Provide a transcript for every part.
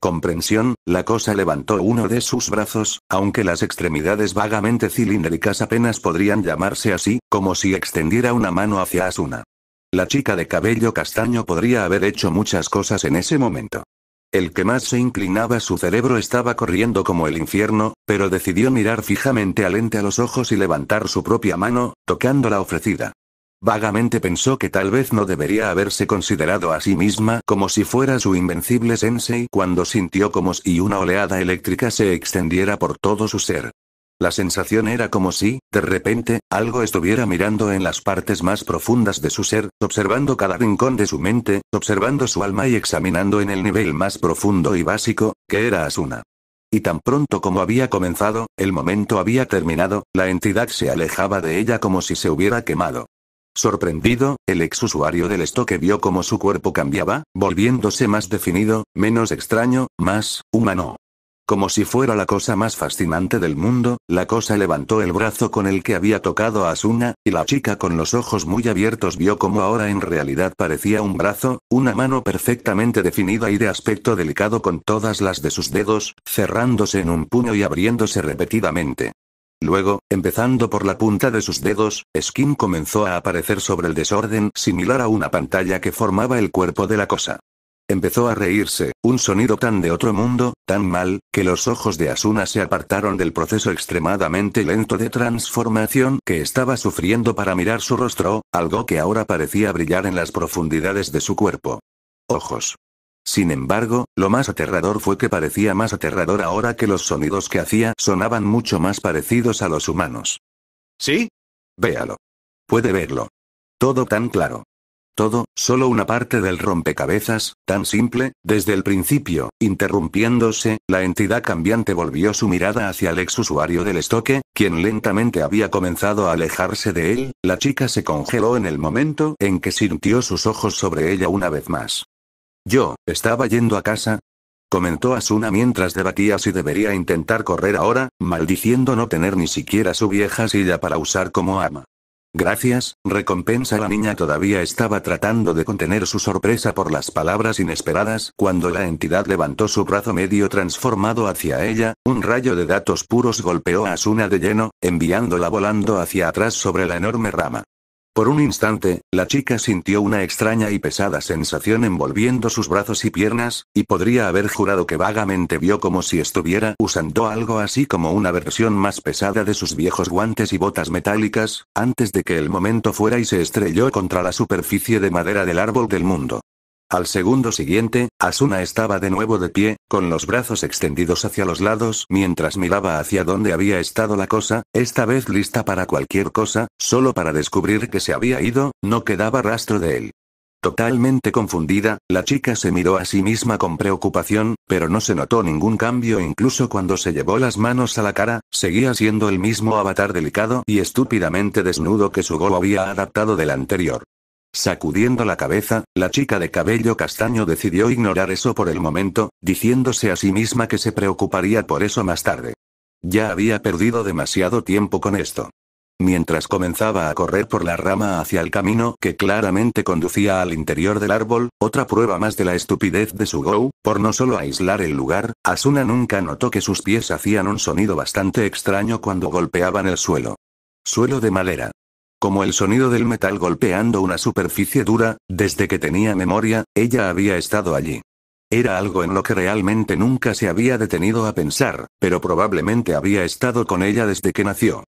comprensión, la cosa levantó uno de sus brazos, aunque las extremidades vagamente cilíndricas apenas podrían llamarse así, como si extendiera una mano hacia Asuna. La chica de cabello castaño podría haber hecho muchas cosas en ese momento. El que más se inclinaba su cerebro estaba corriendo como el infierno, pero decidió mirar fijamente al ente a los ojos y levantar su propia mano, tocando la ofrecida. Vagamente pensó que tal vez no debería haberse considerado a sí misma como si fuera su invencible sensei cuando sintió como si una oleada eléctrica se extendiera por todo su ser. La sensación era como si, de repente, algo estuviera mirando en las partes más profundas de su ser, observando cada rincón de su mente, observando su alma y examinando en el nivel más profundo y básico, que era Asuna. Y tan pronto como había comenzado, el momento había terminado, la entidad se alejaba de ella como si se hubiera quemado. Sorprendido, el ex usuario del estoque vio cómo su cuerpo cambiaba, volviéndose más definido, menos extraño, más humano. Como si fuera la cosa más fascinante del mundo, la cosa levantó el brazo con el que había tocado a Asuna, y la chica con los ojos muy abiertos vio cómo ahora en realidad parecía un brazo, una mano perfectamente definida y de aspecto delicado con todas las de sus dedos, cerrándose en un puño y abriéndose repetidamente. Luego, empezando por la punta de sus dedos, Skin comenzó a aparecer sobre el desorden similar a una pantalla que formaba el cuerpo de la cosa. Empezó a reírse, un sonido tan de otro mundo, tan mal, que los ojos de Asuna se apartaron del proceso extremadamente lento de transformación que estaba sufriendo para mirar su rostro, algo que ahora parecía brillar en las profundidades de su cuerpo. Ojos. Sin embargo, lo más aterrador fue que parecía más aterrador ahora que los sonidos que hacía sonaban mucho más parecidos a los humanos. ¿Sí? Véalo. Puede verlo. Todo tan claro. Todo, solo una parte del rompecabezas, tan simple, desde el principio, interrumpiéndose, la entidad cambiante volvió su mirada hacia el ex usuario del estoque, quien lentamente había comenzado a alejarse de él, la chica se congeló en el momento en que sintió sus ojos sobre ella una vez más. Yo, estaba yendo a casa. Comentó Asuna mientras debatía si debería intentar correr ahora, maldiciendo no tener ni siquiera su vieja silla para usar como ama. Gracias, recompensa. La niña todavía estaba tratando de contener su sorpresa por las palabras inesperadas cuando la entidad levantó su brazo medio transformado hacia ella, un rayo de datos puros golpeó a Asuna de lleno, enviándola volando hacia atrás sobre la enorme rama. Por un instante, la chica sintió una extraña y pesada sensación envolviendo sus brazos y piernas, y podría haber jurado que vagamente vio como si estuviera usando algo así como una versión más pesada de sus viejos guantes y botas metálicas, antes de que el momento fuera y se estrelló contra la superficie de madera del árbol del mundo. Al segundo siguiente, Asuna estaba de nuevo de pie, con los brazos extendidos hacia los lados mientras miraba hacia donde había estado la cosa, esta vez lista para cualquier cosa, solo para descubrir que se había ido, no quedaba rastro de él. Totalmente confundida, la chica se miró a sí misma con preocupación, pero no se notó ningún cambio incluso cuando se llevó las manos a la cara, seguía siendo el mismo avatar delicado y estúpidamente desnudo que su golo había adaptado del anterior. Sacudiendo la cabeza, la chica de cabello castaño decidió ignorar eso por el momento, diciéndose a sí misma que se preocuparía por eso más tarde. Ya había perdido demasiado tiempo con esto. Mientras comenzaba a correr por la rama hacia el camino que claramente conducía al interior del árbol, otra prueba más de la estupidez de su go, por no solo aislar el lugar, Asuna nunca notó que sus pies hacían un sonido bastante extraño cuando golpeaban el suelo. Suelo de madera como el sonido del metal golpeando una superficie dura, desde que tenía memoria, ella había estado allí. Era algo en lo que realmente nunca se había detenido a pensar, pero probablemente había estado con ella desde que nació.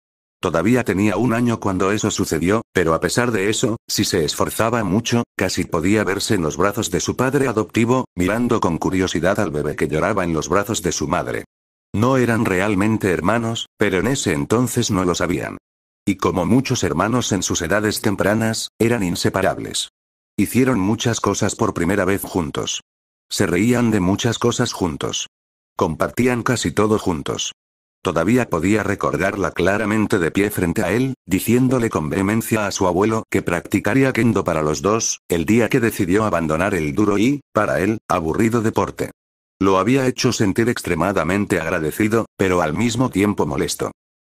Todavía tenía un año cuando eso sucedió, pero a pesar de eso, si se esforzaba mucho, casi podía verse en los brazos de su padre adoptivo, mirando con curiosidad al bebé que lloraba en los brazos de su madre. No eran realmente hermanos, pero en ese entonces no lo sabían. Y como muchos hermanos en sus edades tempranas, eran inseparables. Hicieron muchas cosas por primera vez juntos. Se reían de muchas cosas juntos. Compartían casi todo juntos. Todavía podía recordarla claramente de pie frente a él, diciéndole con vehemencia a su abuelo que practicaría kendo para los dos, el día que decidió abandonar el duro y, para él, aburrido deporte. Lo había hecho sentir extremadamente agradecido, pero al mismo tiempo molesto.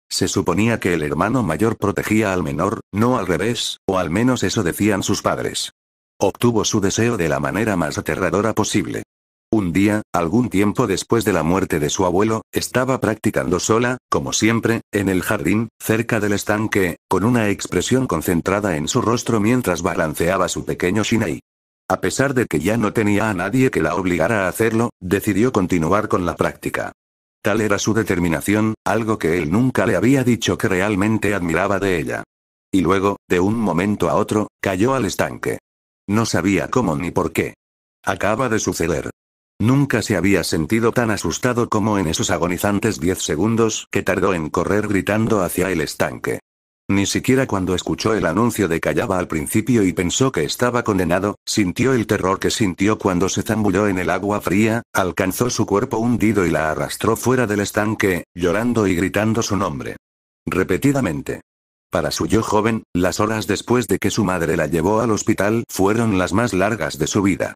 Se suponía que el hermano mayor protegía al menor, no al revés, o al menos eso decían sus padres. Obtuvo su deseo de la manera más aterradora posible. Un día, algún tiempo después de la muerte de su abuelo, estaba practicando sola, como siempre, en el jardín, cerca del estanque, con una expresión concentrada en su rostro mientras balanceaba su pequeño Shinai. A pesar de que ya no tenía a nadie que la obligara a hacerlo, decidió continuar con la práctica. Tal era su determinación, algo que él nunca le había dicho que realmente admiraba de ella. Y luego, de un momento a otro, cayó al estanque. No sabía cómo ni por qué. Acaba de suceder. Nunca se había sentido tan asustado como en esos agonizantes diez segundos que tardó en correr gritando hacia el estanque. Ni siquiera cuando escuchó el anuncio de Callaba al principio y pensó que estaba condenado, sintió el terror que sintió cuando se zambulló en el agua fría, alcanzó su cuerpo hundido y la arrastró fuera del estanque, llorando y gritando su nombre. Repetidamente. Para su yo joven, las horas después de que su madre la llevó al hospital fueron las más largas de su vida.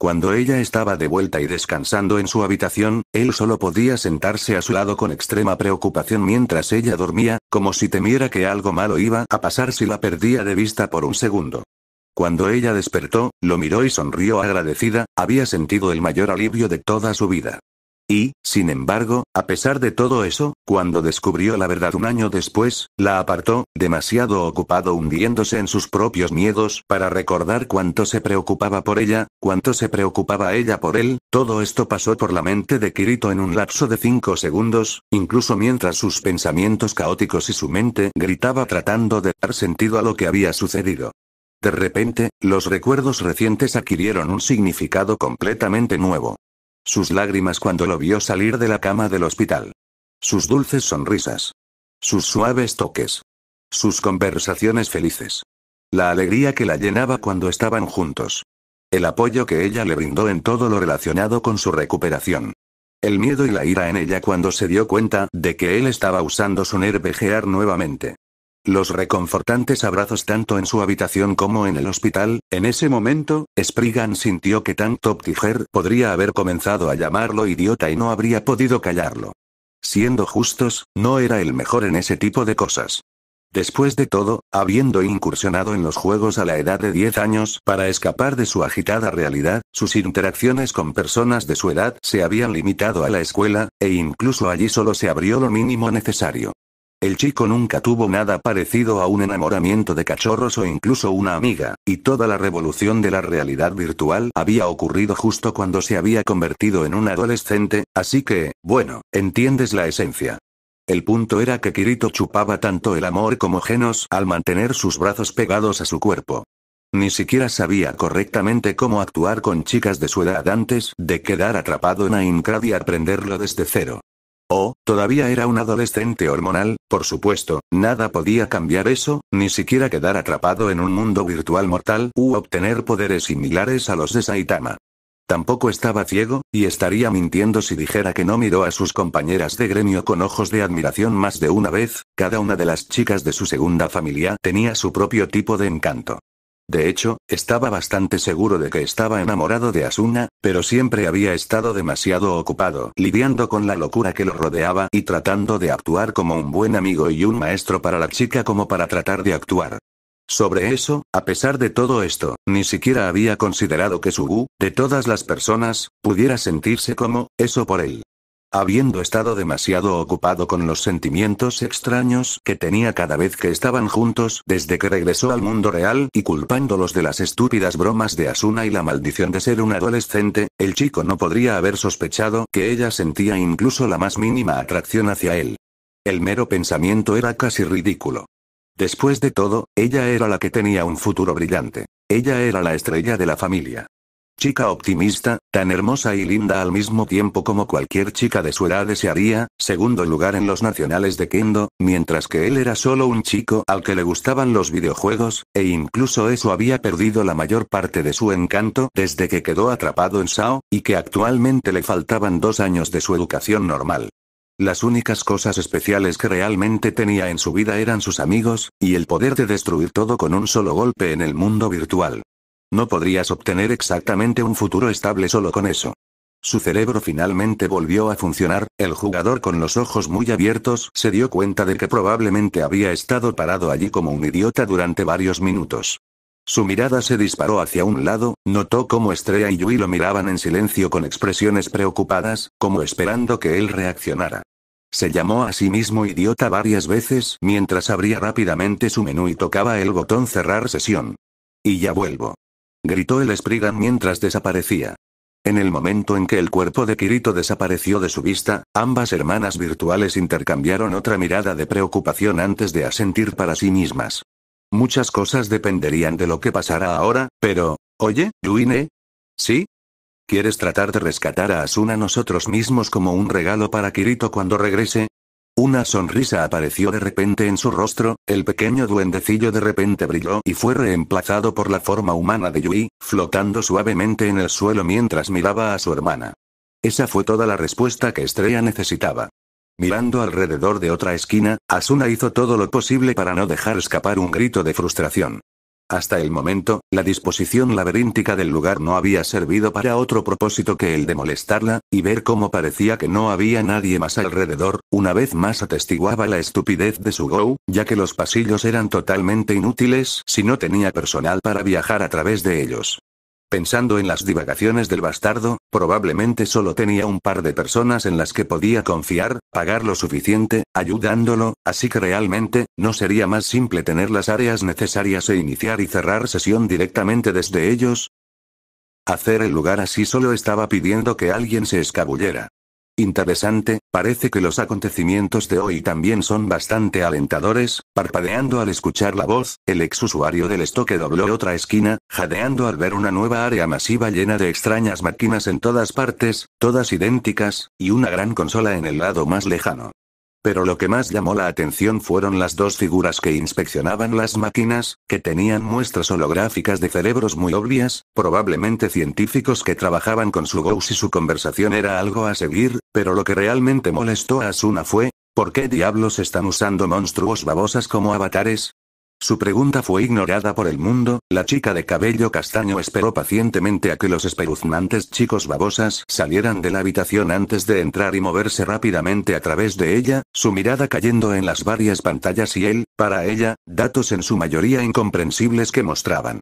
Cuando ella estaba de vuelta y descansando en su habitación, él solo podía sentarse a su lado con extrema preocupación mientras ella dormía, como si temiera que algo malo iba a pasar si la perdía de vista por un segundo. Cuando ella despertó, lo miró y sonrió agradecida, había sentido el mayor alivio de toda su vida. Y, sin embargo, a pesar de todo eso, cuando descubrió la verdad un año después, la apartó, demasiado ocupado hundiéndose en sus propios miedos para recordar cuánto se preocupaba por ella, cuánto se preocupaba ella por él, todo esto pasó por la mente de Kirito en un lapso de cinco segundos, incluso mientras sus pensamientos caóticos y su mente gritaba tratando de dar sentido a lo que había sucedido. De repente, los recuerdos recientes adquirieron un significado completamente nuevo. Sus lágrimas cuando lo vio salir de la cama del hospital. Sus dulces sonrisas. Sus suaves toques. Sus conversaciones felices. La alegría que la llenaba cuando estaban juntos. El apoyo que ella le brindó en todo lo relacionado con su recuperación. El miedo y la ira en ella cuando se dio cuenta de que él estaba usando su nervejear nuevamente. Los reconfortantes abrazos tanto en su habitación como en el hospital, en ese momento, Spriggan sintió que tanto Tiger podría haber comenzado a llamarlo idiota y no habría podido callarlo. Siendo justos, no era el mejor en ese tipo de cosas. Después de todo, habiendo incursionado en los juegos a la edad de 10 años para escapar de su agitada realidad, sus interacciones con personas de su edad se habían limitado a la escuela, e incluso allí solo se abrió lo mínimo necesario. El chico nunca tuvo nada parecido a un enamoramiento de cachorros o incluso una amiga, y toda la revolución de la realidad virtual había ocurrido justo cuando se había convertido en un adolescente, así que, bueno, entiendes la esencia. El punto era que Kirito chupaba tanto el amor como genos al mantener sus brazos pegados a su cuerpo. Ni siquiera sabía correctamente cómo actuar con chicas de su edad antes de quedar atrapado en Aincrad y aprenderlo desde cero. Oh, todavía era un adolescente hormonal, por supuesto, nada podía cambiar eso, ni siquiera quedar atrapado en un mundo virtual mortal u obtener poderes similares a los de Saitama. Tampoco estaba ciego, y estaría mintiendo si dijera que no miró a sus compañeras de gremio con ojos de admiración más de una vez, cada una de las chicas de su segunda familia tenía su propio tipo de encanto. De hecho, estaba bastante seguro de que estaba enamorado de Asuna, pero siempre había estado demasiado ocupado lidiando con la locura que lo rodeaba y tratando de actuar como un buen amigo y un maestro para la chica como para tratar de actuar. Sobre eso, a pesar de todo esto, ni siquiera había considerado que Subu, de todas las personas, pudiera sentirse como, eso por él. Habiendo estado demasiado ocupado con los sentimientos extraños que tenía cada vez que estaban juntos desde que regresó al mundo real y culpándolos de las estúpidas bromas de Asuna y la maldición de ser un adolescente, el chico no podría haber sospechado que ella sentía incluso la más mínima atracción hacia él. El mero pensamiento era casi ridículo. Después de todo, ella era la que tenía un futuro brillante. Ella era la estrella de la familia. Chica optimista, tan hermosa y linda al mismo tiempo como cualquier chica de su edad desearía, segundo lugar en los nacionales de Kendo, mientras que él era solo un chico al que le gustaban los videojuegos, e incluso eso había perdido la mayor parte de su encanto desde que quedó atrapado en Sao, y que actualmente le faltaban dos años de su educación normal. Las únicas cosas especiales que realmente tenía en su vida eran sus amigos, y el poder de destruir todo con un solo golpe en el mundo virtual. No podrías obtener exactamente un futuro estable solo con eso. Su cerebro finalmente volvió a funcionar, el jugador con los ojos muy abiertos se dio cuenta de que probablemente había estado parado allí como un idiota durante varios minutos. Su mirada se disparó hacia un lado, notó cómo Estrella y Yui lo miraban en silencio con expresiones preocupadas, como esperando que él reaccionara. Se llamó a sí mismo idiota varias veces mientras abría rápidamente su menú y tocaba el botón cerrar sesión. Y ya vuelvo gritó el Spriggan mientras desaparecía. En el momento en que el cuerpo de Kirito desapareció de su vista, ambas hermanas virtuales intercambiaron otra mirada de preocupación antes de asentir para sí mismas. Muchas cosas dependerían de lo que pasara ahora, pero... Oye, Luine. ¿Sí? ¿Quieres tratar de rescatar a Asuna nosotros mismos como un regalo para Kirito cuando regrese? Una sonrisa apareció de repente en su rostro, el pequeño duendecillo de repente brilló y fue reemplazado por la forma humana de Yui, flotando suavemente en el suelo mientras miraba a su hermana. Esa fue toda la respuesta que Estrella necesitaba. Mirando alrededor de otra esquina, Asuna hizo todo lo posible para no dejar escapar un grito de frustración. Hasta el momento, la disposición laberíntica del lugar no había servido para otro propósito que el de molestarla, y ver cómo parecía que no había nadie más alrededor, una vez más atestiguaba la estupidez de su go, ya que los pasillos eran totalmente inútiles si no tenía personal para viajar a través de ellos. Pensando en las divagaciones del bastardo, probablemente solo tenía un par de personas en las que podía confiar, pagar lo suficiente, ayudándolo, así que realmente, no sería más simple tener las áreas necesarias e iniciar y cerrar sesión directamente desde ellos. Hacer el lugar así solo estaba pidiendo que alguien se escabullera. Interesante, parece que los acontecimientos de hoy también son bastante alentadores, parpadeando al escuchar la voz, el ex usuario del estoque dobló otra esquina, jadeando al ver una nueva área masiva llena de extrañas máquinas en todas partes, todas idénticas, y una gran consola en el lado más lejano. Pero lo que más llamó la atención fueron las dos figuras que inspeccionaban las máquinas, que tenían muestras holográficas de cerebros muy obvias, probablemente científicos que trabajaban con su ghost y su conversación era algo a seguir, pero lo que realmente molestó a Asuna fue, ¿por qué diablos están usando monstruos babosas como avatares? Su pregunta fue ignorada por el mundo, la chica de cabello castaño esperó pacientemente a que los espeluznantes chicos babosas salieran de la habitación antes de entrar y moverse rápidamente a través de ella, su mirada cayendo en las varias pantallas y él, para ella, datos en su mayoría incomprensibles que mostraban.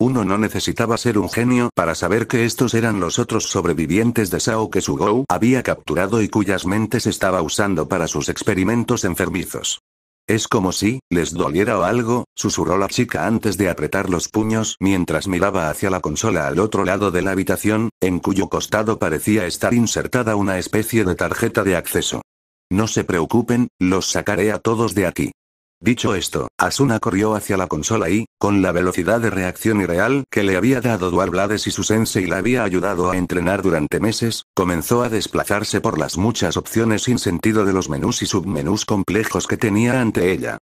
Uno no necesitaba ser un genio para saber que estos eran los otros sobrevivientes de Sao que su Gou había capturado y cuyas mentes estaba usando para sus experimentos enfermizos. Es como si, les doliera o algo, susurró la chica antes de apretar los puños mientras miraba hacia la consola al otro lado de la habitación, en cuyo costado parecía estar insertada una especie de tarjeta de acceso. No se preocupen, los sacaré a todos de aquí. Dicho esto, Asuna corrió hacia la consola y, con la velocidad de reacción irreal que le había dado Dual Blades y su sensei la había ayudado a entrenar durante meses, comenzó a desplazarse por las muchas opciones sin sentido de los menús y submenús complejos que tenía ante ella.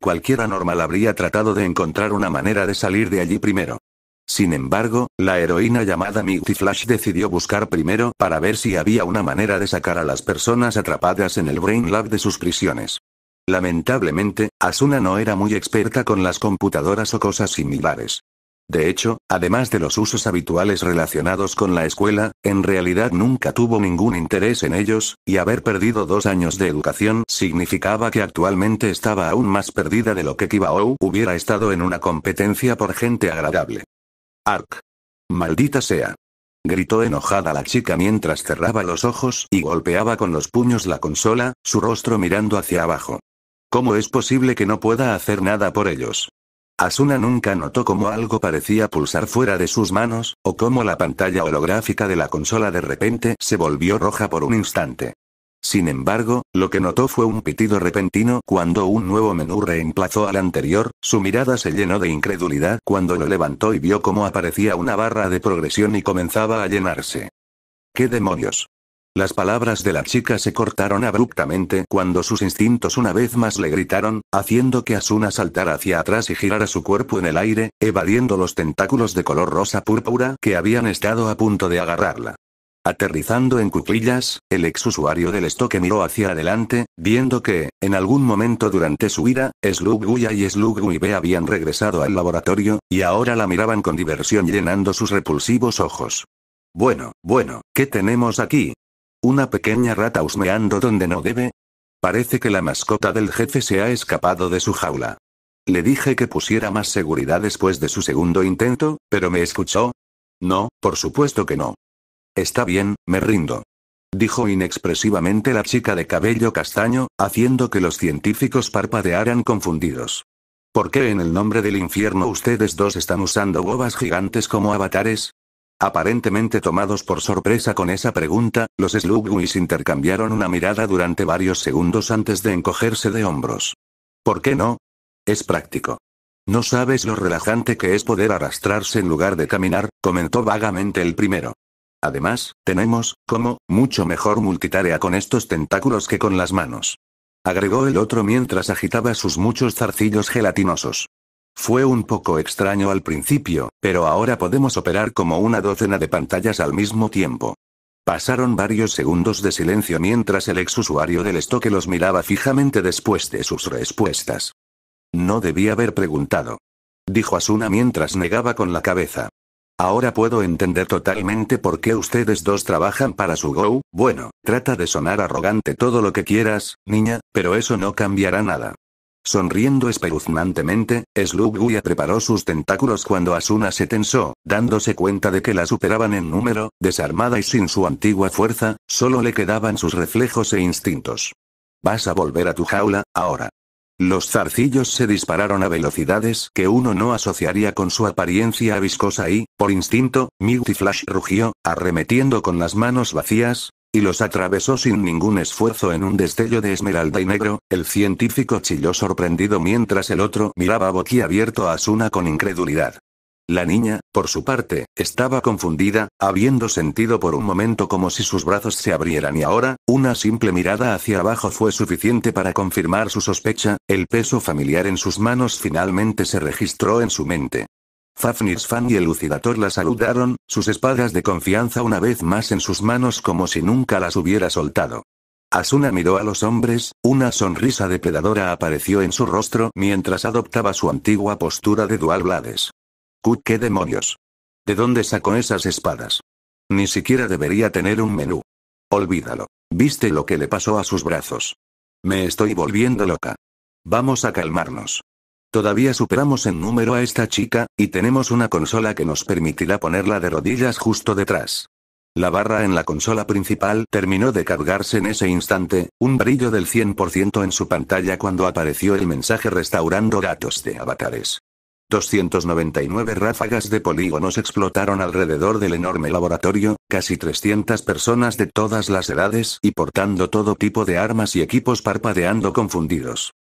Cualquiera normal habría tratado de encontrar una manera de salir de allí primero. Sin embargo, la heroína llamada Mighty Flash decidió buscar primero para ver si había una manera de sacar a las personas atrapadas en el Brain Lab de sus prisiones. Lamentablemente, Asuna no era muy experta con las computadoras o cosas similares. De hecho, además de los usos habituales relacionados con la escuela, en realidad nunca tuvo ningún interés en ellos, y haber perdido dos años de educación significaba que actualmente estaba aún más perdida de lo que Kibaou hubiera estado en una competencia por gente agradable. Ark. Maldita sea. Gritó enojada la chica mientras cerraba los ojos y golpeaba con los puños la consola, su rostro mirando hacia abajo. ¿Cómo es posible que no pueda hacer nada por ellos? Asuna nunca notó cómo algo parecía pulsar fuera de sus manos, o cómo la pantalla holográfica de la consola de repente se volvió roja por un instante. Sin embargo, lo que notó fue un pitido repentino cuando un nuevo menú reemplazó al anterior, su mirada se llenó de incredulidad cuando lo levantó y vio cómo aparecía una barra de progresión y comenzaba a llenarse. ¿Qué demonios? Las palabras de la chica se cortaron abruptamente cuando sus instintos una vez más le gritaron, haciendo que Asuna saltara hacia atrás y girara su cuerpo en el aire, evadiendo los tentáculos de color rosa púrpura que habían estado a punto de agarrarla. Aterrizando en cuclillas, el ex usuario del estoque miró hacia adelante, viendo que, en algún momento durante su ira, Slugguya y B habían regresado al laboratorio, y ahora la miraban con diversión llenando sus repulsivos ojos. Bueno, bueno, ¿qué tenemos aquí? Una pequeña rata husmeando donde no debe. Parece que la mascota del jefe se ha escapado de su jaula. Le dije que pusiera más seguridad después de su segundo intento, pero me escuchó. No, por supuesto que no. Está bien, me rindo. Dijo inexpresivamente la chica de cabello castaño, haciendo que los científicos parpadearan confundidos. ¿Por qué en el nombre del infierno ustedes dos están usando bobas gigantes como avatares? Aparentemente tomados por sorpresa con esa pregunta, los Slugwis intercambiaron una mirada durante varios segundos antes de encogerse de hombros. ¿Por qué no? Es práctico. No sabes lo relajante que es poder arrastrarse en lugar de caminar, comentó vagamente el primero. Además, tenemos, como, mucho mejor multitarea con estos tentáculos que con las manos. Agregó el otro mientras agitaba sus muchos zarcillos gelatinosos. Fue un poco extraño al principio, pero ahora podemos operar como una docena de pantallas al mismo tiempo. Pasaron varios segundos de silencio mientras el ex usuario del estoque los miraba fijamente después de sus respuestas. No debía haber preguntado. Dijo Asuna mientras negaba con la cabeza. Ahora puedo entender totalmente por qué ustedes dos trabajan para su Go. Bueno, trata de sonar arrogante todo lo que quieras, niña, pero eso no cambiará nada. Sonriendo espeluznantemente, Slugguya preparó sus tentáculos cuando Asuna se tensó, dándose cuenta de que la superaban en número, desarmada y sin su antigua fuerza, solo le quedaban sus reflejos e instintos. Vas a volver a tu jaula, ahora. Los zarcillos se dispararon a velocidades que uno no asociaría con su apariencia viscosa y, por instinto, Mighty Flash rugió, arremetiendo con las manos vacías, y los atravesó sin ningún esfuerzo en un destello de esmeralda y negro, el científico chilló sorprendido mientras el otro miraba boquiabierto a Asuna con incredulidad. La niña, por su parte, estaba confundida, habiendo sentido por un momento como si sus brazos se abrieran y ahora, una simple mirada hacia abajo fue suficiente para confirmar su sospecha, el peso familiar en sus manos finalmente se registró en su mente fan y el Lucidator la saludaron, sus espadas de confianza una vez más en sus manos como si nunca las hubiera soltado. Asuna miró a los hombres, una sonrisa depredadora apareció en su rostro mientras adoptaba su antigua postura de dual blades. ¿Qué demonios? ¿De dónde sacó esas espadas? Ni siquiera debería tener un menú. Olvídalo. ¿Viste lo que le pasó a sus brazos? Me estoy volviendo loca. Vamos a calmarnos. Todavía superamos en número a esta chica, y tenemos una consola que nos permitirá ponerla de rodillas justo detrás. La barra en la consola principal terminó de cargarse en ese instante, un brillo del 100% en su pantalla cuando apareció el mensaje restaurando datos de avatares. 299 ráfagas de polígonos explotaron alrededor del enorme laboratorio, casi 300 personas de todas las edades y portando todo tipo de armas y equipos parpadeando confundidos.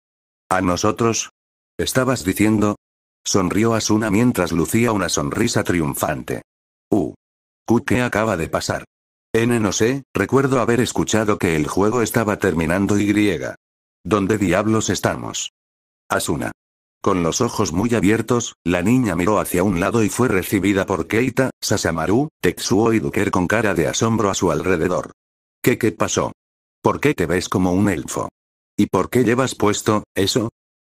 A nosotros, ¿Estabas diciendo? Sonrió Asuna mientras lucía una sonrisa triunfante. U, uh, ¿Qué acaba de pasar? N no sé, recuerdo haber escuchado que el juego estaba terminando y ¿Dónde diablos estamos? Asuna. Con los ojos muy abiertos, la niña miró hacia un lado y fue recibida por Keita, Sasamaru, Tetsuo y Duker con cara de asombro a su alrededor. ¿Qué qué pasó? ¿Por qué te ves como un elfo? ¿Y por qué llevas puesto, eso?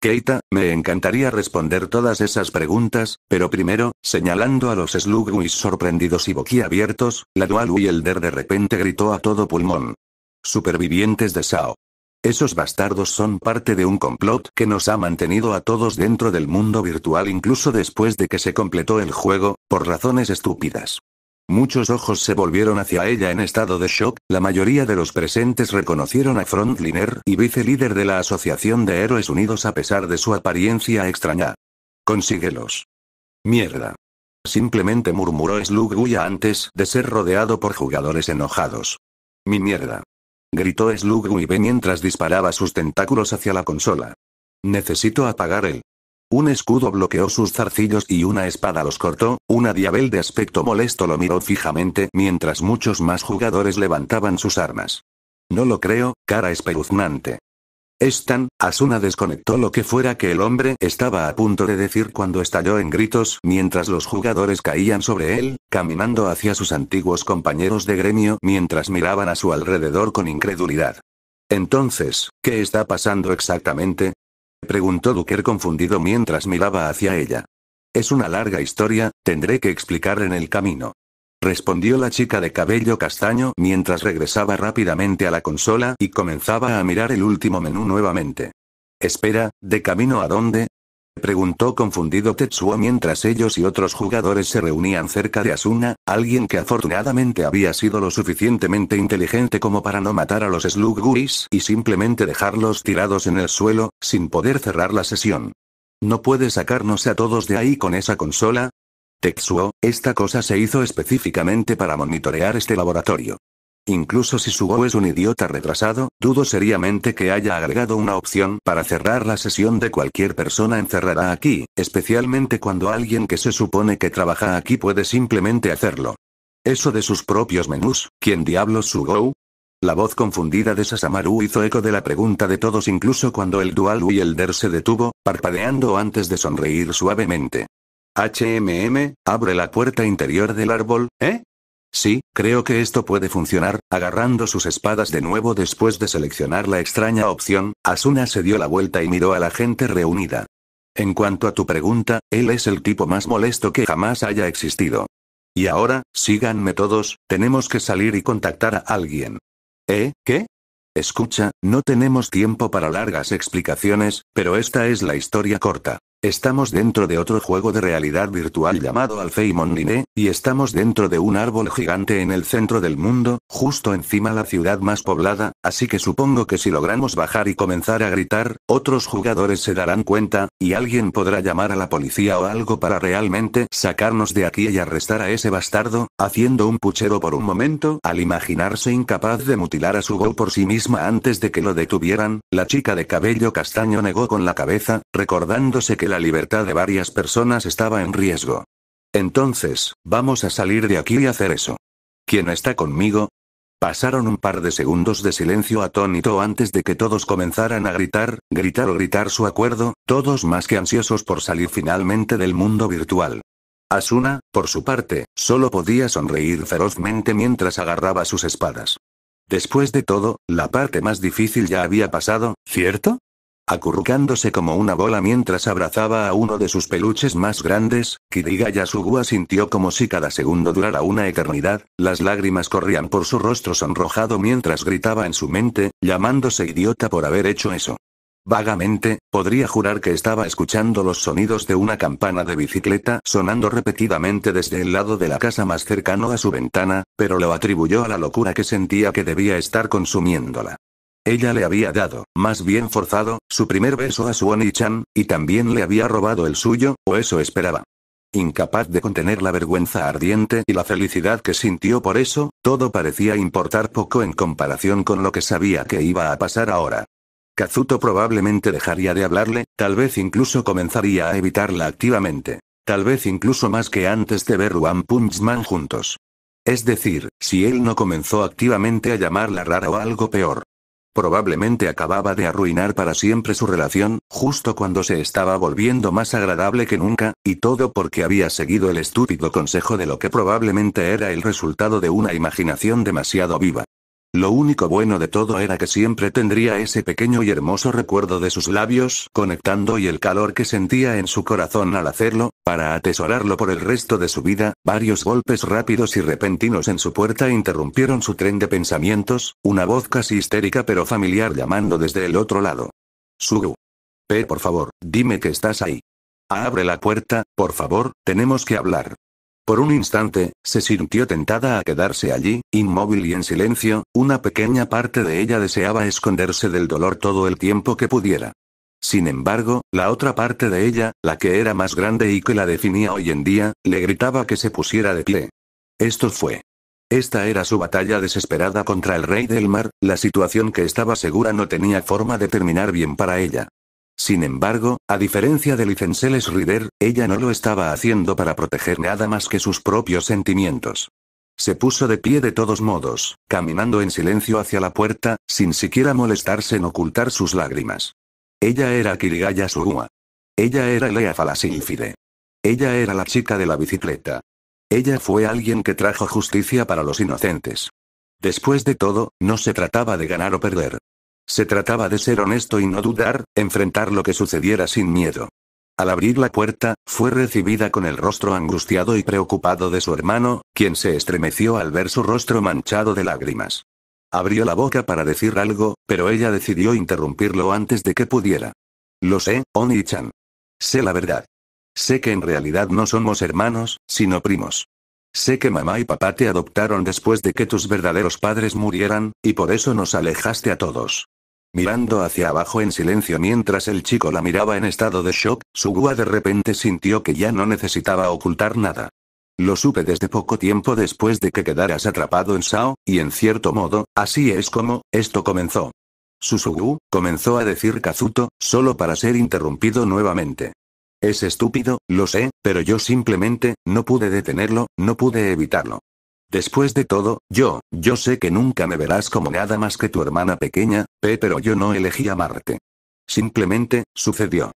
Keita, me encantaría responder todas esas preguntas, pero primero, señalando a los Slugwis sorprendidos y boquiabiertos, la Dual y Der de repente gritó a todo pulmón. Supervivientes de Sao. Esos bastardos son parte de un complot que nos ha mantenido a todos dentro del mundo virtual incluso después de que se completó el juego, por razones estúpidas. Muchos ojos se volvieron hacia ella en estado de shock, la mayoría de los presentes reconocieron a Frontliner y vice-líder de la Asociación de Héroes Unidos a pesar de su apariencia extraña. Consíguelos. Mierda. Simplemente murmuró Sluguya antes de ser rodeado por jugadores enojados. Mi mierda. Gritó B mientras disparaba sus tentáculos hacia la consola. Necesito apagar el un escudo bloqueó sus zarcillos y una espada los cortó, una diabel de aspecto molesto lo miró fijamente mientras muchos más jugadores levantaban sus armas. No lo creo, cara espeluznante. Están, Asuna desconectó lo que fuera que el hombre estaba a punto de decir cuando estalló en gritos mientras los jugadores caían sobre él, caminando hacia sus antiguos compañeros de gremio mientras miraban a su alrededor con incredulidad. Entonces, ¿qué está pasando exactamente? preguntó Duquer confundido mientras miraba hacia ella. Es una larga historia, tendré que explicar en el camino. Respondió la chica de cabello castaño mientras regresaba rápidamente a la consola y comenzaba a mirar el último menú nuevamente. Espera, ¿de camino a dónde? preguntó confundido Tetsuo mientras ellos y otros jugadores se reunían cerca de Asuna, alguien que afortunadamente había sido lo suficientemente inteligente como para no matar a los Guris y simplemente dejarlos tirados en el suelo, sin poder cerrar la sesión. ¿No puede sacarnos a todos de ahí con esa consola? Tetsuo, esta cosa se hizo específicamente para monitorear este laboratorio. Incluso si Sugou es un idiota retrasado, dudo seriamente que haya agregado una opción para cerrar la sesión de cualquier persona encerrada aquí, especialmente cuando alguien que se supone que trabaja aquí puede simplemente hacerlo. Eso de sus propios menús, ¿quién diablos Sugou? La voz confundida de Sasamaru hizo eco de la pregunta de todos incluso cuando el Dual Wielder se detuvo, parpadeando antes de sonreír suavemente. HMM, abre la puerta interior del árbol, ¿eh? Sí, creo que esto puede funcionar. Agarrando sus espadas de nuevo después de seleccionar la extraña opción, Asuna se dio la vuelta y miró a la gente reunida. En cuanto a tu pregunta, él es el tipo más molesto que jamás haya existido. Y ahora, síganme todos, tenemos que salir y contactar a alguien. ¿Eh? ¿Qué? Escucha, no tenemos tiempo para largas explicaciones, pero esta es la historia corta. Estamos dentro de otro juego de realidad virtual llamado Alfeimon Liné, y estamos dentro de un árbol gigante en el centro del mundo, justo encima la ciudad más poblada, así que supongo que si logramos bajar y comenzar a gritar, otros jugadores se darán cuenta, y alguien podrá llamar a la policía o algo para realmente sacarnos de aquí y arrestar a ese bastardo, haciendo un puchero por un momento, al imaginarse incapaz de mutilar a su go por sí misma antes de que lo detuvieran, la chica de cabello castaño negó con la cabeza, recordándose que la libertad de varias personas estaba en riesgo. Entonces, vamos a salir de aquí y hacer eso. ¿Quién está conmigo? Pasaron un par de segundos de silencio atónito antes de que todos comenzaran a gritar, gritar o gritar su acuerdo, todos más que ansiosos por salir finalmente del mundo virtual. Asuna, por su parte, solo podía sonreír ferozmente mientras agarraba sus espadas. Después de todo, la parte más difícil ya había pasado, ¿cierto? acurrucándose como una bola mientras abrazaba a uno de sus peluches más grandes, Kiriga Yasugua sintió como si cada segundo durara una eternidad, las lágrimas corrían por su rostro sonrojado mientras gritaba en su mente, llamándose idiota por haber hecho eso. Vagamente, podría jurar que estaba escuchando los sonidos de una campana de bicicleta sonando repetidamente desde el lado de la casa más cercano a su ventana, pero lo atribuyó a la locura que sentía que debía estar consumiéndola. Ella le había dado, más bien forzado, su primer beso a oni chan y también le había robado el suyo, o eso esperaba. Incapaz de contener la vergüenza ardiente y la felicidad que sintió por eso, todo parecía importar poco en comparación con lo que sabía que iba a pasar ahora. Kazuto probablemente dejaría de hablarle, tal vez incluso comenzaría a evitarla activamente. Tal vez incluso más que antes de ver One Punch Man juntos. Es decir, si él no comenzó activamente a llamarla rara o algo peor. Probablemente acababa de arruinar para siempre su relación, justo cuando se estaba volviendo más agradable que nunca, y todo porque había seguido el estúpido consejo de lo que probablemente era el resultado de una imaginación demasiado viva. Lo único bueno de todo era que siempre tendría ese pequeño y hermoso recuerdo de sus labios conectando y el calor que sentía en su corazón al hacerlo, para atesorarlo por el resto de su vida, varios golpes rápidos y repentinos en su puerta interrumpieron su tren de pensamientos, una voz casi histérica pero familiar llamando desde el otro lado. Sugu. P, por favor, dime que estás ahí. Abre la puerta, por favor, tenemos que hablar. Por un instante, se sintió tentada a quedarse allí, inmóvil y en silencio, una pequeña parte de ella deseaba esconderse del dolor todo el tiempo que pudiera. Sin embargo, la otra parte de ella, la que era más grande y que la definía hoy en día, le gritaba que se pusiera de pie. Esto fue. Esta era su batalla desesperada contra el rey del mar, la situación que estaba segura no tenía forma de terminar bien para ella. Sin embargo, a diferencia de Licenseles rider, ella no lo estaba haciendo para proteger nada más que sus propios sentimientos. Se puso de pie de todos modos, caminando en silencio hacia la puerta, sin siquiera molestarse en ocultar sus lágrimas. Ella era Kirigaya Sugua. Ella era Lea Falasilfide. Ella era la chica de la bicicleta. Ella fue alguien que trajo justicia para los inocentes. Después de todo, no se trataba de ganar o perder, se trataba de ser honesto y no dudar, enfrentar lo que sucediera sin miedo. Al abrir la puerta, fue recibida con el rostro angustiado y preocupado de su hermano, quien se estremeció al ver su rostro manchado de lágrimas. Abrió la boca para decir algo, pero ella decidió interrumpirlo antes de que pudiera. Lo sé, Oni-chan. Sé la verdad. Sé que en realidad no somos hermanos, sino primos. Sé que mamá y papá te adoptaron después de que tus verdaderos padres murieran, y por eso nos alejaste a todos. Mirando hacia abajo en silencio mientras el chico la miraba en estado de shock, Sugua de repente sintió que ya no necesitaba ocultar nada. Lo supe desde poco tiempo después de que quedaras atrapado en Sao, y en cierto modo, así es como, esto comenzó. Susugu, comenzó a decir Kazuto, solo para ser interrumpido nuevamente. Es estúpido, lo sé, pero yo simplemente, no pude detenerlo, no pude evitarlo. Después de todo, yo, yo sé que nunca me verás como nada más que tu hermana pequeña, pero yo no elegí amarte. Simplemente, sucedió.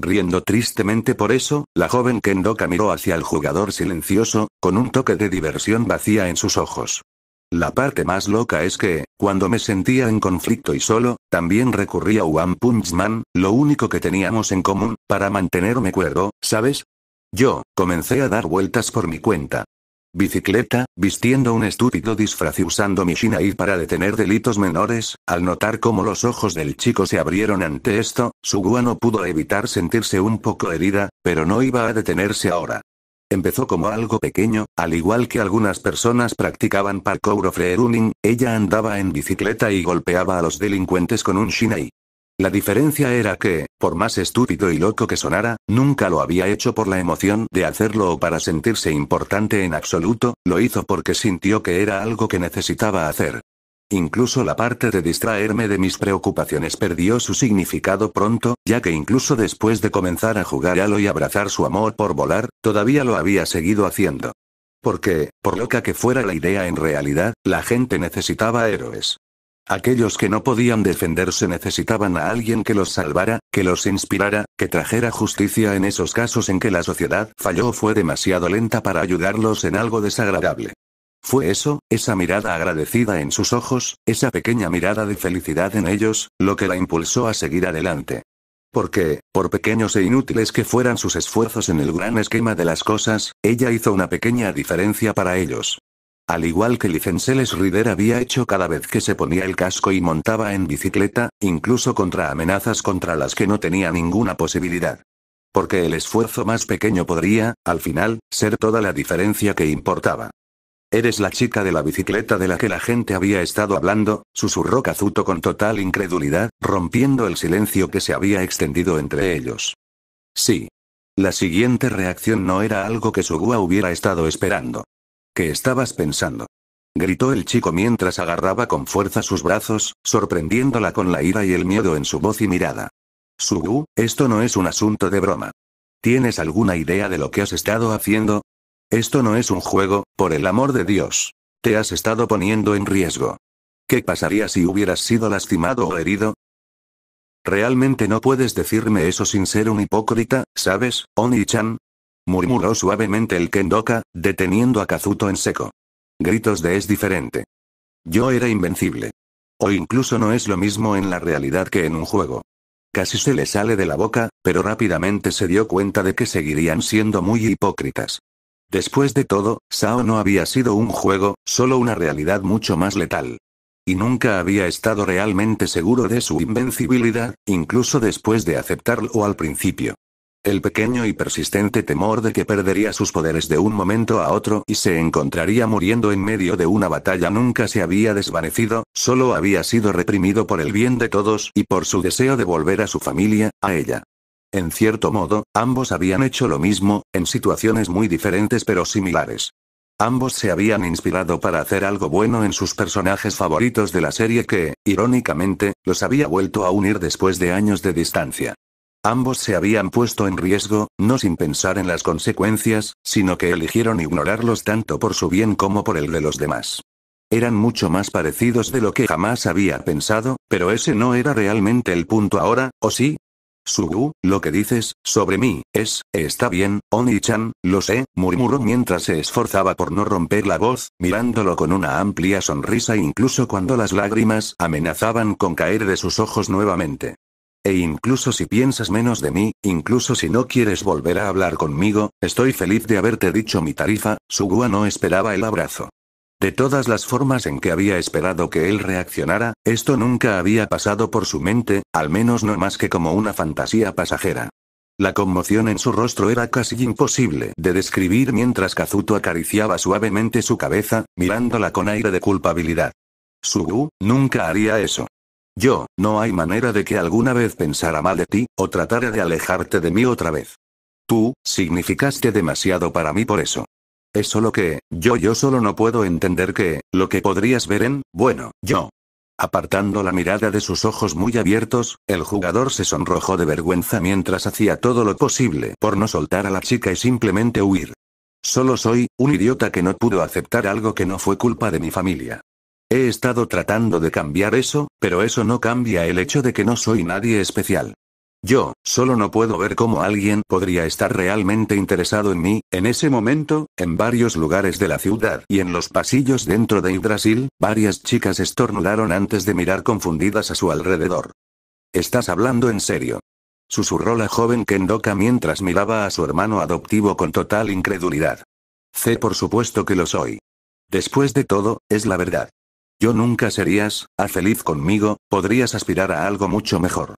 Riendo tristemente por eso, la joven Kendoka miró hacia el jugador silencioso, con un toque de diversión vacía en sus ojos. La parte más loca es que, cuando me sentía en conflicto y solo, también recurría a One Punch Man, lo único que teníamos en común, para mantenerme cuerdo, ¿sabes? Yo, comencé a dar vueltas por mi cuenta, bicicleta, vistiendo un estúpido disfraz y usando mi Shinai para detener delitos menores, al notar cómo los ojos del chico se abrieron ante esto, su no pudo evitar sentirse un poco herida, pero no iba a detenerse ahora. Empezó como algo pequeño, al igual que algunas personas practicaban parkour o freerunning, ella andaba en bicicleta y golpeaba a los delincuentes con un Shinai. La diferencia era que, por más estúpido y loco que sonara, nunca lo había hecho por la emoción de hacerlo o para sentirse importante en absoluto, lo hizo porque sintió que era algo que necesitaba hacer. Incluso la parte de distraerme de mis preocupaciones perdió su significado pronto, ya que incluso después de comenzar a jugar a lo y abrazar su amor por volar, todavía lo había seguido haciendo. Porque, por loca que fuera la idea en realidad, la gente necesitaba héroes. Aquellos que no podían defenderse necesitaban a alguien que los salvara, que los inspirara, que trajera justicia en esos casos en que la sociedad falló o fue demasiado lenta para ayudarlos en algo desagradable. Fue eso, esa mirada agradecida en sus ojos, esa pequeña mirada de felicidad en ellos, lo que la impulsó a seguir adelante. Porque, por pequeños e inútiles que fueran sus esfuerzos en el gran esquema de las cosas, ella hizo una pequeña diferencia para ellos. Al igual que Licenseles Rider había hecho cada vez que se ponía el casco y montaba en bicicleta, incluso contra amenazas contra las que no tenía ninguna posibilidad. Porque el esfuerzo más pequeño podría, al final, ser toda la diferencia que importaba. Eres la chica de la bicicleta de la que la gente había estado hablando, susurró Kazuto con total incredulidad, rompiendo el silencio que se había extendido entre ellos. Sí. La siguiente reacción no era algo que Sugua hubiera estado esperando. ¿Qué estabas pensando? gritó el chico mientras agarraba con fuerza sus brazos, sorprendiéndola con la ira y el miedo en su voz y mirada. Sugu, esto no es un asunto de broma. ¿Tienes alguna idea de lo que has estado haciendo? Esto no es un juego, por el amor de Dios. Te has estado poniendo en riesgo. ¿Qué pasaría si hubieras sido lastimado o herido? Realmente no puedes decirme eso sin ser un hipócrita, ¿sabes, Oni-chan? murmuró suavemente el Kendoka, deteniendo a Kazuto en seco. Gritos de es diferente. Yo era invencible. O incluso no es lo mismo en la realidad que en un juego. Casi se le sale de la boca, pero rápidamente se dio cuenta de que seguirían siendo muy hipócritas. Después de todo, Sao no había sido un juego, solo una realidad mucho más letal. Y nunca había estado realmente seguro de su invencibilidad, incluso después de aceptarlo al principio el pequeño y persistente temor de que perdería sus poderes de un momento a otro y se encontraría muriendo en medio de una batalla nunca se había desvanecido, solo había sido reprimido por el bien de todos y por su deseo de volver a su familia, a ella. En cierto modo, ambos habían hecho lo mismo, en situaciones muy diferentes pero similares. Ambos se habían inspirado para hacer algo bueno en sus personajes favoritos de la serie que, irónicamente, los había vuelto a unir después de años de distancia. Ambos se habían puesto en riesgo, no sin pensar en las consecuencias, sino que eligieron ignorarlos tanto por su bien como por el de los demás. Eran mucho más parecidos de lo que jamás había pensado, pero ese no era realmente el punto ahora, ¿o sí? Sugu, lo que dices, sobre mí, es, está bien, Oni-chan, lo sé, murmuró mientras se esforzaba por no romper la voz, mirándolo con una amplia sonrisa incluso cuando las lágrimas amenazaban con caer de sus ojos nuevamente e incluso si piensas menos de mí, incluso si no quieres volver a hablar conmigo, estoy feliz de haberte dicho mi tarifa, Sugua no esperaba el abrazo. De todas las formas en que había esperado que él reaccionara, esto nunca había pasado por su mente, al menos no más que como una fantasía pasajera. La conmoción en su rostro era casi imposible de describir mientras Kazuto acariciaba suavemente su cabeza, mirándola con aire de culpabilidad. Sugu, nunca haría eso. Yo, no hay manera de que alguna vez pensara mal de ti, o tratara de alejarte de mí otra vez. Tú, significaste demasiado para mí por eso. Es solo que, yo yo solo no puedo entender que, lo que podrías ver en, bueno, yo. Apartando la mirada de sus ojos muy abiertos, el jugador se sonrojó de vergüenza mientras hacía todo lo posible por no soltar a la chica y simplemente huir. Solo soy, un idiota que no pudo aceptar algo que no fue culpa de mi familia. He estado tratando de cambiar eso, pero eso no cambia el hecho de que no soy nadie especial. Yo, solo no puedo ver cómo alguien podría estar realmente interesado en mí, en ese momento, en varios lugares de la ciudad y en los pasillos dentro de Yggdrasil, varias chicas estornudaron antes de mirar confundidas a su alrededor. ¿Estás hablando en serio? Susurró la joven Kendoka mientras miraba a su hermano adoptivo con total incredulidad. Sé por supuesto que lo soy. Después de todo, es la verdad. Yo nunca serías, a ah, feliz conmigo, podrías aspirar a algo mucho mejor.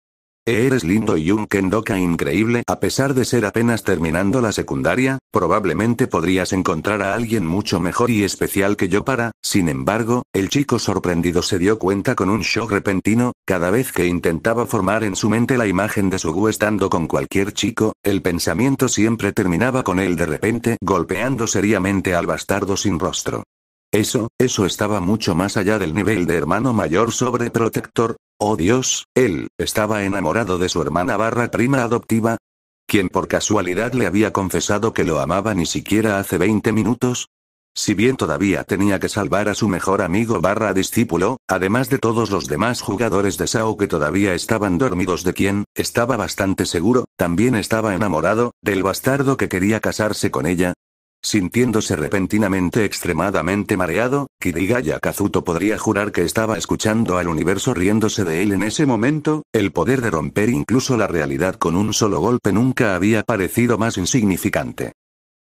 Eres lindo y un kendoka increíble a pesar de ser apenas terminando la secundaria, probablemente podrías encontrar a alguien mucho mejor y especial que yo para, sin embargo, el chico sorprendido se dio cuenta con un shock repentino, cada vez que intentaba formar en su mente la imagen de su gu estando con cualquier chico, el pensamiento siempre terminaba con él de repente golpeando seriamente al bastardo sin rostro. Eso, eso estaba mucho más allá del nivel de hermano mayor sobreprotector. Oh Dios, él, estaba enamorado de su hermana barra prima adoptiva, quien por casualidad le había confesado que lo amaba ni siquiera hace 20 minutos? Si bien todavía tenía que salvar a su mejor amigo barra discípulo, además de todos los demás jugadores de Sao que todavía estaban dormidos de quien, estaba bastante seguro, también estaba enamorado, del bastardo que quería casarse con ella, Sintiéndose repentinamente extremadamente mareado, Kirigaya Kazuto podría jurar que estaba escuchando al universo riéndose de él en ese momento, el poder de romper incluso la realidad con un solo golpe nunca había parecido más insignificante.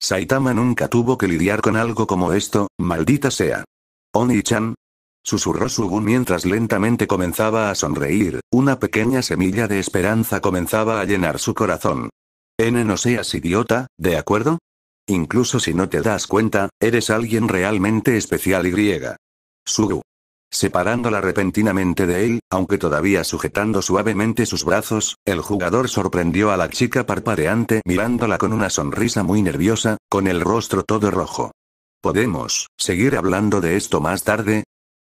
Saitama nunca tuvo que lidiar con algo como esto, maldita sea. Oni-chan. Susurró Sugun mientras lentamente comenzaba a sonreír, una pequeña semilla de esperanza comenzaba a llenar su corazón. N no seas idiota, ¿de acuerdo? Incluso si no te das cuenta, eres alguien realmente especial y griega. Sugu. Separándola repentinamente de él, aunque todavía sujetando suavemente sus brazos, el jugador sorprendió a la chica parpadeante mirándola con una sonrisa muy nerviosa, con el rostro todo rojo. ¿Podemos seguir hablando de esto más tarde?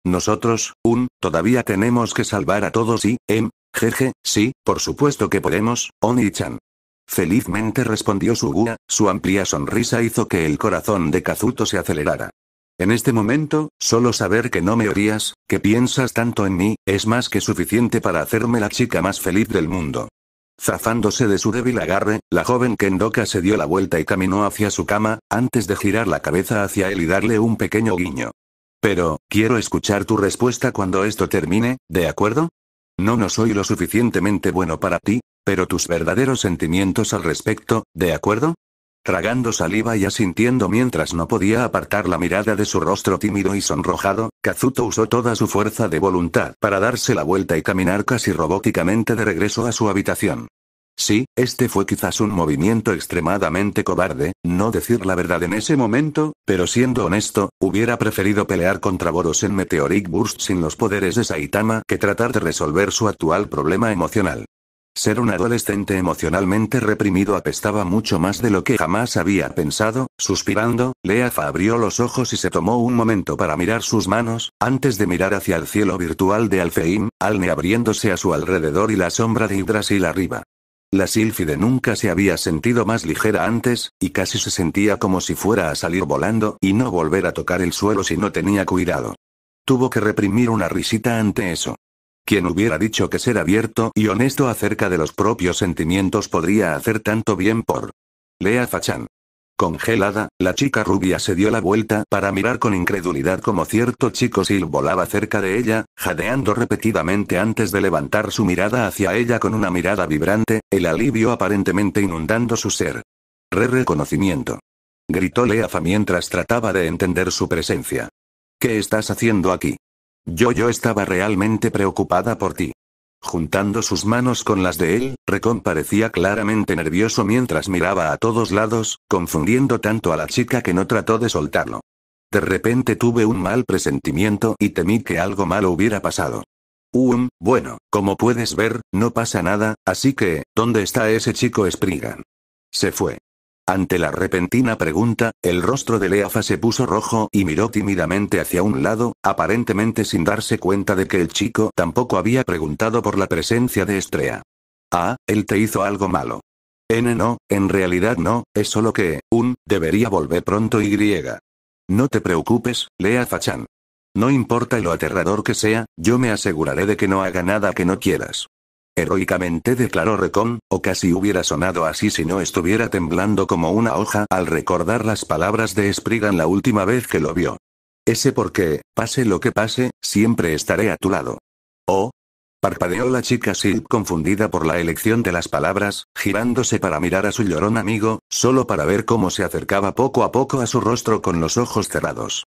Nosotros, un, todavía tenemos que salvar a todos y, em, jeje, sí, por supuesto que podemos, Oni-chan. Felizmente respondió Suguya, su amplia sonrisa hizo que el corazón de Kazuto se acelerara. En este momento, solo saber que no me odias, que piensas tanto en mí, es más que suficiente para hacerme la chica más feliz del mundo. Zafándose de su débil agarre, la joven Kendoka se dio la vuelta y caminó hacia su cama, antes de girar la cabeza hacia él y darle un pequeño guiño. Pero, quiero escuchar tu respuesta cuando esto termine, ¿de acuerdo? No no soy lo suficientemente bueno para ti, pero tus verdaderos sentimientos al respecto, ¿de acuerdo? Tragando saliva y asintiendo mientras no podía apartar la mirada de su rostro tímido y sonrojado, Kazuto usó toda su fuerza de voluntad para darse la vuelta y caminar casi robóticamente de regreso a su habitación. Sí, este fue quizás un movimiento extremadamente cobarde, no decir la verdad en ese momento, pero siendo honesto, hubiera preferido pelear contra Boros en Meteoric Burst sin los poderes de Saitama que tratar de resolver su actual problema emocional. Ser un adolescente emocionalmente reprimido apestaba mucho más de lo que jamás había pensado, suspirando, Leafa abrió los ojos y se tomó un momento para mirar sus manos, antes de mirar hacia el cielo virtual de Alfeim, Alne abriéndose a su alrededor y la sombra de Hidrasil arriba. La sílfide nunca se había sentido más ligera antes, y casi se sentía como si fuera a salir volando y no volver a tocar el suelo si no tenía cuidado. Tuvo que reprimir una risita ante eso. Quien hubiera dicho que ser abierto y honesto acerca de los propios sentimientos podría hacer tanto bien por Lea Fachan. Congelada, la chica rubia se dio la vuelta para mirar con incredulidad como cierto chico sil volaba cerca de ella, jadeando repetidamente antes de levantar su mirada hacia ella con una mirada vibrante, el alivio aparentemente inundando su ser. Re reconocimiento. Gritó Leafa mientras trataba de entender su presencia. ¿Qué estás haciendo aquí? Yo yo estaba realmente preocupada por ti. Juntando sus manos con las de él, Recon parecía claramente nervioso mientras miraba a todos lados, confundiendo tanto a la chica que no trató de soltarlo. De repente tuve un mal presentimiento y temí que algo malo hubiera pasado. Um, bueno, como puedes ver, no pasa nada, así que, ¿dónde está ese chico Spriggan? Se fue. Ante la repentina pregunta, el rostro de Leafa se puso rojo y miró tímidamente hacia un lado, aparentemente sin darse cuenta de que el chico tampoco había preguntado por la presencia de Estrea. Ah, él te hizo algo malo. N no, en realidad no, es solo que, un, debería volver pronto y griega. No te preocupes, Leafa-chan. No importa lo aterrador que sea, yo me aseguraré de que no haga nada que no quieras. Heroicamente declaró Recon, o casi hubiera sonado así si no estuviera temblando como una hoja al recordar las palabras de Sprigan la última vez que lo vio. Ese porque, pase lo que pase, siempre estaré a tu lado. Oh. Parpadeó la chica Silp, confundida por la elección de las palabras, girándose para mirar a su llorón amigo, solo para ver cómo se acercaba poco a poco a su rostro con los ojos cerrados.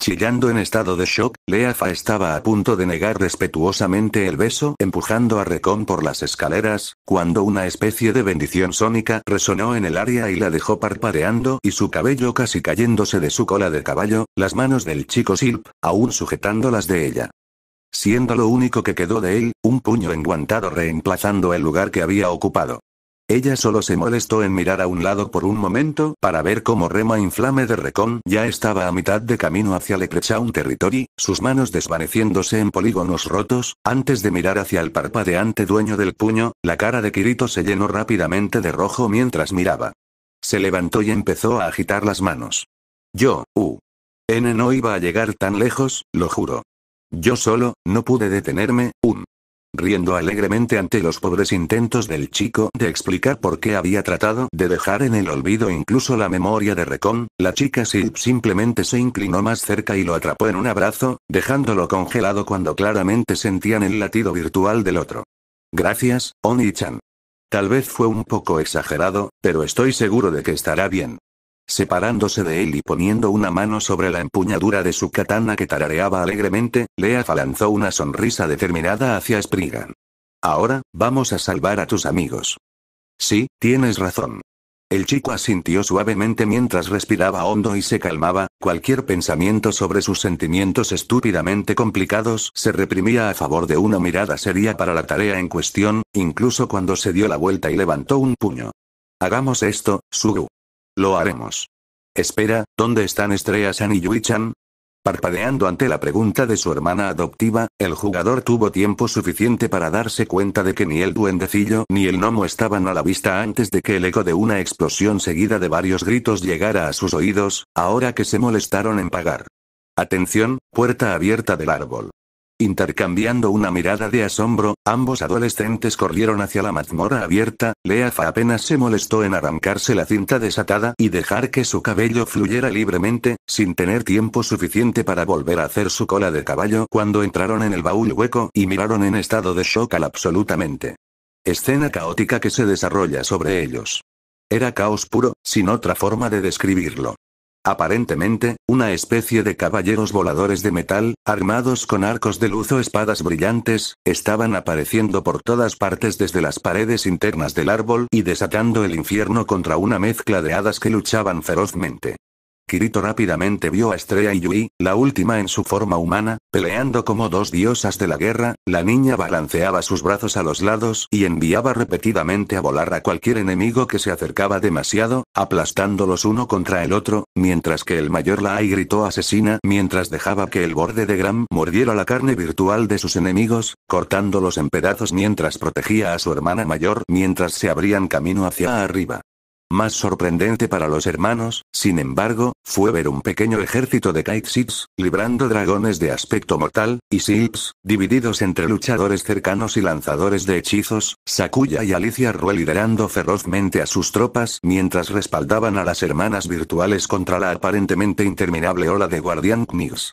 Chillando en estado de shock, Leafa estaba a punto de negar respetuosamente el beso, empujando a Recon por las escaleras, cuando una especie de bendición sónica resonó en el área y la dejó parpadeando y su cabello casi cayéndose de su cola de caballo, las manos del chico Silp, aún sujetando las de ella. Siendo lo único que quedó de él, un puño enguantado reemplazando el lugar que había ocupado. Ella solo se molestó en mirar a un lado por un momento para ver cómo Rema Inflame de Recon ya estaba a mitad de camino hacia Leprechaun Territory, sus manos desvaneciéndose en polígonos rotos, antes de mirar hacia el parpadeante dueño del puño, la cara de Kirito se llenó rápidamente de rojo mientras miraba. Se levantó y empezó a agitar las manos. Yo, u, N no iba a llegar tan lejos, lo juro. Yo solo, no pude detenerme, un riendo alegremente ante los pobres intentos del chico de explicar por qué había tratado de dejar en el olvido incluso la memoria de Recon, la chica Silp simplemente se inclinó más cerca y lo atrapó en un abrazo, dejándolo congelado cuando claramente sentían el latido virtual del otro. Gracias, Oni-chan. Tal vez fue un poco exagerado, pero estoy seguro de que estará bien. Separándose de él y poniendo una mano sobre la empuñadura de su katana que tarareaba alegremente, Lea lanzó una sonrisa determinada hacia Spriggan. Ahora, vamos a salvar a tus amigos. Sí, tienes razón. El chico asintió suavemente mientras respiraba hondo y se calmaba, cualquier pensamiento sobre sus sentimientos estúpidamente complicados se reprimía a favor de una mirada seria para la tarea en cuestión, incluso cuando se dio la vuelta y levantó un puño. Hagamos esto, Sugu. Lo haremos. Espera, ¿dónde están Estrella-san y Yuichan? Parpadeando ante la pregunta de su hermana adoptiva, el jugador tuvo tiempo suficiente para darse cuenta de que ni el duendecillo ni el gnomo estaban a la vista antes de que el eco de una explosión seguida de varios gritos llegara a sus oídos, ahora que se molestaron en pagar. Atención, puerta abierta del árbol. Intercambiando una mirada de asombro, ambos adolescentes corrieron hacia la mazmorra abierta, Leafa apenas se molestó en arrancarse la cinta desatada y dejar que su cabello fluyera libremente, sin tener tiempo suficiente para volver a hacer su cola de caballo cuando entraron en el baúl hueco y miraron en estado de shock al absolutamente. Escena caótica que se desarrolla sobre ellos. Era caos puro, sin otra forma de describirlo. Aparentemente, una especie de caballeros voladores de metal, armados con arcos de luz o espadas brillantes, estaban apareciendo por todas partes desde las paredes internas del árbol y desatando el infierno contra una mezcla de hadas que luchaban ferozmente. Kirito rápidamente vio a Estrella y Yui, la última en su forma humana, peleando como dos diosas de la guerra, la niña balanceaba sus brazos a los lados y enviaba repetidamente a volar a cualquier enemigo que se acercaba demasiado, aplastándolos uno contra el otro, mientras que el mayor la gritó asesina mientras dejaba que el borde de Gram mordiera la carne virtual de sus enemigos, cortándolos en pedazos mientras protegía a su hermana mayor mientras se abrían camino hacia arriba. Más sorprendente para los hermanos, sin embargo, fue ver un pequeño ejército de Kaixits, librando dragones de aspecto mortal, y Silps, divididos entre luchadores cercanos y lanzadores de hechizos, Sakuya y Alicia Rue liderando ferozmente a sus tropas mientras respaldaban a las hermanas virtuales contra la aparentemente interminable ola de Guardian Knights.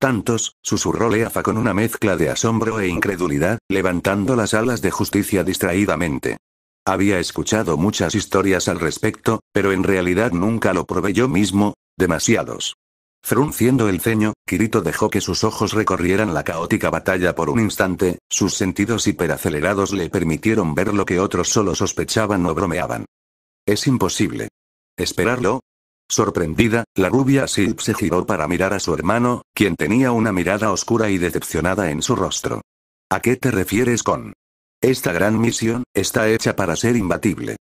Tantos, susurró Leafa con una mezcla de asombro e incredulidad, levantando las alas de justicia distraídamente. Había escuchado muchas historias al respecto, pero en realidad nunca lo probé yo mismo, demasiados. Frunciendo el ceño, Kirito dejó que sus ojos recorrieran la caótica batalla por un instante, sus sentidos hiperacelerados le permitieron ver lo que otros solo sospechaban o bromeaban. Es imposible. ¿Esperarlo? Sorprendida, la rubia Silp se giró para mirar a su hermano, quien tenía una mirada oscura y decepcionada en su rostro. ¿A qué te refieres con esta gran misión, está hecha para ser imbatible.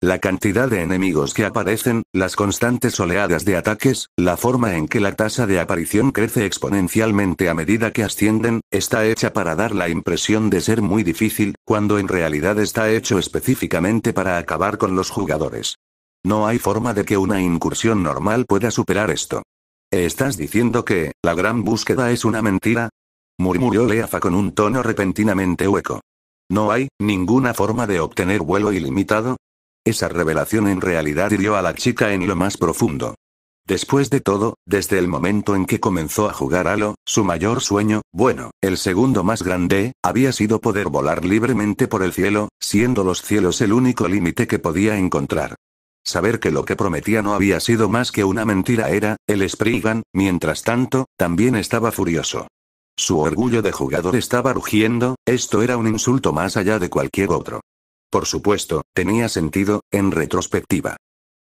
La cantidad de enemigos que aparecen, las constantes oleadas de ataques, la forma en que la tasa de aparición crece exponencialmente a medida que ascienden, está hecha para dar la impresión de ser muy difícil, cuando en realidad está hecho específicamente para acabar con los jugadores. No hay forma de que una incursión normal pueda superar esto. ¿Estás diciendo que, la gran búsqueda es una mentira? murmuró Leafa con un tono repentinamente hueco. ¿No hay ninguna forma de obtener vuelo ilimitado? Esa revelación en realidad hirió a la chica en lo más profundo. Después de todo, desde el momento en que comenzó a jugar Halo, su mayor sueño, bueno, el segundo más grande, había sido poder volar libremente por el cielo, siendo los cielos el único límite que podía encontrar. Saber que lo que prometía no había sido más que una mentira era, el Spriggan, mientras tanto, también estaba furioso. Su orgullo de jugador estaba rugiendo, esto era un insulto más allá de cualquier otro. Por supuesto, tenía sentido, en retrospectiva.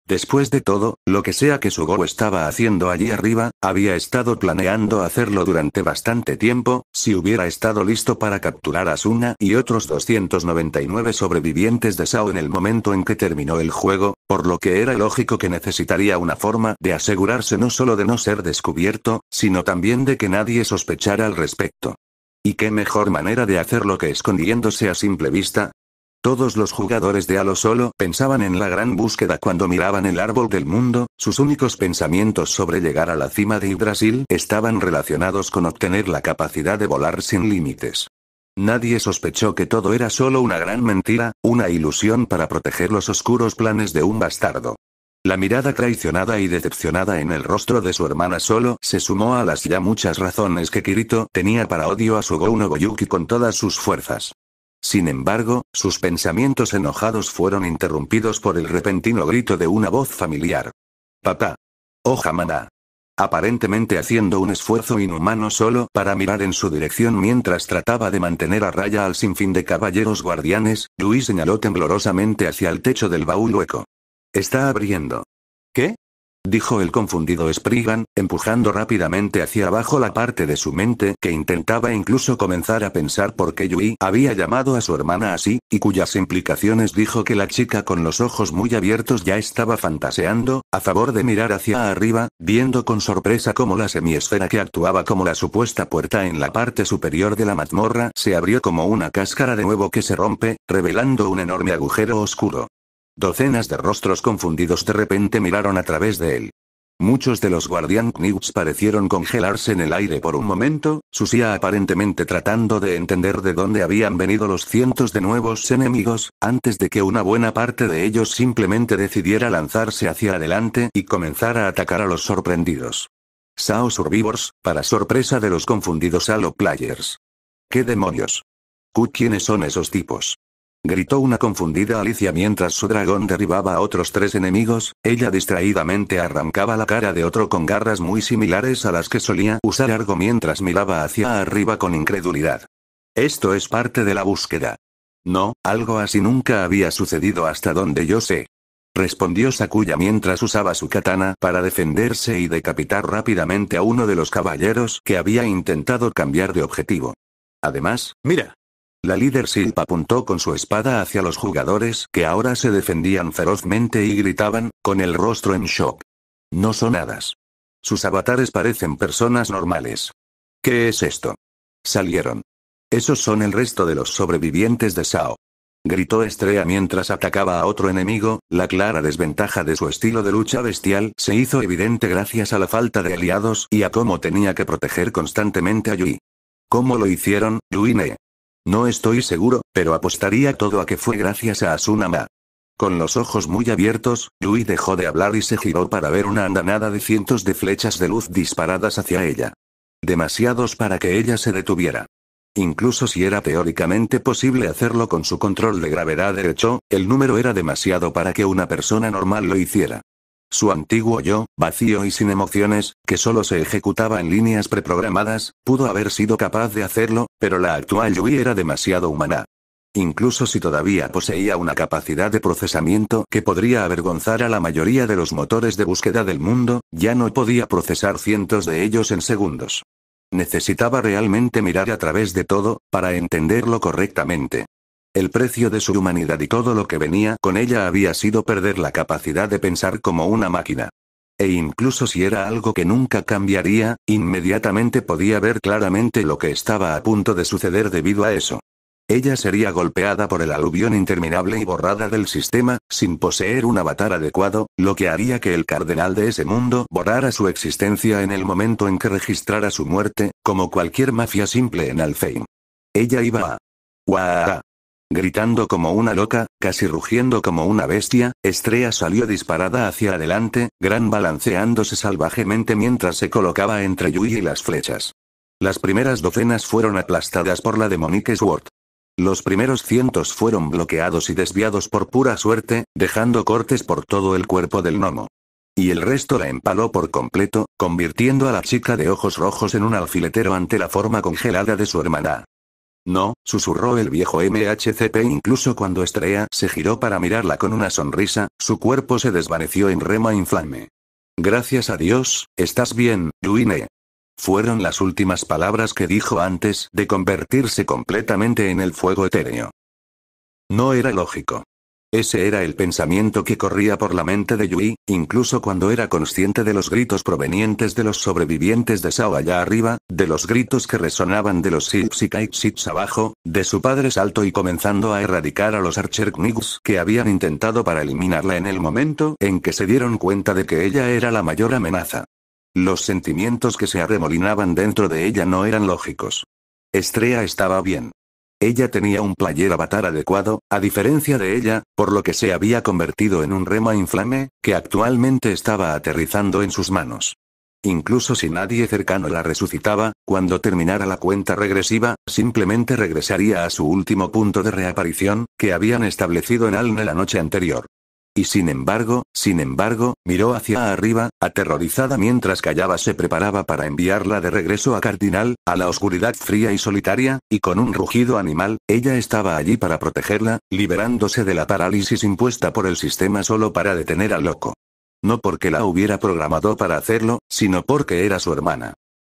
Después de todo, lo que sea que go estaba haciendo allí arriba, había estado planeando hacerlo durante bastante tiempo, si hubiera estado listo para capturar a Suna y otros 299 sobrevivientes de Sao en el momento en que terminó el juego, por lo que era lógico que necesitaría una forma de asegurarse no solo de no ser descubierto, sino también de que nadie sospechara al respecto. Y qué mejor manera de hacerlo que escondiéndose a simple vista, todos los jugadores de Halo solo pensaban en la gran búsqueda cuando miraban el árbol del mundo, sus únicos pensamientos sobre llegar a la cima de Yggdrasil estaban relacionados con obtener la capacidad de volar sin límites. Nadie sospechó que todo era solo una gran mentira, una ilusión para proteger los oscuros planes de un bastardo. La mirada traicionada y decepcionada en el rostro de su hermana solo se sumó a las ya muchas razones que Kirito tenía para odio a su Gouno Goyuki con todas sus fuerzas. Sin embargo, sus pensamientos enojados fueron interrumpidos por el repentino grito de una voz familiar. Papá. Oh Hamaná. Aparentemente haciendo un esfuerzo inhumano solo para mirar en su dirección mientras trataba de mantener a raya al sinfín de caballeros guardianes, Luis señaló temblorosamente hacia el techo del baúl hueco. Está abriendo dijo el confundido Spriggan, empujando rápidamente hacia abajo la parte de su mente que intentaba incluso comenzar a pensar por qué Yui había llamado a su hermana así, y cuyas implicaciones dijo que la chica con los ojos muy abiertos ya estaba fantaseando, a favor de mirar hacia arriba, viendo con sorpresa cómo la semiesfera que actuaba como la supuesta puerta en la parte superior de la mazmorra se abrió como una cáscara de nuevo que se rompe, revelando un enorme agujero oscuro. Docenas de rostros confundidos de repente miraron a través de él. Muchos de los Guardian Knights parecieron congelarse en el aire por un momento, Susia aparentemente tratando de entender de dónde habían venido los cientos de nuevos enemigos, antes de que una buena parte de ellos simplemente decidiera lanzarse hacia adelante y comenzar a atacar a los sorprendidos. Sao Survivors, para sorpresa de los confundidos Halo Players. ¿Qué demonios? ¿Quiénes son esos tipos? gritó una confundida Alicia mientras su dragón derribaba a otros tres enemigos, ella distraídamente arrancaba la cara de otro con garras muy similares a las que solía usar Argo mientras miraba hacia arriba con incredulidad. Esto es parte de la búsqueda. No, algo así nunca había sucedido hasta donde yo sé. Respondió Sakuya mientras usaba su katana para defenderse y decapitar rápidamente a uno de los caballeros que había intentado cambiar de objetivo. Además, mira, la líder Silpa apuntó con su espada hacia los jugadores que ahora se defendían ferozmente y gritaban, con el rostro en shock. No son hadas. Sus avatares parecen personas normales. ¿Qué es esto? Salieron. Esos son el resto de los sobrevivientes de Sao. Gritó Estrella mientras atacaba a otro enemigo, la clara desventaja de su estilo de lucha bestial se hizo evidente gracias a la falta de aliados y a cómo tenía que proteger constantemente a Yui. ¿Cómo lo hicieron, Yuine? No estoy seguro, pero apostaría todo a que fue gracias a Asunama. Con los ojos muy abiertos, Lui dejó de hablar y se giró para ver una andanada de cientos de flechas de luz disparadas hacia ella. Demasiados para que ella se detuviera. Incluso si era teóricamente posible hacerlo con su control de gravedad derecho, el número era demasiado para que una persona normal lo hiciera. Su antiguo yo, vacío y sin emociones, que solo se ejecutaba en líneas preprogramadas, pudo haber sido capaz de hacerlo, pero la actual Yui era demasiado humana. Incluso si todavía poseía una capacidad de procesamiento que podría avergonzar a la mayoría de los motores de búsqueda del mundo, ya no podía procesar cientos de ellos en segundos. Necesitaba realmente mirar a través de todo, para entenderlo correctamente. El precio de su humanidad y todo lo que venía con ella había sido perder la capacidad de pensar como una máquina. E incluso si era algo que nunca cambiaría, inmediatamente podía ver claramente lo que estaba a punto de suceder debido a eso. Ella sería golpeada por el aluvión interminable y borrada del sistema, sin poseer un avatar adecuado, lo que haría que el cardenal de ese mundo borrara su existencia en el momento en que registrara su muerte, como cualquier mafia simple en Alfheim. Ella iba a... Gritando como una loca, casi rugiendo como una bestia, Estrella salió disparada hacia adelante, Gran balanceándose salvajemente mientras se colocaba entre Yui y las flechas. Las primeras docenas fueron aplastadas por la de Sword. Los primeros cientos fueron bloqueados y desviados por pura suerte, dejando cortes por todo el cuerpo del gnomo. Y el resto la empaló por completo, convirtiendo a la chica de ojos rojos en un alfiletero ante la forma congelada de su hermana. No, susurró el viejo MHCP incluso cuando Estrella se giró para mirarla con una sonrisa, su cuerpo se desvaneció en rema inflame. Gracias a Dios, estás bien, Luine. Fueron las últimas palabras que dijo antes de convertirse completamente en el fuego etéreo. No era lógico. Ese era el pensamiento que corría por la mente de Yui, incluso cuando era consciente de los gritos provenientes de los sobrevivientes de Sao allá arriba, de los gritos que resonaban de los Sips y Kaixits abajo, de su padre Salto y comenzando a erradicar a los Archer Knigs que habían intentado para eliminarla en el momento en que se dieron cuenta de que ella era la mayor amenaza. Los sentimientos que se arremolinaban dentro de ella no eran lógicos. Estrella estaba bien. Ella tenía un player avatar adecuado, a diferencia de ella, por lo que se había convertido en un rema inflame, que actualmente estaba aterrizando en sus manos. Incluso si nadie cercano la resucitaba, cuando terminara la cuenta regresiva, simplemente regresaría a su último punto de reaparición, que habían establecido en Alne la noche anterior. Y sin embargo, sin embargo, miró hacia arriba, aterrorizada mientras callaba se preparaba para enviarla de regreso a Cardinal, a la oscuridad fría y solitaria, y con un rugido animal, ella estaba allí para protegerla, liberándose de la parálisis impuesta por el sistema solo para detener al loco. No porque la hubiera programado para hacerlo, sino porque era su hermana.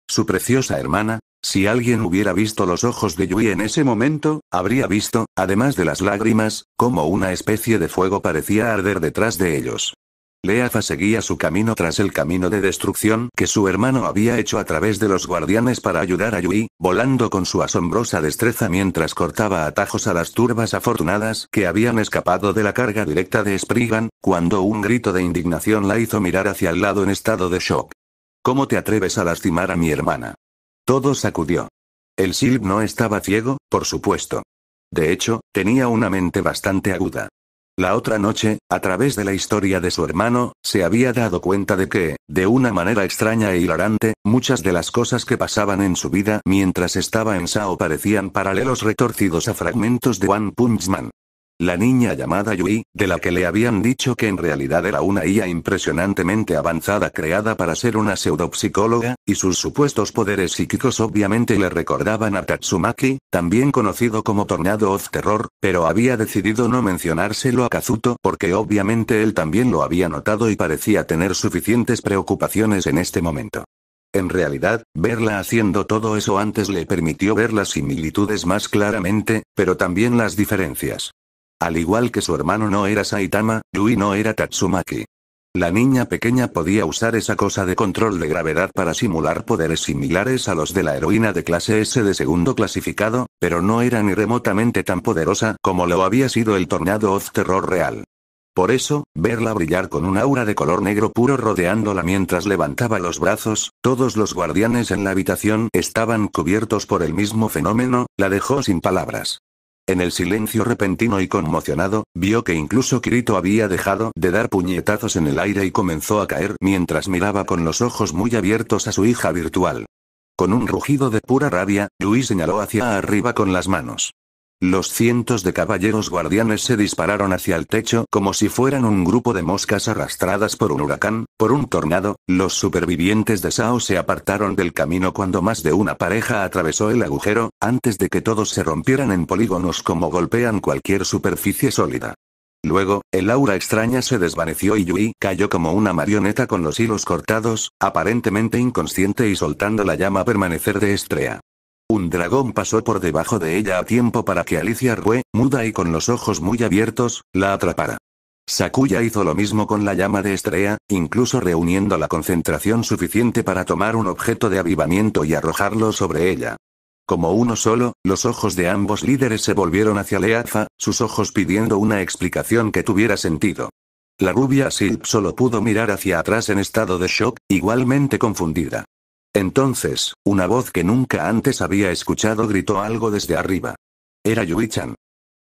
Su preciosa hermana, si alguien hubiera visto los ojos de Yui en ese momento, habría visto, además de las lágrimas, como una especie de fuego parecía arder detrás de ellos. Leafa seguía su camino tras el camino de destrucción que su hermano había hecho a través de los guardianes para ayudar a Yui, volando con su asombrosa destreza mientras cortaba atajos a las turbas afortunadas que habían escapado de la carga directa de Spriggan, cuando un grito de indignación la hizo mirar hacia el lado en estado de shock. ¿Cómo te atreves a lastimar a mi hermana? Todo sacudió. El Silb no estaba ciego, por supuesto. De hecho, tenía una mente bastante aguda. La otra noche, a través de la historia de su hermano, se había dado cuenta de que, de una manera extraña e hilarante, muchas de las cosas que pasaban en su vida mientras estaba en Sao parecían paralelos retorcidos a fragmentos de One Punch Man. La niña llamada Yui, de la que le habían dicho que en realidad era una IA impresionantemente avanzada creada para ser una pseudopsicóloga, y sus supuestos poderes psíquicos obviamente le recordaban a Tatsumaki, también conocido como Tornado of Terror, pero había decidido no mencionárselo a Kazuto porque obviamente él también lo había notado y parecía tener suficientes preocupaciones en este momento. En realidad, verla haciendo todo eso antes le permitió ver las similitudes más claramente, pero también las diferencias. Al igual que su hermano no era Saitama, Yui no era Tatsumaki. La niña pequeña podía usar esa cosa de control de gravedad para simular poderes similares a los de la heroína de clase S de segundo clasificado, pero no era ni remotamente tan poderosa como lo había sido el tornado of terror real. Por eso, verla brillar con un aura de color negro puro rodeándola mientras levantaba los brazos, todos los guardianes en la habitación estaban cubiertos por el mismo fenómeno, la dejó sin palabras. En el silencio repentino y conmocionado, vio que incluso Kirito había dejado de dar puñetazos en el aire y comenzó a caer mientras miraba con los ojos muy abiertos a su hija virtual. Con un rugido de pura rabia, Luis señaló hacia arriba con las manos. Los cientos de caballeros guardianes se dispararon hacia el techo como si fueran un grupo de moscas arrastradas por un huracán, por un tornado. Los supervivientes de Sao se apartaron del camino cuando más de una pareja atravesó el agujero, antes de que todos se rompieran en polígonos como golpean cualquier superficie sólida. Luego, el aura extraña se desvaneció y Yui cayó como una marioneta con los hilos cortados, aparentemente inconsciente y soltando la llama permanecer de estrella. Un dragón pasó por debajo de ella a tiempo para que Alicia Rue, muda y con los ojos muy abiertos, la atrapara. Sakuya hizo lo mismo con la llama de Estrella, incluso reuniendo la concentración suficiente para tomar un objeto de avivamiento y arrojarlo sobre ella. Como uno solo, los ojos de ambos líderes se volvieron hacia Leaza, sus ojos pidiendo una explicación que tuviera sentido. La rubia Silp solo pudo mirar hacia atrás en estado de shock, igualmente confundida. Entonces, una voz que nunca antes había escuchado gritó algo desde arriba. Era Yuichan.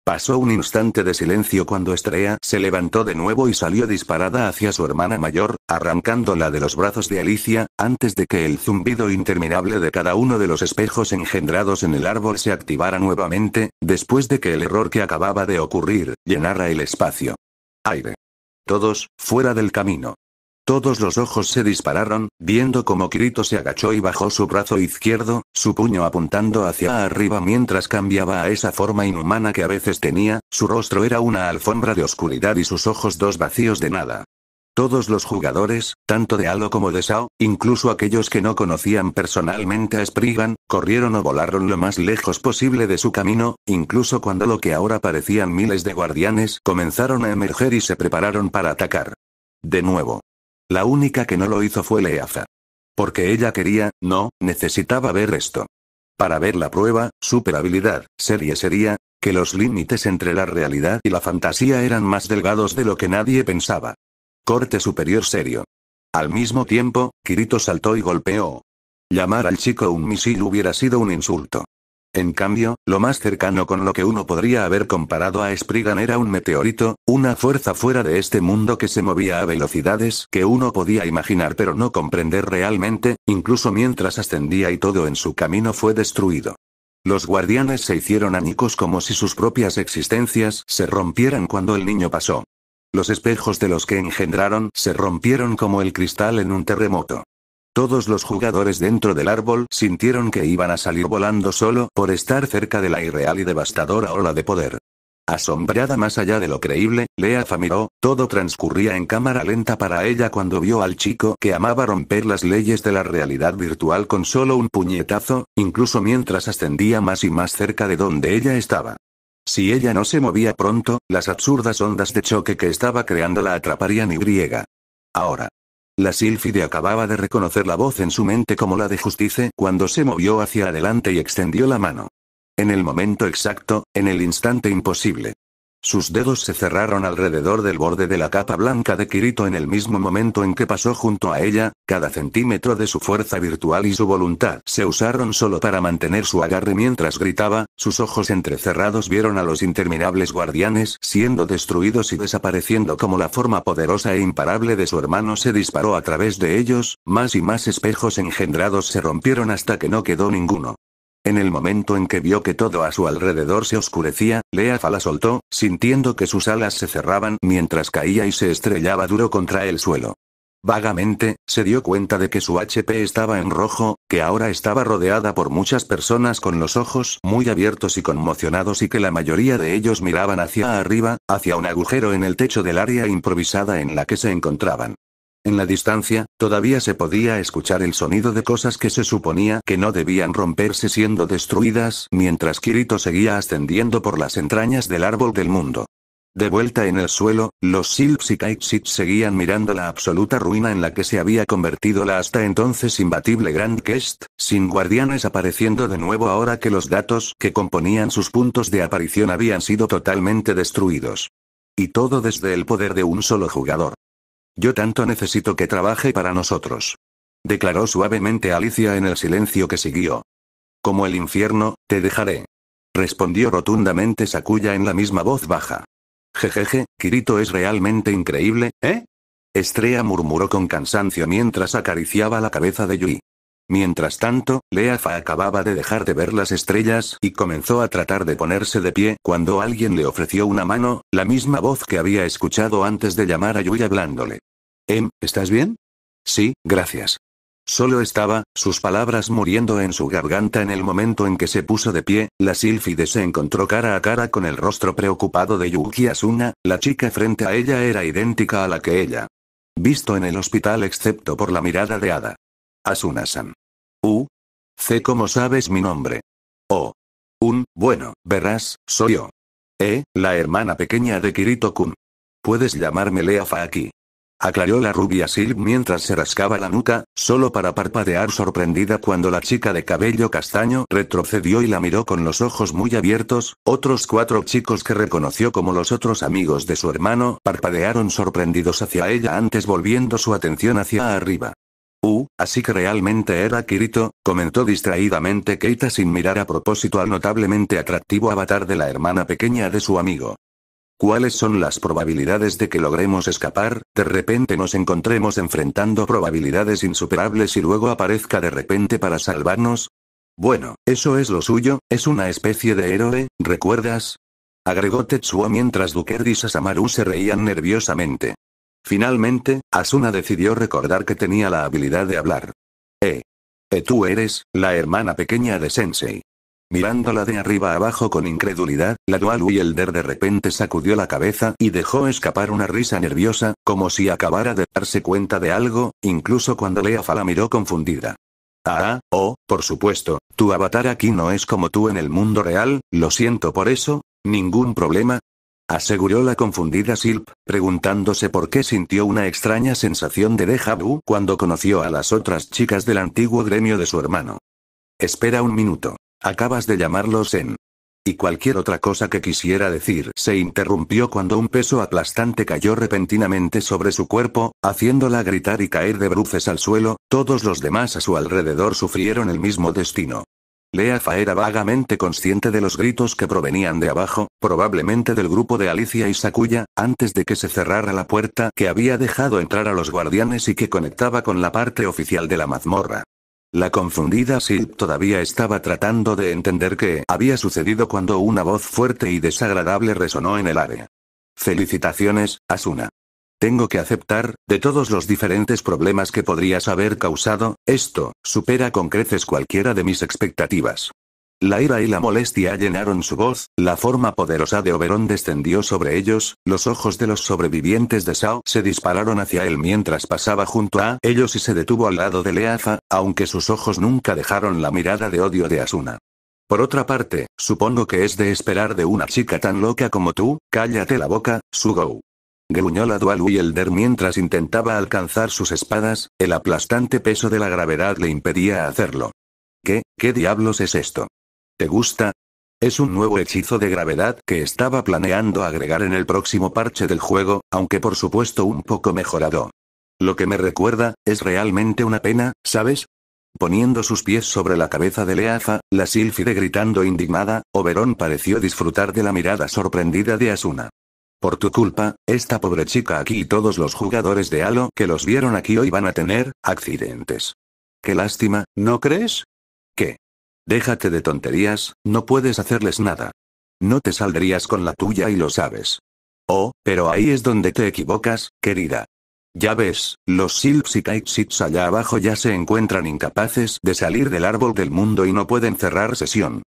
Pasó un instante de silencio cuando Estrella se levantó de nuevo y salió disparada hacia su hermana mayor, arrancándola de los brazos de Alicia, antes de que el zumbido interminable de cada uno de los espejos engendrados en el árbol se activara nuevamente, después de que el error que acababa de ocurrir, llenara el espacio. Aire. Todos, fuera del camino. Todos los ojos se dispararon, viendo cómo Kirito se agachó y bajó su brazo izquierdo, su puño apuntando hacia arriba mientras cambiaba a esa forma inhumana que a veces tenía, su rostro era una alfombra de oscuridad y sus ojos dos vacíos de nada. Todos los jugadores, tanto de Halo como de Sao, incluso aquellos que no conocían personalmente a Spriggan, corrieron o volaron lo más lejos posible de su camino, incluso cuando lo que ahora parecían miles de guardianes comenzaron a emerger y se prepararon para atacar. De nuevo. La única que no lo hizo fue Leaza. Porque ella quería, no, necesitaba ver esto. Para ver la prueba, superabilidad, serie sería, que los límites entre la realidad y la fantasía eran más delgados de lo que nadie pensaba. Corte superior serio. Al mismo tiempo, Kirito saltó y golpeó. Llamar al chico un misil hubiera sido un insulto. En cambio, lo más cercano con lo que uno podría haber comparado a Spriggan era un meteorito, una fuerza fuera de este mundo que se movía a velocidades que uno podía imaginar pero no comprender realmente, incluso mientras ascendía y todo en su camino fue destruido. Los guardianes se hicieron ánicos como si sus propias existencias se rompieran cuando el niño pasó. Los espejos de los que engendraron se rompieron como el cristal en un terremoto. Todos los jugadores dentro del árbol sintieron que iban a salir volando solo por estar cerca de la irreal y devastadora ola de poder. Asombrada más allá de lo creíble, Lea famiró, todo transcurría en cámara lenta para ella cuando vio al chico que amaba romper las leyes de la realidad virtual con solo un puñetazo, incluso mientras ascendía más y más cerca de donde ella estaba. Si ella no se movía pronto, las absurdas ondas de choque que estaba creando la atraparían y griega. Ahora, la Silfide acababa de reconocer la voz en su mente como la de Justice cuando se movió hacia adelante y extendió la mano. En el momento exacto, en el instante imposible. Sus dedos se cerraron alrededor del borde de la capa blanca de Kirito en el mismo momento en que pasó junto a ella, cada centímetro de su fuerza virtual y su voluntad se usaron solo para mantener su agarre mientras gritaba, sus ojos entrecerrados vieron a los interminables guardianes siendo destruidos y desapareciendo como la forma poderosa e imparable de su hermano se disparó a través de ellos, más y más espejos engendrados se rompieron hasta que no quedó ninguno. En el momento en que vio que todo a su alrededor se oscurecía, Leafa la soltó, sintiendo que sus alas se cerraban mientras caía y se estrellaba duro contra el suelo. Vagamente, se dio cuenta de que su HP estaba en rojo, que ahora estaba rodeada por muchas personas con los ojos muy abiertos y conmocionados y que la mayoría de ellos miraban hacia arriba, hacia un agujero en el techo del área improvisada en la que se encontraban. En la distancia, todavía se podía escuchar el sonido de cosas que se suponía que no debían romperse siendo destruidas mientras Kirito seguía ascendiendo por las entrañas del árbol del mundo. De vuelta en el suelo, los Silps y Kaixit seguían mirando la absoluta ruina en la que se había convertido la hasta entonces imbatible Grand Quest, sin guardianes apareciendo de nuevo ahora que los datos que componían sus puntos de aparición habían sido totalmente destruidos. Y todo desde el poder de un solo jugador. Yo tanto necesito que trabaje para nosotros. Declaró suavemente Alicia en el silencio que siguió. Como el infierno, te dejaré. Respondió rotundamente Sakuya en la misma voz baja. Jejeje, Kirito es realmente increíble, ¿eh? Estrella murmuró con cansancio mientras acariciaba la cabeza de Yui. Mientras tanto, Leafa acababa de dejar de ver las estrellas y comenzó a tratar de ponerse de pie cuando alguien le ofreció una mano, la misma voz que había escuchado antes de llamar a Yui hablándole. Em, ¿estás bien? Sí, gracias. Solo estaba, sus palabras muriendo en su garganta en el momento en que se puso de pie, la Silphide se encontró cara a cara con el rostro preocupado de Yuki Asuna, la chica frente a ella era idéntica a la que ella. Visto en el hospital excepto por la mirada de Ada. Asuna-san. U. C. ¿Cómo sabes mi nombre? O. Un, bueno, verás, soy yo. E. La hermana pequeña de Kirito-kun. Puedes llamarme Leafa aquí. Aclaró la rubia Silb mientras se rascaba la nuca, solo para parpadear sorprendida cuando la chica de cabello castaño retrocedió y la miró con los ojos muy abiertos, otros cuatro chicos que reconoció como los otros amigos de su hermano parpadearon sorprendidos hacia ella antes volviendo su atención hacia arriba. Uh, así que realmente era Kirito, comentó distraídamente Keita sin mirar a propósito al notablemente atractivo avatar de la hermana pequeña de su amigo. ¿Cuáles son las probabilidades de que logremos escapar, de repente nos encontremos enfrentando probabilidades insuperables y luego aparezca de repente para salvarnos? Bueno, eso es lo suyo, es una especie de héroe, ¿recuerdas? Agregó Tetsuo mientras Duker y Sasamaru se reían nerviosamente. Finalmente, Asuna decidió recordar que tenía la habilidad de hablar. Eh. Eh, tú eres, la hermana pequeña de Sensei. Mirándola de arriba abajo con incredulidad, la Dual Der de repente sacudió la cabeza y dejó escapar una risa nerviosa, como si acabara de darse cuenta de algo, incluso cuando Leafa la miró confundida. Ah, oh, por supuesto, tu avatar aquí no es como tú en el mundo real, lo siento por eso, ningún problema, aseguró la confundida Silp, preguntándose por qué sintió una extraña sensación de déjà vu cuando conoció a las otras chicas del antiguo gremio de su hermano. Espera un minuto. Acabas de llamarlos en. Y cualquier otra cosa que quisiera decir se interrumpió cuando un peso aplastante cayó repentinamente sobre su cuerpo, haciéndola gritar y caer de bruces al suelo, todos los demás a su alrededor sufrieron el mismo destino. Leafa era vagamente consciente de los gritos que provenían de abajo, probablemente del grupo de Alicia y Sakuya, antes de que se cerrara la puerta que había dejado entrar a los guardianes y que conectaba con la parte oficial de la mazmorra. La confundida Silp todavía estaba tratando de entender qué había sucedido cuando una voz fuerte y desagradable resonó en el área. Felicitaciones, Asuna. Tengo que aceptar, de todos los diferentes problemas que podrías haber causado, esto, supera con creces cualquiera de mis expectativas. La ira y la molestia llenaron su voz, la forma poderosa de Oberón descendió sobre ellos, los ojos de los sobrevivientes de Sao se dispararon hacia él mientras pasaba junto a ellos y se detuvo al lado de Leafa, aunque sus ojos nunca dejaron la mirada de odio de Asuna. Por otra parte, supongo que es de esperar de una chica tan loca como tú, cállate la boca, Sugou gruñó la Dual elder mientras intentaba alcanzar sus espadas, el aplastante peso de la gravedad le impedía hacerlo. ¿Qué, qué diablos es esto? ¿Te gusta? Es un nuevo hechizo de gravedad que estaba planeando agregar en el próximo parche del juego, aunque por supuesto un poco mejorado. Lo que me recuerda, es realmente una pena, ¿sabes? Poniendo sus pies sobre la cabeza de Leafa, la sílfide gritando indignada, Oberon pareció disfrutar de la mirada sorprendida de Asuna. Por tu culpa, esta pobre chica aquí y todos los jugadores de Halo que los vieron aquí hoy van a tener accidentes. Qué lástima, ¿no crees? ¿Qué? Déjate de tonterías, no puedes hacerles nada. No te saldrías con la tuya y lo sabes. Oh, pero ahí es donde te equivocas, querida. Ya ves, los Silps y Kitschits allá abajo ya se encuentran incapaces de salir del árbol del mundo y no pueden cerrar sesión.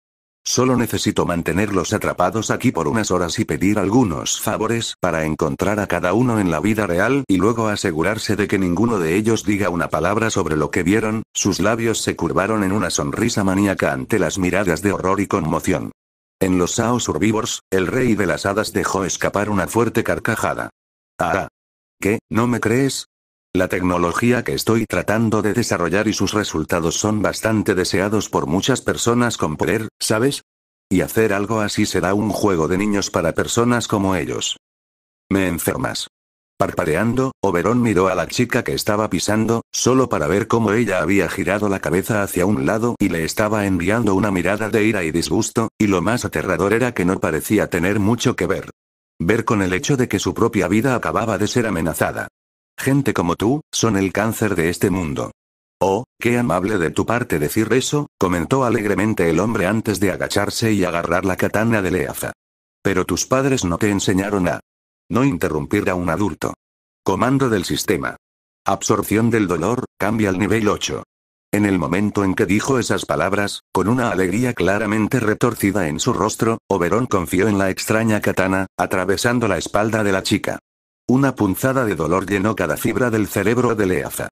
Solo necesito mantenerlos atrapados aquí por unas horas y pedir algunos favores para encontrar a cada uno en la vida real y luego asegurarse de que ninguno de ellos diga una palabra sobre lo que vieron, sus labios se curvaron en una sonrisa maníaca ante las miradas de horror y conmoción. En los Saos Survivors, el rey de las hadas dejó escapar una fuerte carcajada. Ah. ¿Qué, no me crees? La tecnología que estoy tratando de desarrollar y sus resultados son bastante deseados por muchas personas con poder, ¿sabes? Y hacer algo así será un juego de niños para personas como ellos. Me enfermas. Parpadeando, Oberón miró a la chica que estaba pisando, solo para ver cómo ella había girado la cabeza hacia un lado y le estaba enviando una mirada de ira y disgusto, y lo más aterrador era que no parecía tener mucho que ver. Ver con el hecho de que su propia vida acababa de ser amenazada. Gente como tú, son el cáncer de este mundo. Oh, qué amable de tu parte decir eso, comentó alegremente el hombre antes de agacharse y agarrar la katana de Leaza. Pero tus padres no te enseñaron a no interrumpir a un adulto. Comando del sistema. Absorción del dolor, cambia al nivel 8. En el momento en que dijo esas palabras, con una alegría claramente retorcida en su rostro, Oberón confió en la extraña katana, atravesando la espalda de la chica. Una punzada de dolor llenó cada fibra del cerebro de Leaza.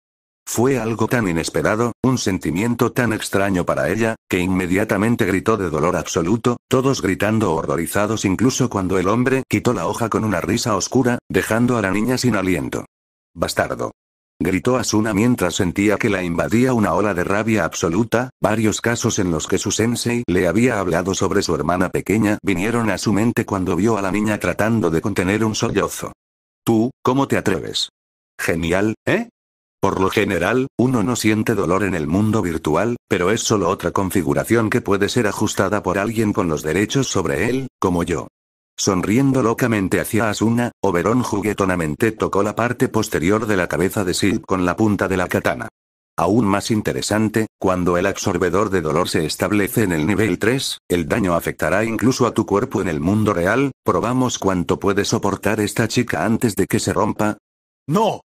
Fue algo tan inesperado, un sentimiento tan extraño para ella, que inmediatamente gritó de dolor absoluto, todos gritando horrorizados incluso cuando el hombre quitó la hoja con una risa oscura, dejando a la niña sin aliento. Bastardo. Gritó Asuna mientras sentía que la invadía una ola de rabia absoluta, varios casos en los que su sensei le había hablado sobre su hermana pequeña vinieron a su mente cuando vio a la niña tratando de contener un sollozo. Tú, ¿cómo te atreves? Genial, ¿eh? Por lo general, uno no siente dolor en el mundo virtual, pero es solo otra configuración que puede ser ajustada por alguien con los derechos sobre él, como yo. Sonriendo locamente hacia Asuna, Oberón juguetonamente tocó la parte posterior de la cabeza de Sil con la punta de la katana. Aún más interesante, cuando el absorbedor de dolor se establece en el nivel 3, el daño afectará incluso a tu cuerpo en el mundo real, probamos cuánto puede soportar esta chica antes de que se rompa. ¡No!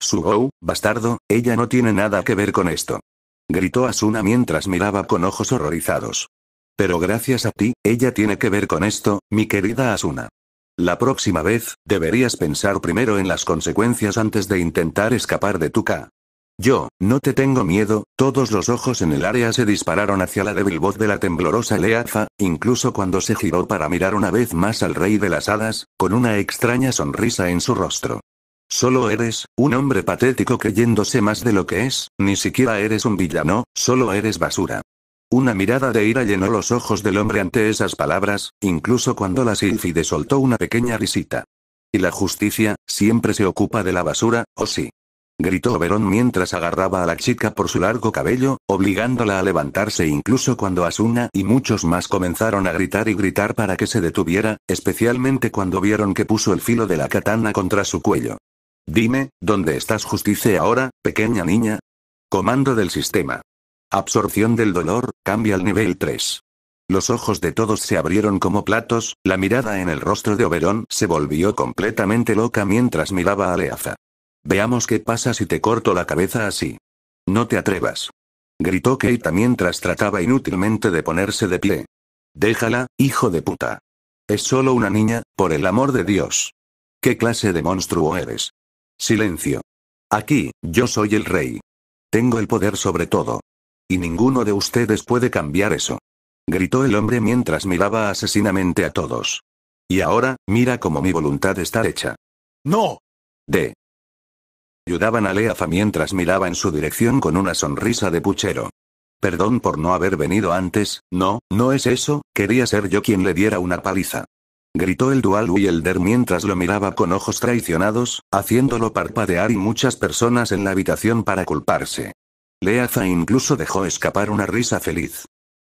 Sugou, oh, bastardo, ella no tiene nada que ver con esto. Gritó Asuna mientras miraba con ojos horrorizados. Pero gracias a ti, ella tiene que ver con esto, mi querida Asuna. La próxima vez, deberías pensar primero en las consecuencias antes de intentar escapar de tu K. Yo, no te tengo miedo, todos los ojos en el área se dispararon hacia la débil voz de la temblorosa Leaza, incluso cuando se giró para mirar una vez más al rey de las hadas, con una extraña sonrisa en su rostro. Solo eres, un hombre patético creyéndose más de lo que es, ni siquiera eres un villano, solo eres basura. Una mirada de ira llenó los ojos del hombre ante esas palabras, incluso cuando la Silfide soltó una pequeña risita. Y la justicia, siempre se ocupa de la basura, ¿o sí? gritó Oberon mientras agarraba a la chica por su largo cabello, obligándola a levantarse incluso cuando Asuna y muchos más comenzaron a gritar y gritar para que se detuviera, especialmente cuando vieron que puso el filo de la katana contra su cuello. Dime, ¿dónde estás justicia ahora, pequeña niña? Comando del sistema. Absorción del dolor, cambia al nivel 3. Los ojos de todos se abrieron como platos, la mirada en el rostro de Oberón se volvió completamente loca mientras miraba a Leaza. Veamos qué pasa si te corto la cabeza así. No te atrevas. Gritó Keita mientras trataba inútilmente de ponerse de pie. Déjala, hijo de puta. Es solo una niña, por el amor de Dios. ¿Qué clase de monstruo eres? Silencio. Aquí, yo soy el rey. Tengo el poder sobre todo. Y ninguno de ustedes puede cambiar eso. Gritó el hombre mientras miraba asesinamente a todos. Y ahora, mira cómo mi voluntad está hecha. ¡No! De. Ayudaban a Leafa mientras miraba en su dirección con una sonrisa de puchero. Perdón por no haber venido antes, no, no es eso, quería ser yo quien le diera una paliza. Gritó el Dual Wielder mientras lo miraba con ojos traicionados, haciéndolo parpadear y muchas personas en la habitación para culparse. Leafa incluso dejó escapar una risa feliz.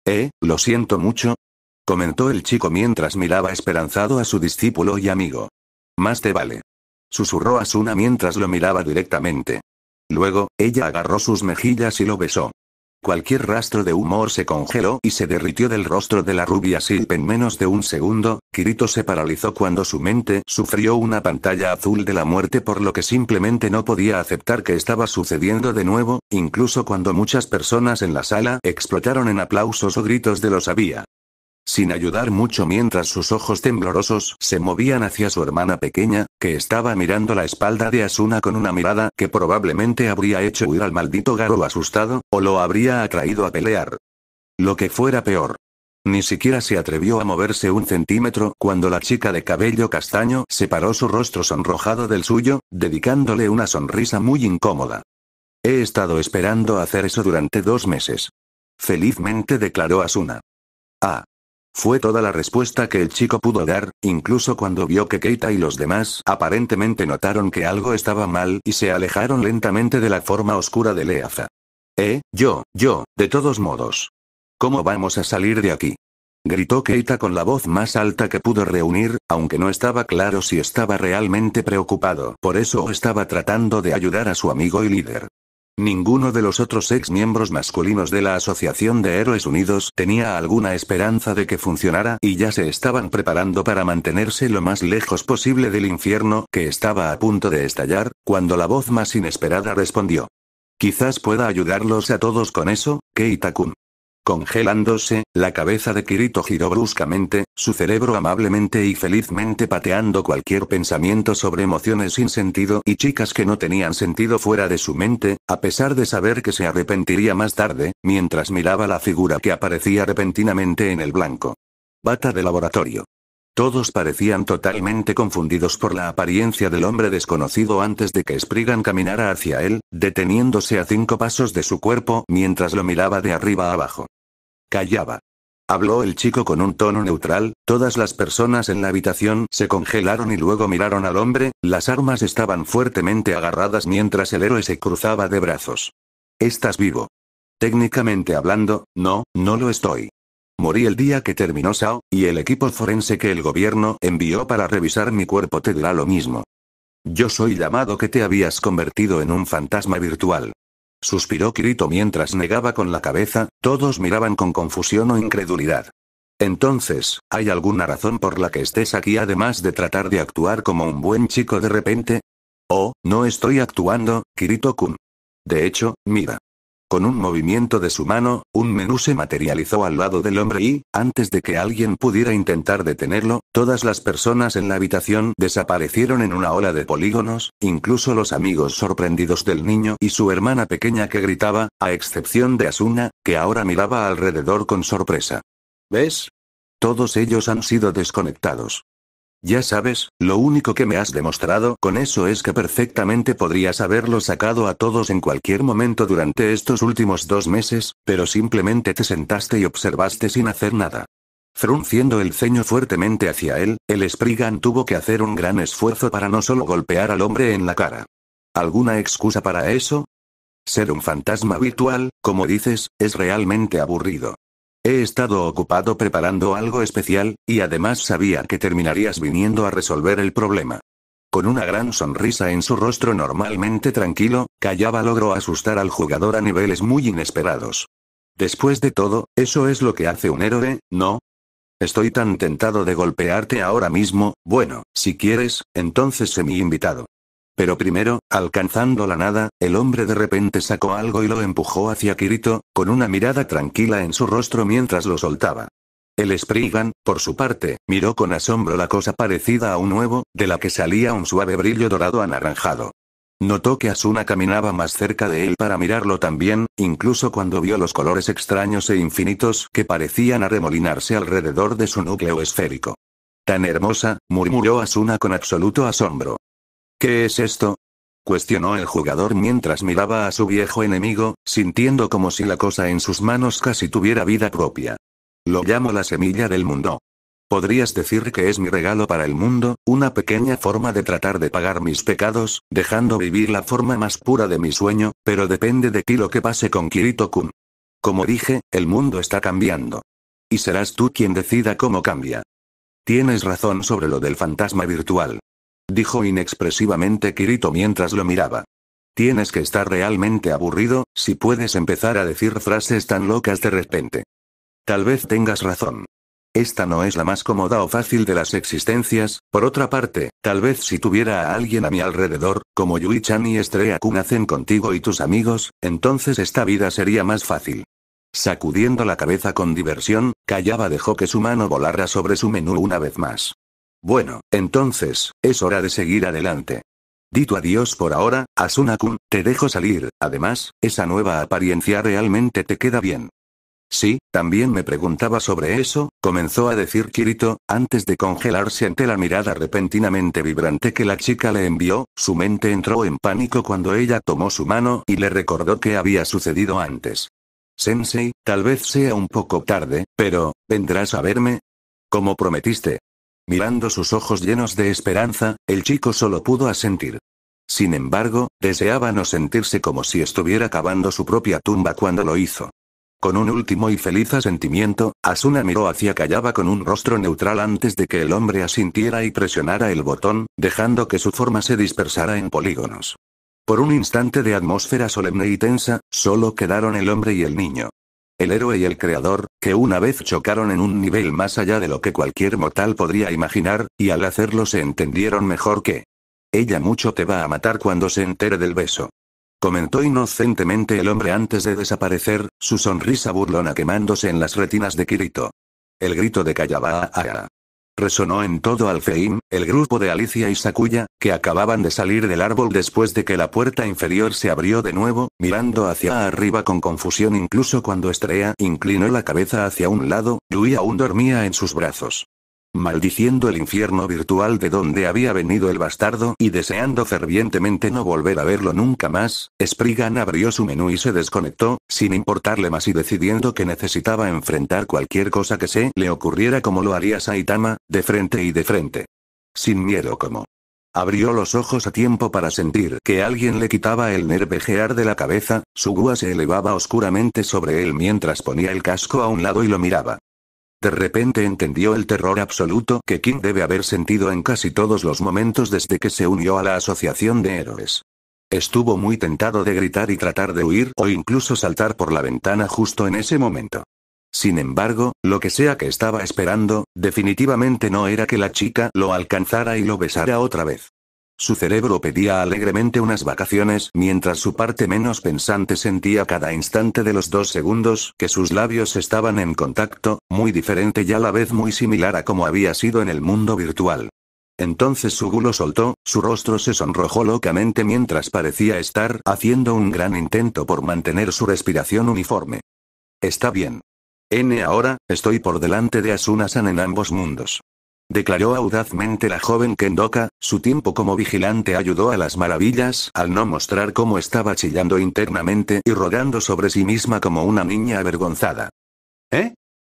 Eh, lo siento mucho. Comentó el chico mientras miraba esperanzado a su discípulo y amigo. Más te vale susurró Asuna mientras lo miraba directamente. Luego, ella agarró sus mejillas y lo besó. Cualquier rastro de humor se congeló y se derritió del rostro de la rubia Silp en menos de un segundo, Kirito se paralizó cuando su mente sufrió una pantalla azul de la muerte por lo que simplemente no podía aceptar que estaba sucediendo de nuevo, incluso cuando muchas personas en la sala explotaron en aplausos o gritos de lo sabía. Sin ayudar mucho mientras sus ojos temblorosos se movían hacia su hermana pequeña, que estaba mirando la espalda de Asuna con una mirada que probablemente habría hecho huir al maldito Garo asustado, o lo habría atraído a pelear. Lo que fuera peor. Ni siquiera se atrevió a moverse un centímetro cuando la chica de cabello castaño separó su rostro sonrojado del suyo, dedicándole una sonrisa muy incómoda. He estado esperando hacer eso durante dos meses. Felizmente declaró Asuna. Ah. Fue toda la respuesta que el chico pudo dar, incluso cuando vio que Keita y los demás aparentemente notaron que algo estaba mal y se alejaron lentamente de la forma oscura de Leaza. Eh, yo, yo, de todos modos. ¿Cómo vamos a salir de aquí? Gritó Keita con la voz más alta que pudo reunir, aunque no estaba claro si estaba realmente preocupado por eso o estaba tratando de ayudar a su amigo y líder. Ninguno de los otros ex miembros masculinos de la Asociación de Héroes Unidos tenía alguna esperanza de que funcionara y ya se estaban preparando para mantenerse lo más lejos posible del infierno que estaba a punto de estallar, cuando la voz más inesperada respondió. Quizás pueda ayudarlos a todos con eso, Keita-kun. Congelándose, la cabeza de Kirito giró bruscamente, su cerebro amablemente y felizmente pateando cualquier pensamiento sobre emociones sin sentido y chicas que no tenían sentido fuera de su mente, a pesar de saber que se arrepentiría más tarde, mientras miraba la figura que aparecía repentinamente en el blanco. Bata de laboratorio. Todos parecían totalmente confundidos por la apariencia del hombre desconocido antes de que Sprigan caminara hacia él, deteniéndose a cinco pasos de su cuerpo mientras lo miraba de arriba abajo. Callaba. Habló el chico con un tono neutral, todas las personas en la habitación se congelaron y luego miraron al hombre, las armas estaban fuertemente agarradas mientras el héroe se cruzaba de brazos. Estás vivo. Técnicamente hablando, no, no lo estoy. Morí el día que terminó SAO, y el equipo forense que el gobierno envió para revisar mi cuerpo te dirá lo mismo. Yo soy llamado que te habías convertido en un fantasma virtual. Suspiró Kirito mientras negaba con la cabeza, todos miraban con confusión o incredulidad. Entonces, ¿hay alguna razón por la que estés aquí además de tratar de actuar como un buen chico de repente? Oh, no estoy actuando, Kirito-kun. De hecho, mira. Con un movimiento de su mano, un menú se materializó al lado del hombre y, antes de que alguien pudiera intentar detenerlo, todas las personas en la habitación desaparecieron en una ola de polígonos, incluso los amigos sorprendidos del niño y su hermana pequeña que gritaba, a excepción de Asuna, que ahora miraba alrededor con sorpresa. ¿Ves? Todos ellos han sido desconectados. Ya sabes, lo único que me has demostrado con eso es que perfectamente podrías haberlo sacado a todos en cualquier momento durante estos últimos dos meses, pero simplemente te sentaste y observaste sin hacer nada. Frunciendo el ceño fuertemente hacia él, el Spriggan tuvo que hacer un gran esfuerzo para no solo golpear al hombre en la cara. ¿Alguna excusa para eso? Ser un fantasma virtual, como dices, es realmente aburrido. He estado ocupado preparando algo especial, y además sabía que terminarías viniendo a resolver el problema. Con una gran sonrisa en su rostro normalmente tranquilo, Callaba logró asustar al jugador a niveles muy inesperados. Después de todo, eso es lo que hace un héroe, ¿no? Estoy tan tentado de golpearte ahora mismo, bueno, si quieres, entonces sé mi invitado. Pero primero, alcanzando la nada, el hombre de repente sacó algo y lo empujó hacia Kirito, con una mirada tranquila en su rostro mientras lo soltaba. El Spriggan, por su parte, miró con asombro la cosa parecida a un huevo, de la que salía un suave brillo dorado anaranjado. Notó que Asuna caminaba más cerca de él para mirarlo también, incluso cuando vio los colores extraños e infinitos que parecían arremolinarse alrededor de su núcleo esférico. Tan hermosa, murmuró Asuna con absoluto asombro. ¿Qué es esto? cuestionó el jugador mientras miraba a su viejo enemigo, sintiendo como si la cosa en sus manos casi tuviera vida propia. Lo llamo la semilla del mundo. Podrías decir que es mi regalo para el mundo, una pequeña forma de tratar de pagar mis pecados, dejando vivir la forma más pura de mi sueño, pero depende de ti lo que pase con Kirito-kun. Como dije, el mundo está cambiando. Y serás tú quien decida cómo cambia. Tienes razón sobre lo del fantasma virtual dijo inexpresivamente Kirito mientras lo miraba. Tienes que estar realmente aburrido, si puedes empezar a decir frases tan locas de repente. Tal vez tengas razón. Esta no es la más cómoda o fácil de las existencias, por otra parte, tal vez si tuviera a alguien a mi alrededor, como Yui-chan y Estrella Kun hacen contigo y tus amigos, entonces esta vida sería más fácil. Sacudiendo la cabeza con diversión, Callaba dejó que su mano volara sobre su menú una vez más. Bueno, entonces, es hora de seguir adelante. Dito adiós por ahora, Asunakun. te dejo salir, además, esa nueva apariencia realmente te queda bien. Sí, también me preguntaba sobre eso, comenzó a decir Kirito, antes de congelarse ante la mirada repentinamente vibrante que la chica le envió, su mente entró en pánico cuando ella tomó su mano y le recordó que había sucedido antes. Sensei, tal vez sea un poco tarde, pero, ¿vendrás a verme? Como prometiste, Mirando sus ojos llenos de esperanza, el chico solo pudo asentir. Sin embargo, deseaba no sentirse como si estuviera cavando su propia tumba cuando lo hizo. Con un último y feliz asentimiento, Asuna miró hacia Callaba con un rostro neutral antes de que el hombre asintiera y presionara el botón, dejando que su forma se dispersara en polígonos. Por un instante de atmósfera solemne y tensa, solo quedaron el hombre y el niño el héroe y el creador, que una vez chocaron en un nivel más allá de lo que cualquier mortal podría imaginar, y al hacerlo se entendieron mejor que... Ella mucho te va a matar cuando se entere del beso. Comentó inocentemente el hombre antes de desaparecer, su sonrisa burlona quemándose en las retinas de Kirito. El grito de Callaba-a-a-a. Ah, ah, Resonó en todo Alfeim, el grupo de Alicia y Sakuya, que acababan de salir del árbol después de que la puerta inferior se abrió de nuevo, mirando hacia arriba con confusión incluso cuando Estrella inclinó la cabeza hacia un lado, Yui aún dormía en sus brazos maldiciendo el infierno virtual de donde había venido el bastardo y deseando fervientemente no volver a verlo nunca más, Spriggan abrió su menú y se desconectó, sin importarle más y decidiendo que necesitaba enfrentar cualquier cosa que se le ocurriera como lo haría Saitama, de frente y de frente. Sin miedo como. Abrió los ojos a tiempo para sentir que alguien le quitaba el nervejear de la cabeza, su gua se elevaba oscuramente sobre él mientras ponía el casco a un lado y lo miraba. De repente entendió el terror absoluto que Kim debe haber sentido en casi todos los momentos desde que se unió a la Asociación de Héroes. Estuvo muy tentado de gritar y tratar de huir o incluso saltar por la ventana justo en ese momento. Sin embargo, lo que sea que estaba esperando, definitivamente no era que la chica lo alcanzara y lo besara otra vez. Su cerebro pedía alegremente unas vacaciones mientras su parte menos pensante sentía cada instante de los dos segundos que sus labios estaban en contacto, muy diferente y a la vez muy similar a como había sido en el mundo virtual. Entonces su gulo soltó, su rostro se sonrojó locamente mientras parecía estar haciendo un gran intento por mantener su respiración uniforme. Está bien. N ahora, estoy por delante de Asuna-san en ambos mundos declaró audazmente la joven Kendoka, su tiempo como vigilante ayudó a las maravillas al no mostrar cómo estaba chillando internamente y rodando sobre sí misma como una niña avergonzada. ¿Eh?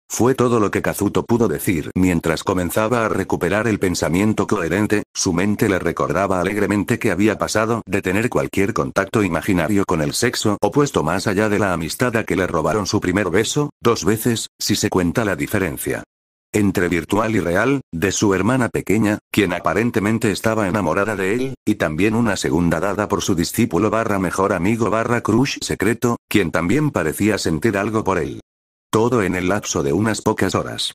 Fue todo lo que Kazuto pudo decir mientras comenzaba a recuperar el pensamiento coherente, su mente le recordaba alegremente que había pasado de tener cualquier contacto imaginario con el sexo opuesto más allá de la amistad a que le robaron su primer beso, dos veces, si se cuenta la diferencia entre virtual y real, de su hermana pequeña, quien aparentemente estaba enamorada de él, y también una segunda dada por su discípulo barra mejor amigo barra crush secreto, quien también parecía sentir algo por él. Todo en el lapso de unas pocas horas.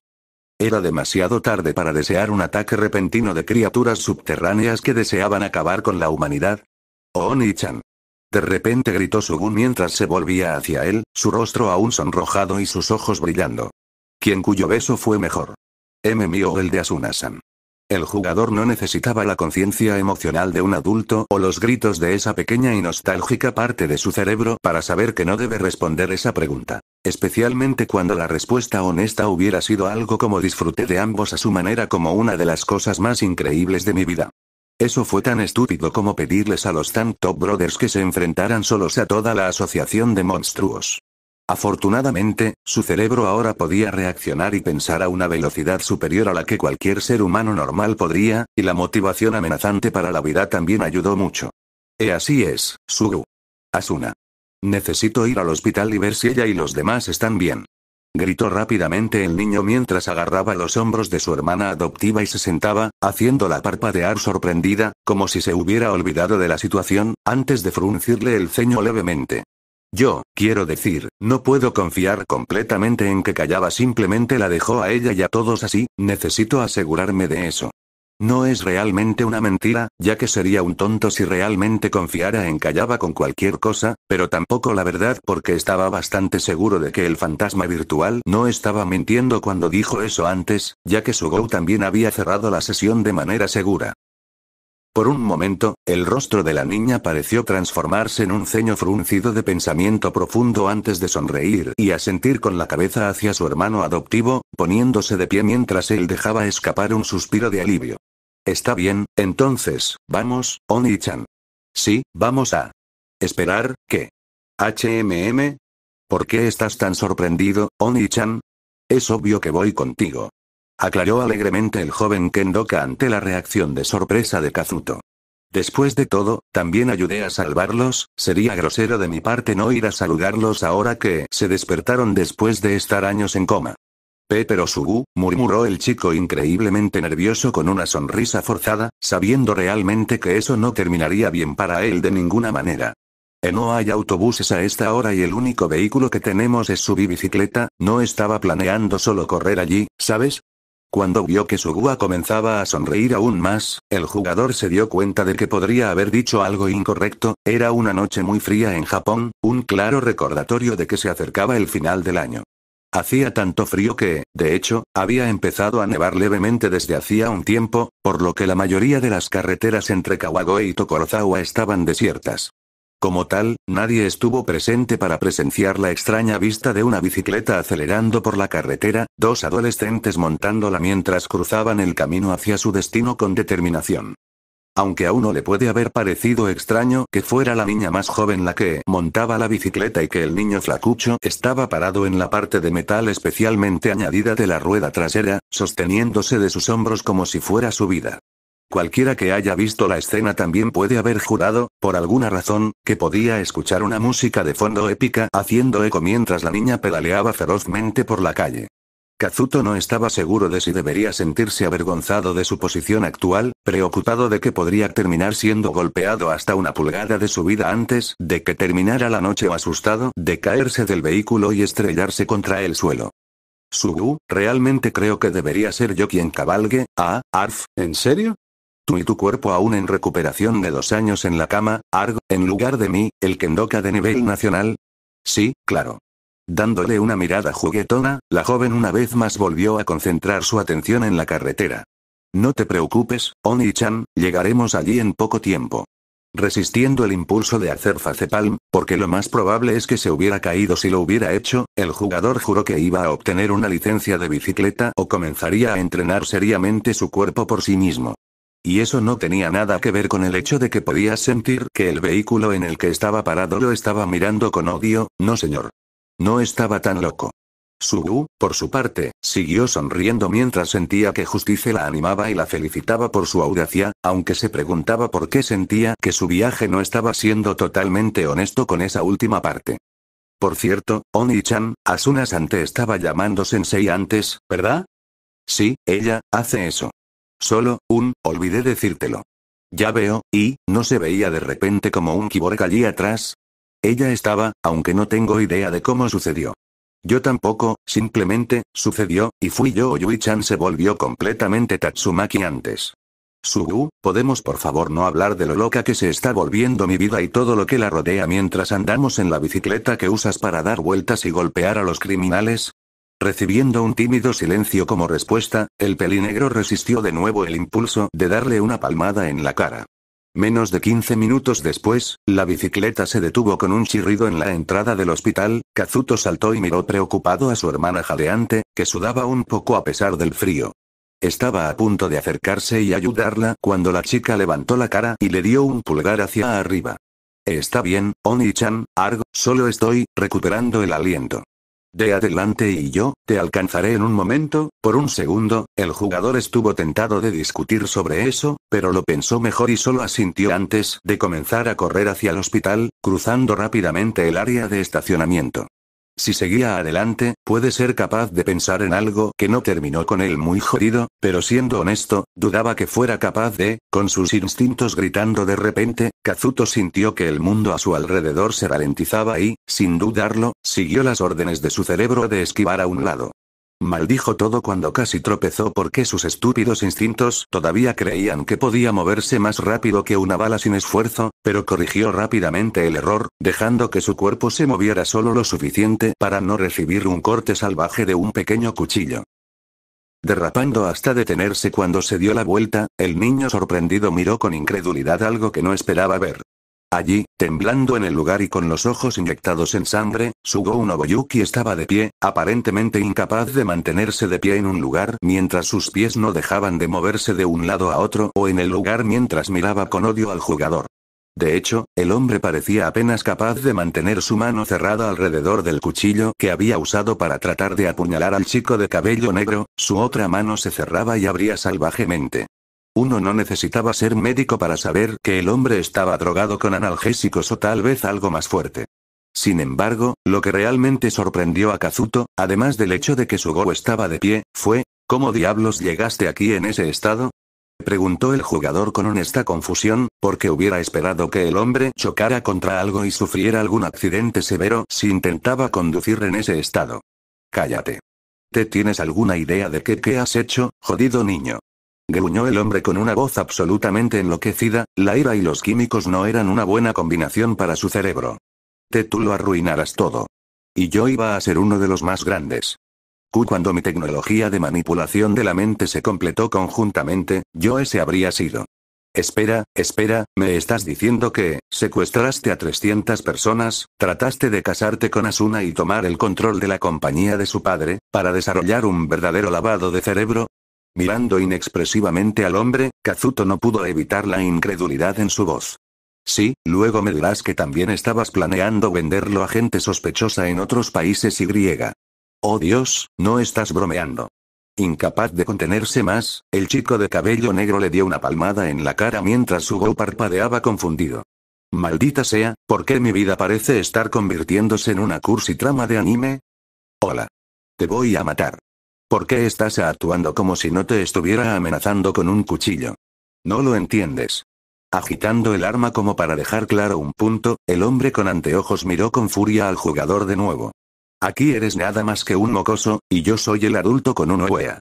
Era demasiado tarde para desear un ataque repentino de criaturas subterráneas que deseaban acabar con la humanidad. Oni-chan. De repente gritó Sugun mientras se volvía hacia él, su rostro aún sonrojado y sus ojos brillando quien cuyo beso fue mejor. M. Mío o el de Asunasan. El jugador no necesitaba la conciencia emocional de un adulto o los gritos de esa pequeña y nostálgica parte de su cerebro para saber que no debe responder esa pregunta. Especialmente cuando la respuesta honesta hubiera sido algo como disfruté de ambos a su manera como una de las cosas más increíbles de mi vida. Eso fue tan estúpido como pedirles a los tan top brothers que se enfrentaran solos a toda la asociación de monstruos. Afortunadamente, su cerebro ahora podía reaccionar y pensar a una velocidad superior a la que cualquier ser humano normal podría, y la motivación amenazante para la vida también ayudó mucho. E así es, Sugu. Asuna. Necesito ir al hospital y ver si ella y los demás están bien. Gritó rápidamente el niño mientras agarraba los hombros de su hermana adoptiva y se sentaba, haciendo la parpadear sorprendida, como si se hubiera olvidado de la situación, antes de fruncirle el ceño levemente. Yo, quiero decir, no puedo confiar completamente en que Callaba simplemente la dejó a ella y a todos así, necesito asegurarme de eso. No es realmente una mentira, ya que sería un tonto si realmente confiara en Callaba con cualquier cosa, pero tampoco la verdad porque estaba bastante seguro de que el fantasma virtual no estaba mintiendo cuando dijo eso antes, ya que su Go también había cerrado la sesión de manera segura. Por un momento, el rostro de la niña pareció transformarse en un ceño fruncido de pensamiento profundo antes de sonreír y asentir con la cabeza hacia su hermano adoptivo, poniéndose de pie mientras él dejaba escapar un suspiro de alivio. Está bien, entonces, vamos, Oni-chan. Sí, vamos a. Esperar, ¿qué? HMM. ¿Por qué estás tan sorprendido, Oni-chan? Es obvio que voy contigo aclaró alegremente el joven Kendoka ante la reacción de sorpresa de Kazuto. Después de todo, también ayudé a salvarlos, sería grosero de mi parte no ir a saludarlos ahora que se despertaron después de estar años en coma. Pero Sugu, murmuró el chico increíblemente nervioso con una sonrisa forzada, sabiendo realmente que eso no terminaría bien para él de ninguna manera. No hay autobuses a esta hora y el único vehículo que tenemos es su bicicleta, no estaba planeando solo correr allí, ¿sabes? Cuando vio que Sugua comenzaba a sonreír aún más, el jugador se dio cuenta de que podría haber dicho algo incorrecto, era una noche muy fría en Japón, un claro recordatorio de que se acercaba el final del año. Hacía tanto frío que, de hecho, había empezado a nevar levemente desde hacía un tiempo, por lo que la mayoría de las carreteras entre Kawagoe y Tokorozawa estaban desiertas. Como tal, nadie estuvo presente para presenciar la extraña vista de una bicicleta acelerando por la carretera, dos adolescentes montándola mientras cruzaban el camino hacia su destino con determinación. Aunque a uno le puede haber parecido extraño que fuera la niña más joven la que montaba la bicicleta y que el niño flacucho estaba parado en la parte de metal especialmente añadida de la rueda trasera, sosteniéndose de sus hombros como si fuera su vida. Cualquiera que haya visto la escena también puede haber jurado, por alguna razón, que podía escuchar una música de fondo épica haciendo eco mientras la niña pedaleaba ferozmente por la calle. Kazuto no estaba seguro de si debería sentirse avergonzado de su posición actual, preocupado de que podría terminar siendo golpeado hasta una pulgada de su vida antes de que terminara la noche o asustado de caerse del vehículo y estrellarse contra el suelo. Sugu, realmente creo que debería ser yo quien cabalgue, ah, Arf, ¿en serio? Tú y tu cuerpo aún en recuperación de dos años en la cama, Argo, en lugar de mí, el Kendoka de nivel nacional. Sí, claro. Dándole una mirada juguetona, la joven una vez más volvió a concentrar su atención en la carretera. No te preocupes, Oni-chan, llegaremos allí en poco tiempo. Resistiendo el impulso de hacer facepalm, porque lo más probable es que se hubiera caído si lo hubiera hecho, el jugador juró que iba a obtener una licencia de bicicleta o comenzaría a entrenar seriamente su cuerpo por sí mismo. Y eso no tenía nada que ver con el hecho de que podía sentir que el vehículo en el que estaba parado lo estaba mirando con odio, no señor. No estaba tan loco. Wu, por su parte, siguió sonriendo mientras sentía que Justicia la animaba y la felicitaba por su audacia, aunque se preguntaba por qué sentía que su viaje no estaba siendo totalmente honesto con esa última parte. Por cierto, Oni-chan, Asuna-san te estaba llamando sensei antes, ¿verdad? Sí, ella, hace eso. Solo, un, olvidé decírtelo. Ya veo, y, ¿no se veía de repente como un kiborg allí atrás? Ella estaba, aunque no tengo idea de cómo sucedió. Yo tampoco, simplemente, sucedió, y fui yo Yui-chan se volvió completamente Tatsumaki antes. Sugu, ¿podemos por favor no hablar de lo loca que se está volviendo mi vida y todo lo que la rodea mientras andamos en la bicicleta que usas para dar vueltas y golpear a los criminales? Recibiendo un tímido silencio como respuesta, el pelinegro resistió de nuevo el impulso de darle una palmada en la cara. Menos de 15 minutos después, la bicicleta se detuvo con un chirrido en la entrada del hospital, Kazuto saltó y miró preocupado a su hermana jadeante, que sudaba un poco a pesar del frío. Estaba a punto de acercarse y ayudarla cuando la chica levantó la cara y le dio un pulgar hacia arriba. Está bien, Oni-chan, Argo, solo estoy recuperando el aliento. De adelante y yo, te alcanzaré en un momento, por un segundo, el jugador estuvo tentado de discutir sobre eso, pero lo pensó mejor y solo asintió antes de comenzar a correr hacia el hospital, cruzando rápidamente el área de estacionamiento. Si seguía adelante, puede ser capaz de pensar en algo que no terminó con él muy jodido, pero siendo honesto, dudaba que fuera capaz de, con sus instintos gritando de repente, Kazuto sintió que el mundo a su alrededor se ralentizaba y, sin dudarlo, siguió las órdenes de su cerebro de esquivar a un lado. Maldijo todo cuando casi tropezó porque sus estúpidos instintos todavía creían que podía moverse más rápido que una bala sin esfuerzo, pero corrigió rápidamente el error, dejando que su cuerpo se moviera solo lo suficiente para no recibir un corte salvaje de un pequeño cuchillo. Derrapando hasta detenerse cuando se dio la vuelta, el niño sorprendido miró con incredulidad algo que no esperaba ver. Allí, temblando en el lugar y con los ojos inyectados en sangre, Sugo Noboyuki estaba de pie, aparentemente incapaz de mantenerse de pie en un lugar mientras sus pies no dejaban de moverse de un lado a otro o en el lugar mientras miraba con odio al jugador. De hecho, el hombre parecía apenas capaz de mantener su mano cerrada alrededor del cuchillo que había usado para tratar de apuñalar al chico de cabello negro, su otra mano se cerraba y abría salvajemente. Uno no necesitaba ser médico para saber que el hombre estaba drogado con analgésicos o tal vez algo más fuerte. Sin embargo, lo que realmente sorprendió a Kazuto, además del hecho de que su go estaba de pie, fue, ¿cómo diablos llegaste aquí en ese estado? Preguntó el jugador con honesta confusión, porque hubiera esperado que el hombre chocara contra algo y sufriera algún accidente severo si intentaba conducir en ese estado. Cállate. ¿Te tienes alguna idea de qué, qué has hecho, jodido niño? Gruñó el hombre con una voz absolutamente enloquecida, la ira y los químicos no eran una buena combinación para su cerebro. Te tú lo arruinarás todo. Y yo iba a ser uno de los más grandes. cuando mi tecnología de manipulación de la mente se completó conjuntamente, yo ese habría sido. Espera, espera, me estás diciendo que, secuestraste a 300 personas, trataste de casarte con Asuna y tomar el control de la compañía de su padre, para desarrollar un verdadero lavado de cerebro, Mirando inexpresivamente al hombre, Kazuto no pudo evitar la incredulidad en su voz. Sí, luego me dirás que también estabas planeando venderlo a gente sospechosa en otros países y griega. Oh Dios, no estás bromeando. Incapaz de contenerse más, el chico de cabello negro le dio una palmada en la cara mientras Hugo parpadeaba confundido. Maldita sea, ¿por qué mi vida parece estar convirtiéndose en una cursi trama de anime? Hola. Te voy a matar. ¿Por qué estás actuando como si no te estuviera amenazando con un cuchillo? No lo entiendes. Agitando el arma como para dejar claro un punto, el hombre con anteojos miró con furia al jugador de nuevo. Aquí eres nada más que un mocoso, y yo soy el adulto con una wea.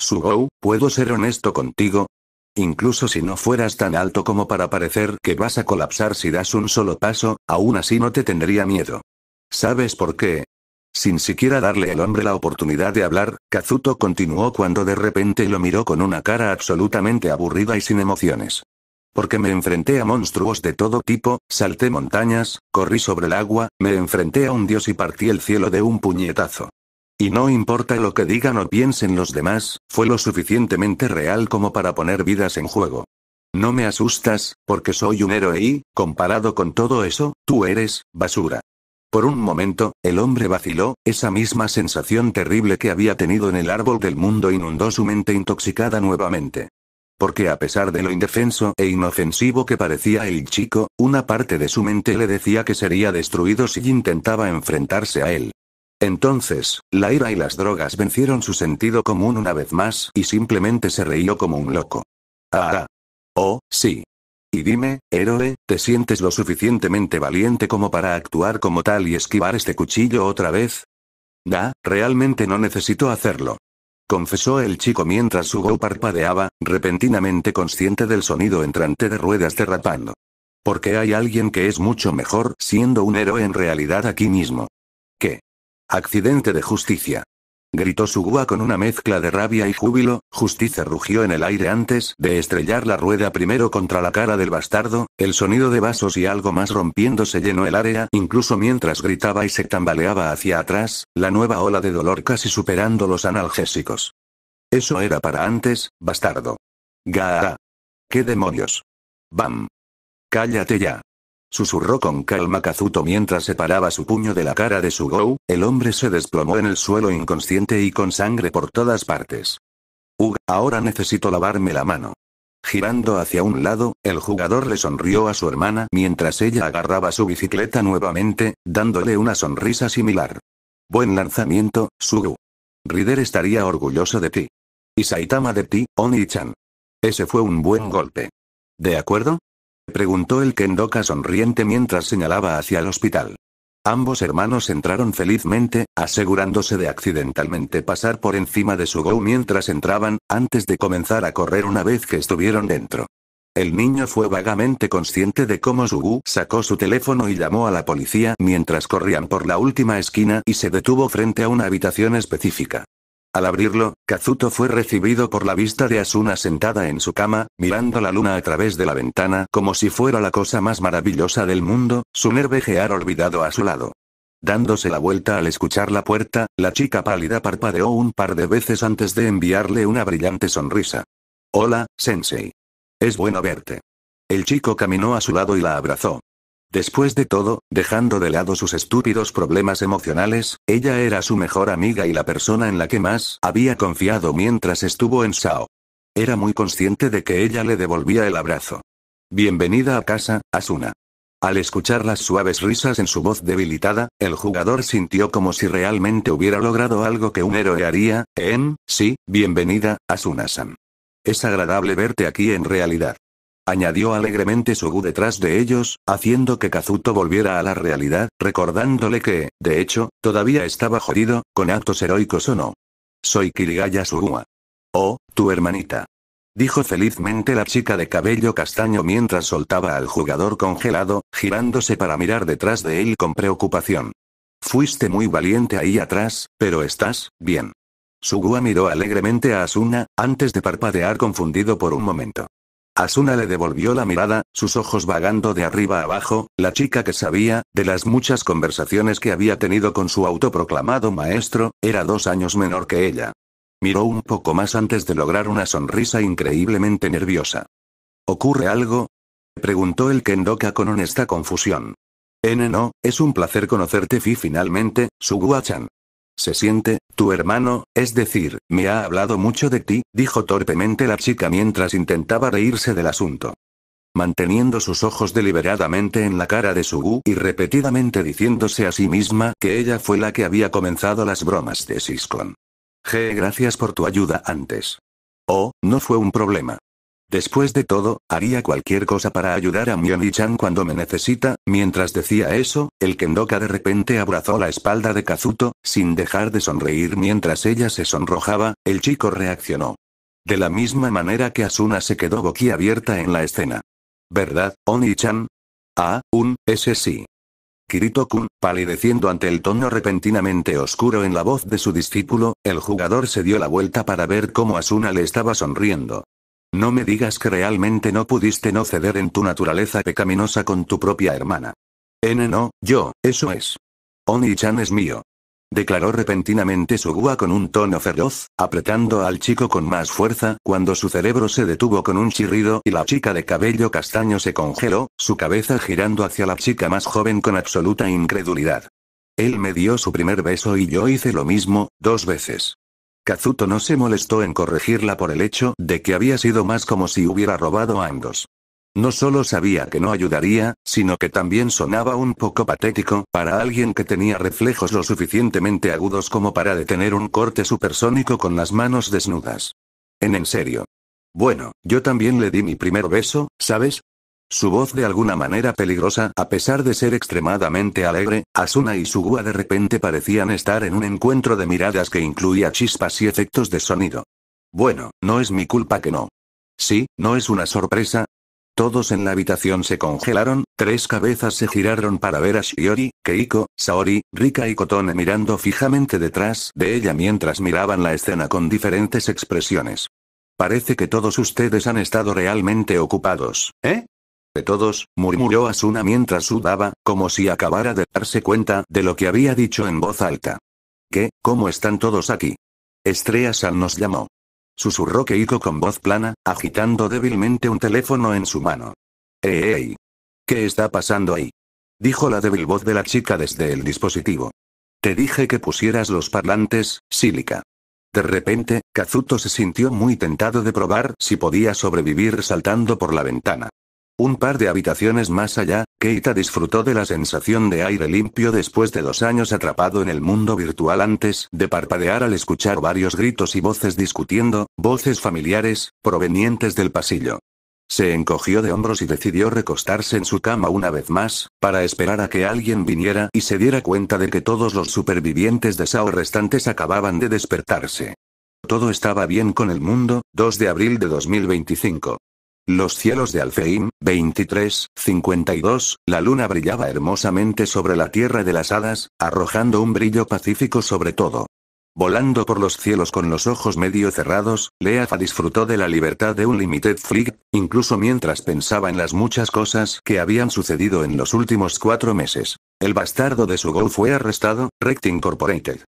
Sugou, ¿puedo ser honesto contigo? Incluso si no fueras tan alto como para parecer que vas a colapsar si das un solo paso, aún así no te tendría miedo. ¿Sabes por qué? Sin siquiera darle al hombre la oportunidad de hablar, Kazuto continuó cuando de repente lo miró con una cara absolutamente aburrida y sin emociones. Porque me enfrenté a monstruos de todo tipo, salté montañas, corrí sobre el agua, me enfrenté a un dios y partí el cielo de un puñetazo. Y no importa lo que digan o piensen los demás, fue lo suficientemente real como para poner vidas en juego. No me asustas, porque soy un héroe y, comparado con todo eso, tú eres, basura. Por un momento, el hombre vaciló, esa misma sensación terrible que había tenido en el árbol del mundo inundó su mente intoxicada nuevamente. Porque a pesar de lo indefenso e inofensivo que parecía el chico, una parte de su mente le decía que sería destruido si intentaba enfrentarse a él. Entonces, la ira y las drogas vencieron su sentido común una vez más y simplemente se reíó como un loco. Ah, ah. Oh, sí. Y dime, héroe, ¿te sientes lo suficientemente valiente como para actuar como tal y esquivar este cuchillo otra vez? Da, realmente no necesito hacerlo. Confesó el chico mientras su go parpadeaba, repentinamente consciente del sonido entrante de ruedas derrapando. Porque hay alguien que es mucho mejor siendo un héroe en realidad aquí mismo. ¿Qué? Accidente de justicia gritó Sugua con una mezcla de rabia y júbilo, Justicia rugió en el aire antes de estrellar la rueda primero contra la cara del bastardo, el sonido de vasos y algo más rompiéndose llenó el área, incluso mientras gritaba y se tambaleaba hacia atrás, la nueva ola de dolor casi superando los analgésicos. Eso era para antes, bastardo. Gaara. ¿Qué demonios? Bam. Cállate ya. Susurró con calma Kazuto mientras separaba su puño de la cara de Sugou, el hombre se desplomó en el suelo inconsciente y con sangre por todas partes. Ug, ahora necesito lavarme la mano. Girando hacia un lado, el jugador le sonrió a su hermana mientras ella agarraba su bicicleta nuevamente, dándole una sonrisa similar. Buen lanzamiento, Sugou. Rider estaría orgulloso de ti. Y Saitama de ti, Oni-chan. Ese fue un buen golpe. ¿De acuerdo? Preguntó el Kendoka sonriente mientras señalaba hacia el hospital. Ambos hermanos entraron felizmente, asegurándose de accidentalmente pasar por encima de su go mientras entraban, antes de comenzar a correr una vez que estuvieron dentro. El niño fue vagamente consciente de cómo Sugu sacó su teléfono y llamó a la policía mientras corrían por la última esquina y se detuvo frente a una habitación específica. Al abrirlo, Kazuto fue recibido por la vista de Asuna sentada en su cama, mirando la luna a través de la ventana como si fuera la cosa más maravillosa del mundo, su nervejear olvidado a su lado. Dándose la vuelta al escuchar la puerta, la chica pálida parpadeó un par de veces antes de enviarle una brillante sonrisa. Hola, Sensei. Es bueno verte. El chico caminó a su lado y la abrazó. Después de todo, dejando de lado sus estúpidos problemas emocionales, ella era su mejor amiga y la persona en la que más había confiado mientras estuvo en Sao. Era muy consciente de que ella le devolvía el abrazo. Bienvenida a casa, Asuna. Al escuchar las suaves risas en su voz debilitada, el jugador sintió como si realmente hubiera logrado algo que un héroe haría, en, sí, bienvenida, Asuna-san. Es agradable verte aquí en realidad añadió alegremente Sugu detrás de ellos, haciendo que Kazuto volviera a la realidad, recordándole que, de hecho, todavía estaba jodido, con actos heroicos o no. Soy Kirigaya Sugua. Oh, tu hermanita. Dijo felizmente la chica de cabello castaño mientras soltaba al jugador congelado, girándose para mirar detrás de él con preocupación. Fuiste muy valiente ahí atrás, pero estás, bien. Sugua miró alegremente a Asuna, antes de parpadear confundido por un momento. Asuna le devolvió la mirada, sus ojos vagando de arriba abajo, la chica que sabía, de las muchas conversaciones que había tenido con su autoproclamado maestro, era dos años menor que ella. Miró un poco más antes de lograr una sonrisa increíblemente nerviosa. ¿Ocurre algo? Preguntó el Kendoka con honesta confusión. N no, es un placer conocerte Fi finalmente, su guachan. Se siente, tu hermano, es decir, me ha hablado mucho de ti, dijo torpemente la chica mientras intentaba reírse del asunto. Manteniendo sus ojos deliberadamente en la cara de Sugu y repetidamente diciéndose a sí misma que ella fue la que había comenzado las bromas de Siscon. G, gracias por tu ayuda antes. Oh, no fue un problema. Después de todo, haría cualquier cosa para ayudar a Mioni-chan cuando me necesita, mientras decía eso, el Kendoka de repente abrazó la espalda de Kazuto, sin dejar de sonreír mientras ella se sonrojaba, el chico reaccionó. De la misma manera que Asuna se quedó boquiabierta en la escena. ¿Verdad, Oni-chan? Ah, un, ese sí. Kirito-kun, palideciendo ante el tono repentinamente oscuro en la voz de su discípulo, el jugador se dio la vuelta para ver cómo Asuna le estaba sonriendo. No me digas que realmente no pudiste no ceder en tu naturaleza pecaminosa con tu propia hermana. N no, yo, eso es. Oni-chan es mío. Declaró repentinamente Sugua con un tono feroz, apretando al chico con más fuerza, cuando su cerebro se detuvo con un chirrido y la chica de cabello castaño se congeló, su cabeza girando hacia la chica más joven con absoluta incredulidad. Él me dio su primer beso y yo hice lo mismo, dos veces. Kazuto no se molestó en corregirla por el hecho de que había sido más como si hubiera robado a ambos. No solo sabía que no ayudaría, sino que también sonaba un poco patético, para alguien que tenía reflejos lo suficientemente agudos como para detener un corte supersónico con las manos desnudas. En en serio. Bueno, yo también le di mi primer beso, ¿sabes? Su voz de alguna manera peligrosa, a pesar de ser extremadamente alegre, Asuna y Sugua de repente parecían estar en un encuentro de miradas que incluía chispas y efectos de sonido. Bueno, no es mi culpa que no. Sí, no es una sorpresa. Todos en la habitación se congelaron, tres cabezas se giraron para ver a Shiori, Keiko, Saori, Rika y Kotone mirando fijamente detrás de ella mientras miraban la escena con diferentes expresiones. Parece que todos ustedes han estado realmente ocupados, ¿eh? de todos, murmuró Asuna mientras sudaba, como si acabara de darse cuenta de lo que había dicho en voz alta. ¿Qué, cómo están todos aquí? Estrella San nos llamó. Susurró Keiko con voz plana, agitando débilmente un teléfono en su mano. ¡Ey! Eh, eh, ¡Eh, qué está pasando ahí? Dijo la débil voz de la chica desde el dispositivo. Te dije que pusieras los parlantes, sílica. De repente, Kazuto se sintió muy tentado de probar si podía sobrevivir saltando por la ventana. Un par de habitaciones más allá, Keita disfrutó de la sensación de aire limpio después de dos años atrapado en el mundo virtual antes de parpadear al escuchar varios gritos y voces discutiendo, voces familiares, provenientes del pasillo. Se encogió de hombros y decidió recostarse en su cama una vez más, para esperar a que alguien viniera y se diera cuenta de que todos los supervivientes de Sao restantes acababan de despertarse. Todo estaba bien con el mundo, 2 de abril de 2025. Los cielos de Alfeim, 23, 52, la luna brillaba hermosamente sobre la tierra de las hadas, arrojando un brillo pacífico sobre todo. Volando por los cielos con los ojos medio cerrados, Leafa disfrutó de la libertad de un limited flick, incluso mientras pensaba en las muchas cosas que habían sucedido en los últimos cuatro meses. El bastardo de su gol fue arrestado, Rect Incorporated.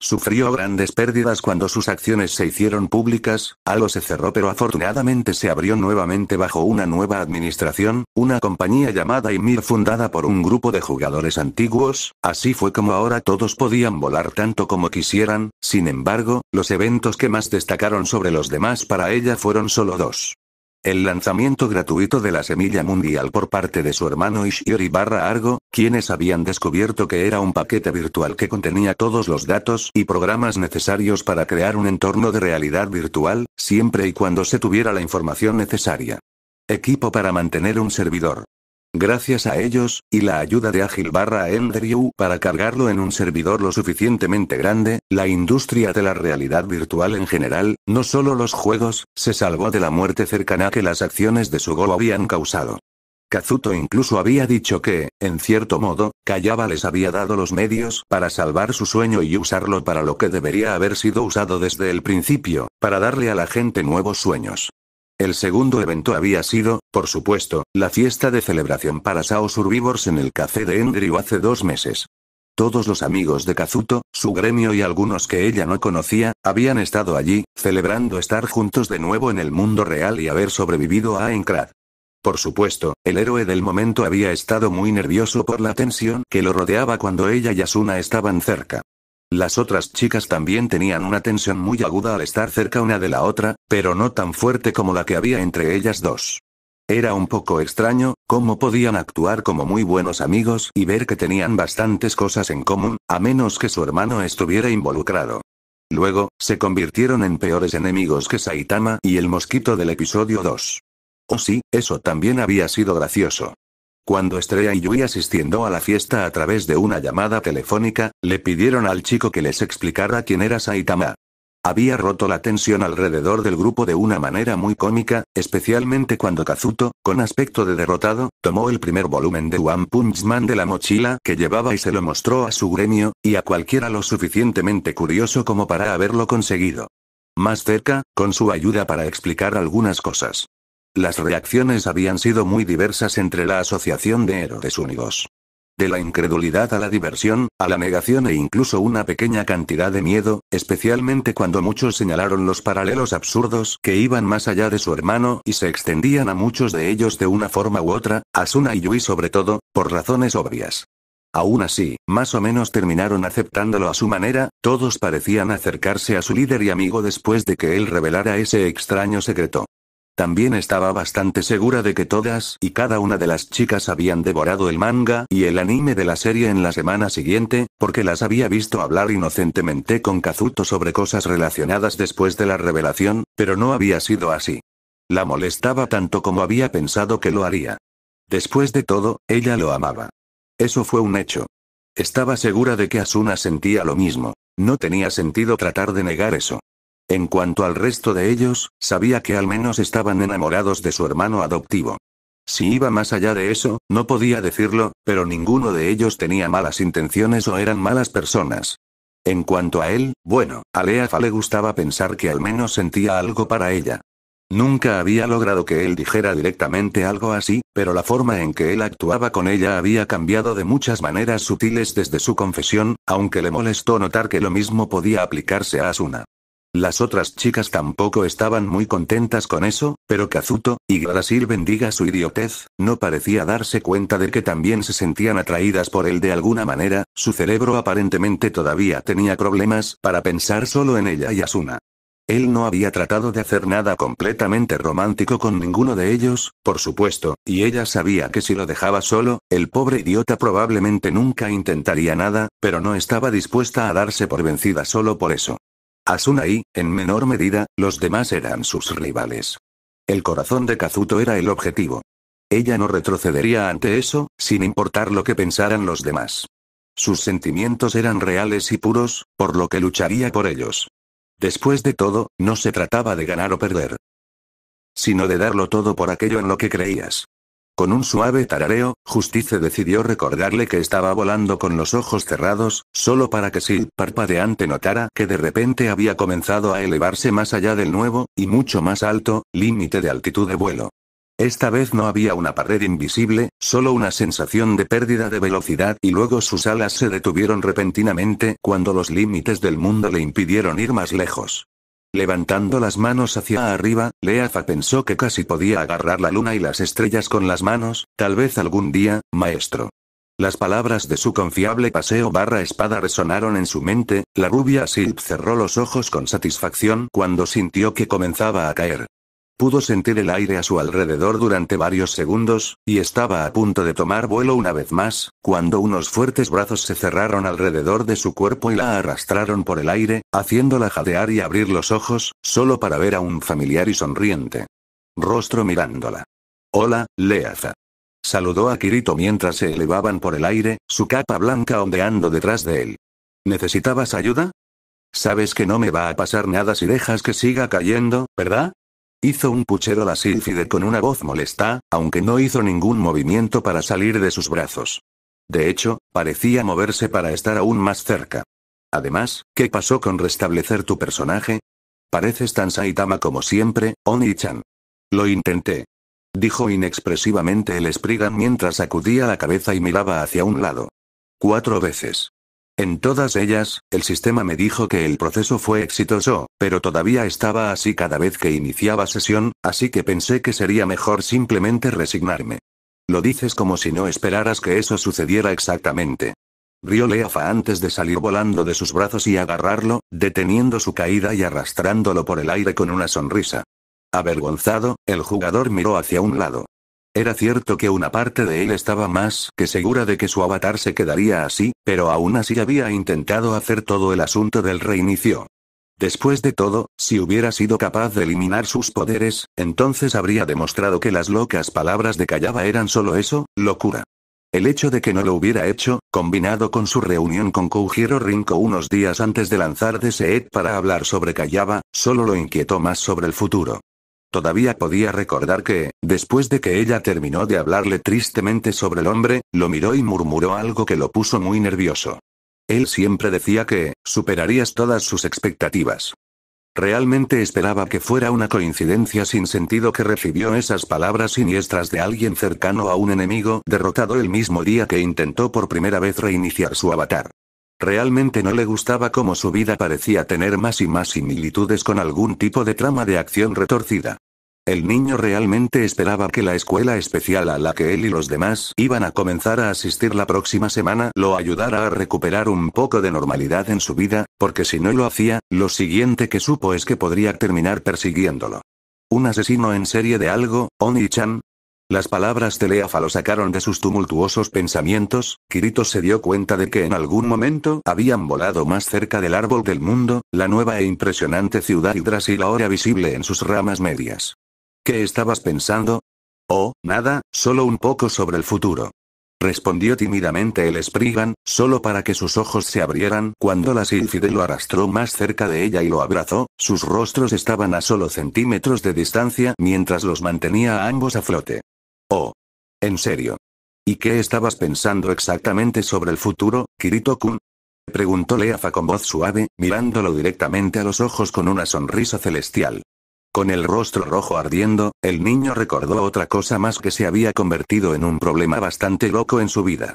Sufrió grandes pérdidas cuando sus acciones se hicieron públicas, algo se cerró pero afortunadamente se abrió nuevamente bajo una nueva administración, una compañía llamada IMIR fundada por un grupo de jugadores antiguos, así fue como ahora todos podían volar tanto como quisieran, sin embargo, los eventos que más destacaron sobre los demás para ella fueron solo dos. El lanzamiento gratuito de la semilla mundial por parte de su hermano Ishiori barra Argo, quienes habían descubierto que era un paquete virtual que contenía todos los datos y programas necesarios para crear un entorno de realidad virtual, siempre y cuando se tuviera la información necesaria. Equipo para mantener un servidor. Gracias a ellos, y la ayuda de Ágil barra Andrew para cargarlo en un servidor lo suficientemente grande, la industria de la realidad virtual en general, no solo los juegos, se salvó de la muerte cercana que las acciones de su Sugo habían causado. Kazuto incluso había dicho que, en cierto modo, Callaba les había dado los medios para salvar su sueño y usarlo para lo que debería haber sido usado desde el principio, para darle a la gente nuevos sueños. El segundo evento había sido, por supuesto, la fiesta de celebración para Sao Survivors en el café de Andrew hace dos meses. Todos los amigos de Kazuto, su gremio y algunos que ella no conocía, habían estado allí, celebrando estar juntos de nuevo en el mundo real y haber sobrevivido a Enkrad. Por supuesto, el héroe del momento había estado muy nervioso por la tensión que lo rodeaba cuando ella y Asuna estaban cerca. Las otras chicas también tenían una tensión muy aguda al estar cerca una de la otra, pero no tan fuerte como la que había entre ellas dos. Era un poco extraño, cómo podían actuar como muy buenos amigos y ver que tenían bastantes cosas en común, a menos que su hermano estuviera involucrado. Luego, se convirtieron en peores enemigos que Saitama y el mosquito del episodio 2. Oh sí, eso también había sido gracioso. Cuando Estrella y Yui asistiendo a la fiesta a través de una llamada telefónica, le pidieron al chico que les explicara quién era Saitama. Había roto la tensión alrededor del grupo de una manera muy cómica, especialmente cuando Kazuto, con aspecto de derrotado, tomó el primer volumen de One Punch Man de la mochila que llevaba y se lo mostró a su gremio, y a cualquiera lo suficientemente curioso como para haberlo conseguido. Más cerca, con su ayuda para explicar algunas cosas. Las reacciones habían sido muy diversas entre la Asociación de Héroes Únicos. De la incredulidad a la diversión, a la negación e incluso una pequeña cantidad de miedo, especialmente cuando muchos señalaron los paralelos absurdos que iban más allá de su hermano y se extendían a muchos de ellos de una forma u otra, Asuna y Yui sobre todo, por razones obvias. Aún así, más o menos terminaron aceptándolo a su manera, todos parecían acercarse a su líder y amigo después de que él revelara ese extraño secreto. También estaba bastante segura de que todas y cada una de las chicas habían devorado el manga y el anime de la serie en la semana siguiente, porque las había visto hablar inocentemente con Kazuto sobre cosas relacionadas después de la revelación, pero no había sido así. La molestaba tanto como había pensado que lo haría. Después de todo, ella lo amaba. Eso fue un hecho. Estaba segura de que Asuna sentía lo mismo. No tenía sentido tratar de negar eso. En cuanto al resto de ellos, sabía que al menos estaban enamorados de su hermano adoptivo. Si iba más allá de eso, no podía decirlo, pero ninguno de ellos tenía malas intenciones o eran malas personas. En cuanto a él, bueno, a Leafa le gustaba pensar que al menos sentía algo para ella. Nunca había logrado que él dijera directamente algo así, pero la forma en que él actuaba con ella había cambiado de muchas maneras sutiles desde su confesión, aunque le molestó notar que lo mismo podía aplicarse a Asuna. Las otras chicas tampoco estaban muy contentas con eso, pero Kazuto, y Brasil bendiga su idiotez, no parecía darse cuenta de que también se sentían atraídas por él de alguna manera, su cerebro aparentemente todavía tenía problemas para pensar solo en ella y Asuna. Él no había tratado de hacer nada completamente romántico con ninguno de ellos, por supuesto, y ella sabía que si lo dejaba solo, el pobre idiota probablemente nunca intentaría nada, pero no estaba dispuesta a darse por vencida solo por eso. Asuna y, en menor medida, los demás eran sus rivales. El corazón de Kazuto era el objetivo. Ella no retrocedería ante eso, sin importar lo que pensaran los demás. Sus sentimientos eran reales y puros, por lo que lucharía por ellos. Después de todo, no se trataba de ganar o perder. Sino de darlo todo por aquello en lo que creías. Con un suave tarareo, Justice decidió recordarle que estaba volando con los ojos cerrados, solo para que Sil parpadeante notara que de repente había comenzado a elevarse más allá del nuevo, y mucho más alto, límite de altitud de vuelo. Esta vez no había una pared invisible, solo una sensación de pérdida de velocidad y luego sus alas se detuvieron repentinamente cuando los límites del mundo le impidieron ir más lejos. Levantando las manos hacia arriba, Leafa pensó que casi podía agarrar la luna y las estrellas con las manos, tal vez algún día, maestro. Las palabras de su confiable paseo barra espada resonaron en su mente, la rubia Silp cerró los ojos con satisfacción cuando sintió que comenzaba a caer. Pudo sentir el aire a su alrededor durante varios segundos, y estaba a punto de tomar vuelo una vez más, cuando unos fuertes brazos se cerraron alrededor de su cuerpo y la arrastraron por el aire, haciéndola jadear y abrir los ojos, solo para ver a un familiar y sonriente. Rostro mirándola. Hola, Leaza. Saludó a Kirito mientras se elevaban por el aire, su capa blanca ondeando detrás de él. ¿Necesitabas ayuda? Sabes que no me va a pasar nada si dejas que siga cayendo, ¿verdad? Hizo un puchero la sílfide con una voz molesta, aunque no hizo ningún movimiento para salir de sus brazos. De hecho, parecía moverse para estar aún más cerca. Además, ¿qué pasó con restablecer tu personaje? Pareces tan Saitama como siempre, Oni-chan. Lo intenté. Dijo inexpresivamente el Spriggan mientras sacudía la cabeza y miraba hacia un lado. Cuatro veces. En todas ellas, el sistema me dijo que el proceso fue exitoso, pero todavía estaba así cada vez que iniciaba sesión, así que pensé que sería mejor simplemente resignarme. Lo dices como si no esperaras que eso sucediera exactamente. Rió Leafa antes de salir volando de sus brazos y agarrarlo, deteniendo su caída y arrastrándolo por el aire con una sonrisa. Avergonzado, el jugador miró hacia un lado. Era cierto que una parte de él estaba más que segura de que su avatar se quedaría así, pero aún así había intentado hacer todo el asunto del reinicio. Después de todo, si hubiera sido capaz de eliminar sus poderes, entonces habría demostrado que las locas palabras de Callaba eran solo eso, locura. El hecho de que no lo hubiera hecho, combinado con su reunión con Kujiro Rinko unos días antes de lanzar Seed para hablar sobre Callaba, solo lo inquietó más sobre el futuro. Todavía podía recordar que, después de que ella terminó de hablarle tristemente sobre el hombre, lo miró y murmuró algo que lo puso muy nervioso. Él siempre decía que, superarías todas sus expectativas. Realmente esperaba que fuera una coincidencia sin sentido que recibió esas palabras siniestras de alguien cercano a un enemigo derrotado el mismo día que intentó por primera vez reiniciar su avatar. Realmente no le gustaba cómo su vida parecía tener más y más similitudes con algún tipo de trama de acción retorcida. El niño realmente esperaba que la escuela especial a la que él y los demás iban a comenzar a asistir la próxima semana lo ayudara a recuperar un poco de normalidad en su vida, porque si no lo hacía, lo siguiente que supo es que podría terminar persiguiéndolo. Un asesino en serie de algo, Oni-chan, las palabras de Leafa lo sacaron de sus tumultuosos pensamientos, Kirito se dio cuenta de que en algún momento habían volado más cerca del árbol del mundo, la nueva e impresionante ciudad Yggdrasil ahora visible en sus ramas medias. ¿Qué estabas pensando? Oh, nada, solo un poco sobre el futuro. Respondió tímidamente el Spriggan, solo para que sus ojos se abrieran cuando la Silfide lo arrastró más cerca de ella y lo abrazó, sus rostros estaban a solo centímetros de distancia mientras los mantenía a ambos a flote. Oh. ¿En serio? ¿Y qué estabas pensando exactamente sobre el futuro, Kirito-kun? Preguntó Leafa con voz suave, mirándolo directamente a los ojos con una sonrisa celestial. Con el rostro rojo ardiendo, el niño recordó otra cosa más que se había convertido en un problema bastante loco en su vida.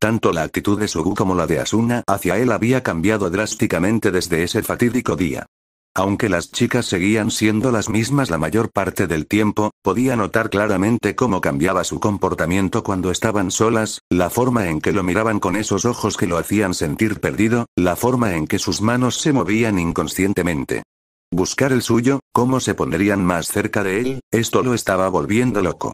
Tanto la actitud de Sugu como la de Asuna hacia él había cambiado drásticamente desde ese fatídico día. Aunque las chicas seguían siendo las mismas la mayor parte del tiempo, podía notar claramente cómo cambiaba su comportamiento cuando estaban solas, la forma en que lo miraban con esos ojos que lo hacían sentir perdido, la forma en que sus manos se movían inconscientemente. Buscar el suyo, cómo se pondrían más cerca de él, esto lo estaba volviendo loco.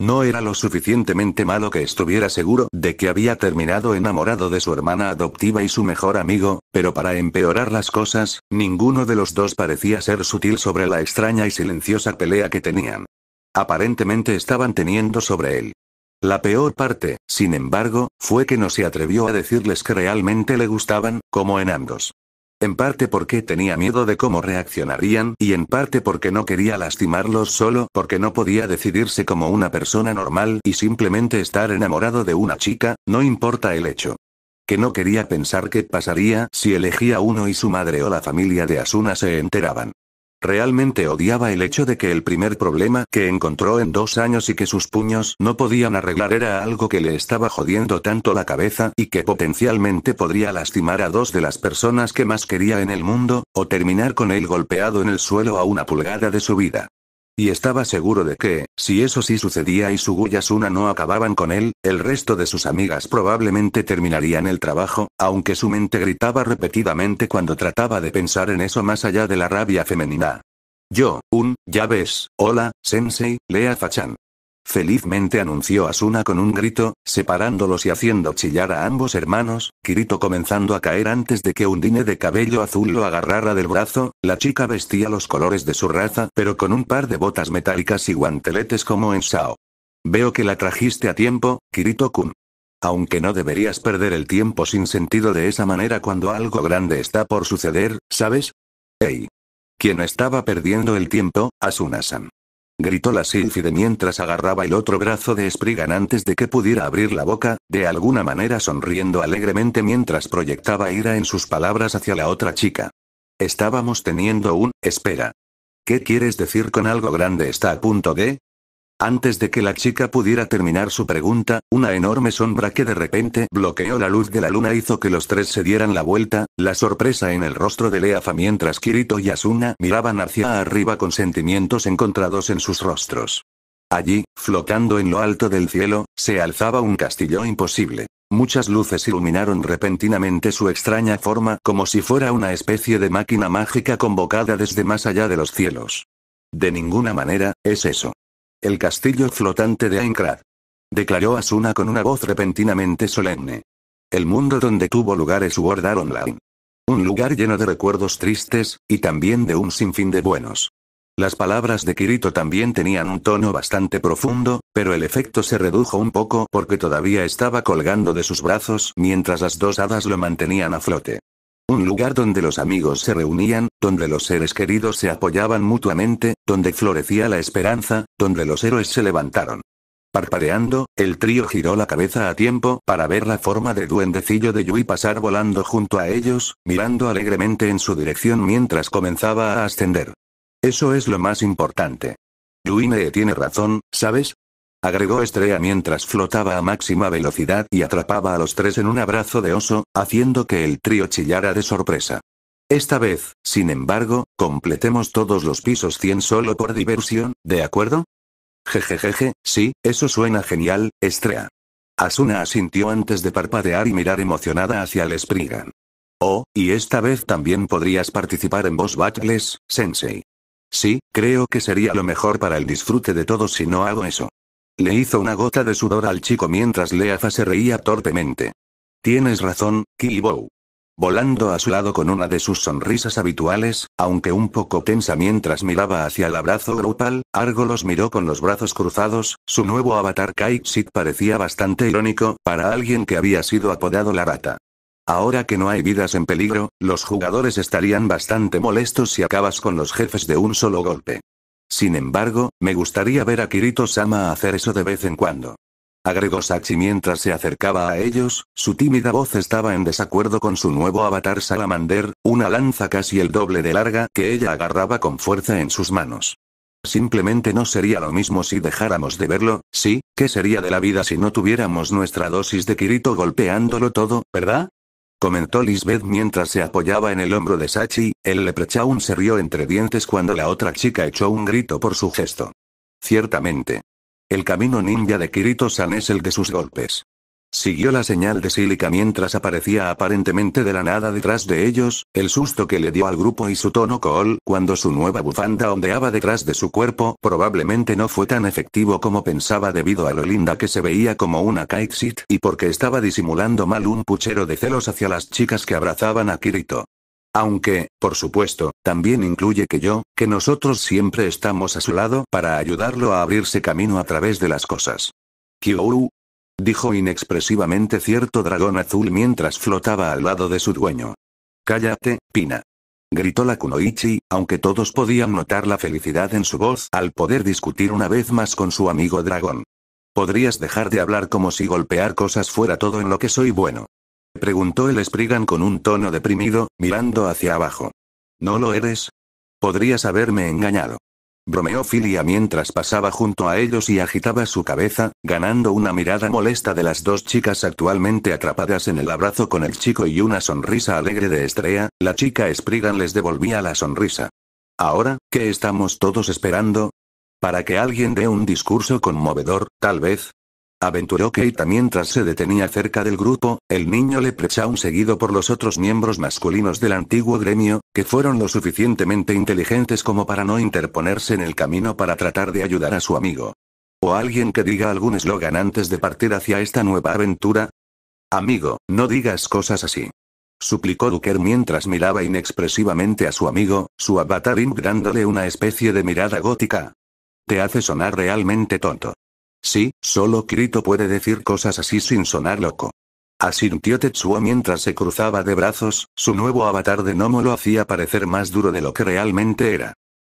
No era lo suficientemente malo que estuviera seguro de que había terminado enamorado de su hermana adoptiva y su mejor amigo, pero para empeorar las cosas, ninguno de los dos parecía ser sutil sobre la extraña y silenciosa pelea que tenían. Aparentemente estaban teniendo sobre él. La peor parte, sin embargo, fue que no se atrevió a decirles que realmente le gustaban, como en ambos. En parte porque tenía miedo de cómo reaccionarían y en parte porque no quería lastimarlos solo porque no podía decidirse como una persona normal y simplemente estar enamorado de una chica, no importa el hecho. Que no quería pensar qué pasaría si elegía uno y su madre o la familia de Asuna se enteraban. Realmente odiaba el hecho de que el primer problema que encontró en dos años y que sus puños no podían arreglar era algo que le estaba jodiendo tanto la cabeza y que potencialmente podría lastimar a dos de las personas que más quería en el mundo, o terminar con él golpeado en el suelo a una pulgada de su vida. Y estaba seguro de que, si eso sí sucedía y su Suguyasuna no acababan con él, el resto de sus amigas probablemente terminarían el trabajo, aunque su mente gritaba repetidamente cuando trataba de pensar en eso más allá de la rabia femenina. Yo, un, ya ves, hola, sensei, Lea Fachan. Felizmente anunció Asuna con un grito, separándolos y haciendo chillar a ambos hermanos, Kirito comenzando a caer antes de que un dine de cabello azul lo agarrara del brazo, la chica vestía los colores de su raza pero con un par de botas metálicas y guanteletes como en Sao. Veo que la trajiste a tiempo, Kirito-kun. Aunque no deberías perder el tiempo sin sentido de esa manera cuando algo grande está por suceder, ¿sabes? ¡Ey! ¿Quién estaba perdiendo el tiempo, Asuna-san gritó la sílfide mientras agarraba el otro brazo de Sprigan antes de que pudiera abrir la boca, de alguna manera sonriendo alegremente mientras proyectaba ira en sus palabras hacia la otra chica. Estábamos teniendo un, espera. ¿Qué quieres decir con algo grande está a punto de? Antes de que la chica pudiera terminar su pregunta, una enorme sombra que de repente bloqueó la luz de la luna hizo que los tres se dieran la vuelta, la sorpresa en el rostro de Leafa mientras Kirito y Asuna miraban hacia arriba con sentimientos encontrados en sus rostros. Allí, flotando en lo alto del cielo, se alzaba un castillo imposible. Muchas luces iluminaron repentinamente su extraña forma como si fuera una especie de máquina mágica convocada desde más allá de los cielos. De ninguna manera, es eso. El castillo flotante de Aincrad. Declaró Asuna con una voz repentinamente solemne. El mundo donde tuvo lugar es World Online. Un lugar lleno de recuerdos tristes, y también de un sinfín de buenos. Las palabras de Kirito también tenían un tono bastante profundo, pero el efecto se redujo un poco porque todavía estaba colgando de sus brazos mientras las dos hadas lo mantenían a flote. Un lugar donde los amigos se reunían, donde los seres queridos se apoyaban mutuamente, donde florecía la esperanza, donde los héroes se levantaron. Parpadeando, el trío giró la cabeza a tiempo para ver la forma de duendecillo de Yui pasar volando junto a ellos, mirando alegremente en su dirección mientras comenzaba a ascender. Eso es lo más importante. Yui me tiene razón, ¿sabes? agregó Estrella mientras flotaba a máxima velocidad y atrapaba a los tres en un abrazo de oso, haciendo que el trío chillara de sorpresa. Esta vez, sin embargo, completemos todos los pisos 100 solo por diversión, ¿de acuerdo? Jejejeje, sí, eso suena genial, Estrella. Asuna asintió antes de parpadear y mirar emocionada hacia el Spriggan. Oh, y esta vez también podrías participar en Boss Battles, Sensei. Sí, creo que sería lo mejor para el disfrute de todos si no hago eso. Le hizo una gota de sudor al chico mientras Leafa se reía torpemente. Tienes razón, Kibou. Volando a su lado con una de sus sonrisas habituales, aunque un poco tensa mientras miraba hacia el abrazo grupal, Argo los miró con los brazos cruzados, su nuevo avatar Kaixit parecía bastante irónico, para alguien que había sido apodado la rata. Ahora que no hay vidas en peligro, los jugadores estarían bastante molestos si acabas con los jefes de un solo golpe. Sin embargo, me gustaría ver a Kirito-sama hacer eso de vez en cuando. Agregó Sachi mientras se acercaba a ellos, su tímida voz estaba en desacuerdo con su nuevo avatar Salamander, una lanza casi el doble de larga que ella agarraba con fuerza en sus manos. Simplemente no sería lo mismo si dejáramos de verlo, ¿sí? ¿Qué sería de la vida si no tuviéramos nuestra dosis de Kirito golpeándolo todo, verdad? comentó Lisbeth mientras se apoyaba en el hombro de Sachi, el leprechaun se rió entre dientes cuando la otra chica echó un grito por su gesto. Ciertamente. El camino ninja de Kirito-san es el de sus golpes. Siguió la señal de Silica mientras aparecía aparentemente de la nada detrás de ellos, el susto que le dio al grupo y su tono cool cuando su nueva bufanda ondeaba detrás de su cuerpo probablemente no fue tan efectivo como pensaba debido a lo linda que se veía como una Sit, y porque estaba disimulando mal un puchero de celos hacia las chicas que abrazaban a Kirito. Aunque, por supuesto, también incluye que yo, que nosotros siempre estamos a su lado para ayudarlo a abrirse camino a través de las cosas. Kyouru, dijo inexpresivamente cierto dragón azul mientras flotaba al lado de su dueño. Cállate, Pina. Gritó la Kunoichi, aunque todos podían notar la felicidad en su voz al poder discutir una vez más con su amigo dragón. ¿Podrías dejar de hablar como si golpear cosas fuera todo en lo que soy bueno? Preguntó el Spriggan con un tono deprimido, mirando hacia abajo. ¿No lo eres? Podrías haberme engañado bromeó Filia mientras pasaba junto a ellos y agitaba su cabeza, ganando una mirada molesta de las dos chicas actualmente atrapadas en el abrazo con el chico y una sonrisa alegre de estrella, la chica Spriggan les devolvía la sonrisa. Ahora, ¿qué estamos todos esperando? Para que alguien dé un discurso conmovedor, tal vez, Aventuró Keita mientras se detenía cerca del grupo, el niño le un seguido por los otros miembros masculinos del antiguo gremio, que fueron lo suficientemente inteligentes como para no interponerse en el camino para tratar de ayudar a su amigo. O alguien que diga algún eslogan antes de partir hacia esta nueva aventura. Amigo, no digas cosas así. Suplicó Duker mientras miraba inexpresivamente a su amigo, su avatar dándole una especie de mirada gótica. Te hace sonar realmente tonto. Sí, solo Krito puede decir cosas así sin sonar loco. Asintió Tetsuo mientras se cruzaba de brazos, su nuevo avatar de Nomo lo hacía parecer más duro de lo que realmente era.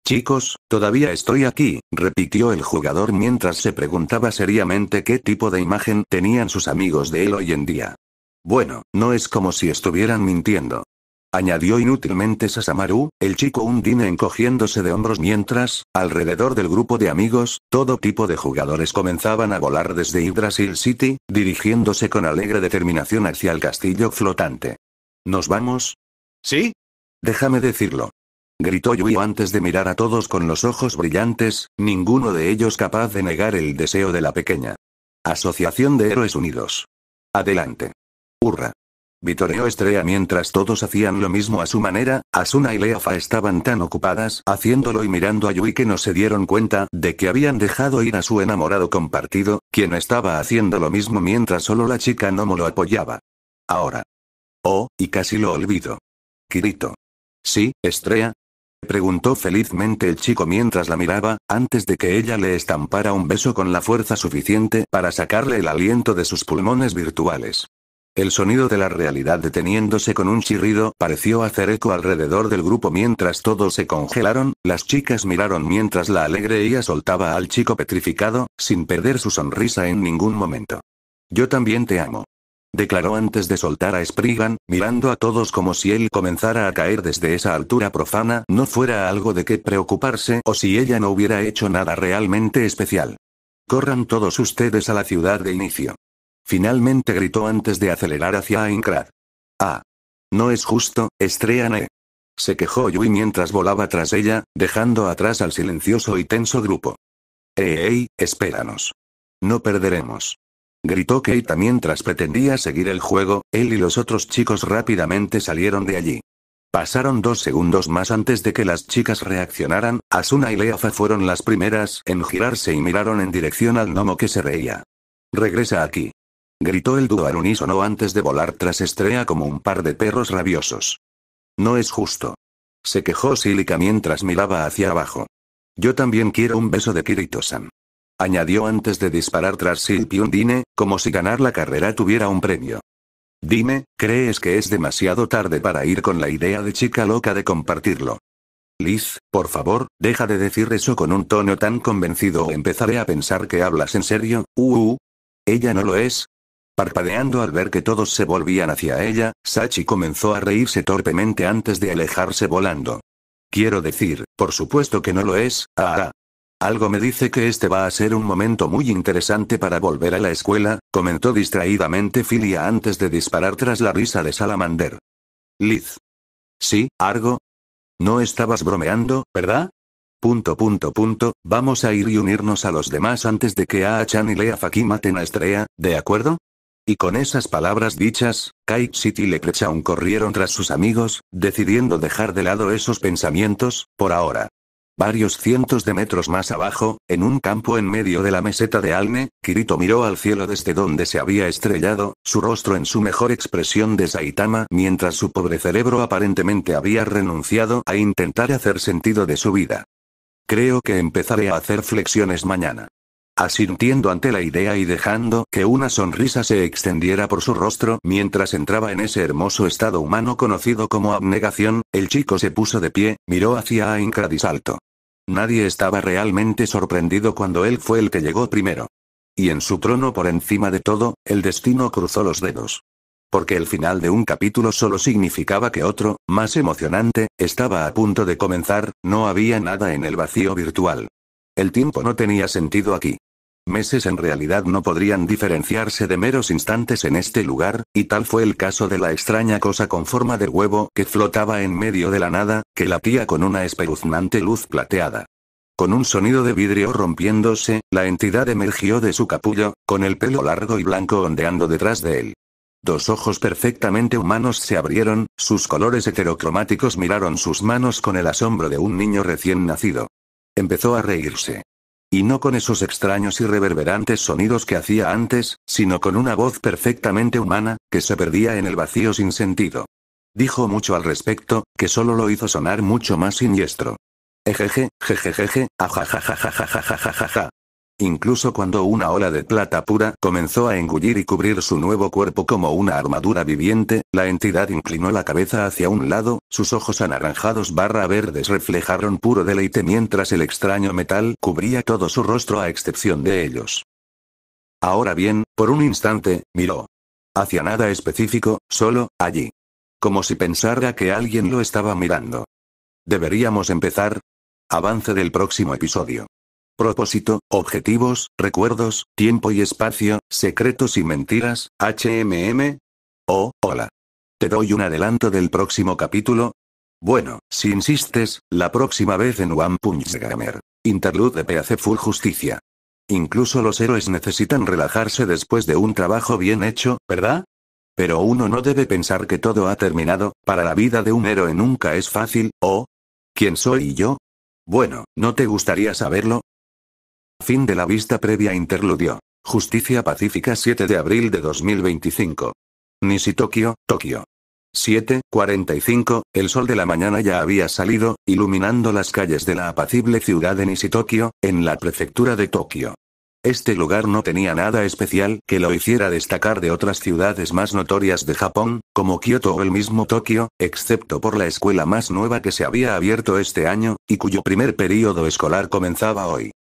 Chicos, todavía estoy aquí, repitió el jugador mientras se preguntaba seriamente qué tipo de imagen tenían sus amigos de él hoy en día. Bueno, no es como si estuvieran mintiendo añadió inútilmente Sasamaru, el chico Undine encogiéndose de hombros mientras, alrededor del grupo de amigos, todo tipo de jugadores comenzaban a volar desde Yggdrasil City, dirigiéndose con alegre determinación hacia el castillo flotante. ¿Nos vamos? ¿Sí? Déjame decirlo. Gritó Yui antes de mirar a todos con los ojos brillantes, ninguno de ellos capaz de negar el deseo de la pequeña. Asociación de Héroes Unidos. Adelante. Hurra. Vitoreó Estrella mientras todos hacían lo mismo a su manera, Asuna y Leafa estaban tan ocupadas haciéndolo y mirando a Yui que no se dieron cuenta de que habían dejado ir a su enamorado compartido, quien estaba haciendo lo mismo mientras solo la chica me lo apoyaba. Ahora. Oh, y casi lo olvido. Kirito. Sí, Estrella. Preguntó felizmente el chico mientras la miraba, antes de que ella le estampara un beso con la fuerza suficiente para sacarle el aliento de sus pulmones virtuales. El sonido de la realidad deteniéndose con un chirrido pareció hacer eco alrededor del grupo mientras todos se congelaron, las chicas miraron mientras la alegre ella soltaba al chico petrificado, sin perder su sonrisa en ningún momento. Yo también te amo. Declaró antes de soltar a Spriggan, mirando a todos como si él comenzara a caer desde esa altura profana no fuera algo de qué preocuparse o si ella no hubiera hecho nada realmente especial. Corran todos ustedes a la ciudad de inicio. Finalmente gritó antes de acelerar hacia Aincrad. Ah. No es justo, Estreane. Se quejó Yui mientras volaba tras ella, dejando atrás al silencioso y tenso grupo. Ey, ey, espéranos. No perderemos. Gritó Keita mientras pretendía seguir el juego, él y los otros chicos rápidamente salieron de allí. Pasaron dos segundos más antes de que las chicas reaccionaran, Asuna y Leafa fueron las primeras en girarse y miraron en dirección al gnomo que se reía. Regresa aquí gritó el dúo al unísono antes de volar tras Estrella como un par de perros rabiosos. No es justo. Se quejó Silica mientras miraba hacia abajo. Yo también quiero un beso de Kirito-san. Añadió antes de disparar tras Dine, como si ganar la carrera tuviera un premio. Dime, ¿crees que es demasiado tarde para ir con la idea de chica loca de compartirlo? Liz, por favor, deja de decir eso con un tono tan convencido o empezaré a pensar que hablas en serio, uh, Ella no lo es, Parpadeando al ver que todos se volvían hacia ella, Sachi comenzó a reírse torpemente antes de alejarse volando. Quiero decir, por supuesto que no lo es, ah, ah, Algo me dice que este va a ser un momento muy interesante para volver a la escuela, comentó distraídamente Filia antes de disparar tras la risa de Salamander. Liz. Sí, Argo. No estabas bromeando, ¿verdad? Punto punto punto, vamos a ir y unirnos a los demás antes de que Aachan y Lea Faki maten a Estrella, ¿de acuerdo? Y con esas palabras dichas, le y un corrieron tras sus amigos, decidiendo dejar de lado esos pensamientos, por ahora. Varios cientos de metros más abajo, en un campo en medio de la meseta de alme, Kirito miró al cielo desde donde se había estrellado, su rostro en su mejor expresión de Saitama, mientras su pobre cerebro aparentemente había renunciado a intentar hacer sentido de su vida. Creo que empezaré a hacer flexiones mañana asintiendo ante la idea y dejando que una sonrisa se extendiera por su rostro mientras entraba en ese hermoso estado humano conocido como abnegación, el chico se puso de pie, miró hacia y Salto. Nadie estaba realmente sorprendido cuando él fue el que llegó primero. Y en su trono por encima de todo, el destino cruzó los dedos. Porque el final de un capítulo solo significaba que otro, más emocionante, estaba a punto de comenzar, no había nada en el vacío virtual. El tiempo no tenía sentido aquí. Meses en realidad no podrían diferenciarse de meros instantes en este lugar, y tal fue el caso de la extraña cosa con forma de huevo que flotaba en medio de la nada, que latía con una espeluznante luz plateada. Con un sonido de vidrio rompiéndose, la entidad emergió de su capullo, con el pelo largo y blanco ondeando detrás de él. Dos ojos perfectamente humanos se abrieron, sus colores heterocromáticos miraron sus manos con el asombro de un niño recién nacido empezó a reírse. Y no con esos extraños y reverberantes sonidos que hacía antes, sino con una voz perfectamente humana, que se perdía en el vacío sin sentido. Dijo mucho al respecto, que solo lo hizo sonar mucho más siniestro. Ejeje, jejejeje, ajajajajajajajaja incluso cuando una ola de plata pura comenzó a engullir y cubrir su nuevo cuerpo como una armadura viviente, la entidad inclinó la cabeza hacia un lado, sus ojos anaranjados barra verdes reflejaron puro deleite mientras el extraño metal cubría todo su rostro a excepción de ellos. Ahora bien, por un instante, miró. Hacia nada específico, solo, allí. Como si pensara que alguien lo estaba mirando. Deberíamos empezar. Avance del próximo episodio propósito, objetivos, recuerdos, tiempo y espacio, secretos y mentiras, HMM. Oh, hola. ¿Te doy un adelanto del próximo capítulo? Bueno, si insistes, la próxima vez en One Punch Gamer. Interlude de PAC Full Justicia. Incluso los héroes necesitan relajarse después de un trabajo bien hecho, ¿verdad? Pero uno no debe pensar que todo ha terminado, para la vida de un héroe nunca es fácil, ¿o? ¿Quién soy yo? Bueno, ¿no te gustaría saberlo? Fin de la vista previa interludio. Justicia Pacífica 7 de abril de 2025. Nishi Tokio, Tokio. 7.45, el sol de la mañana ya había salido, iluminando las calles de la apacible ciudad de Tokio, en la prefectura de Tokio. Este lugar no tenía nada especial que lo hiciera destacar de otras ciudades más notorias de Japón, como Kioto o el mismo Tokio, excepto por la escuela más nueva que se había abierto este año, y cuyo primer período escolar comenzaba hoy.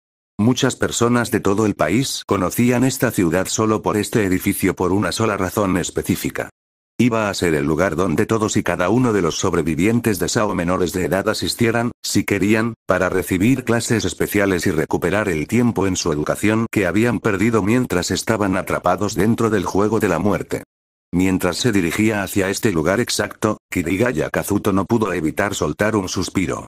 Muchas personas de todo el país conocían esta ciudad solo por este edificio por una sola razón específica. Iba a ser el lugar donde todos y cada uno de los sobrevivientes de Sao menores de edad asistieran, si querían, para recibir clases especiales y recuperar el tiempo en su educación que habían perdido mientras estaban atrapados dentro del juego de la muerte. Mientras se dirigía hacia este lugar exacto, Kirigaya Kazuto no pudo evitar soltar un suspiro.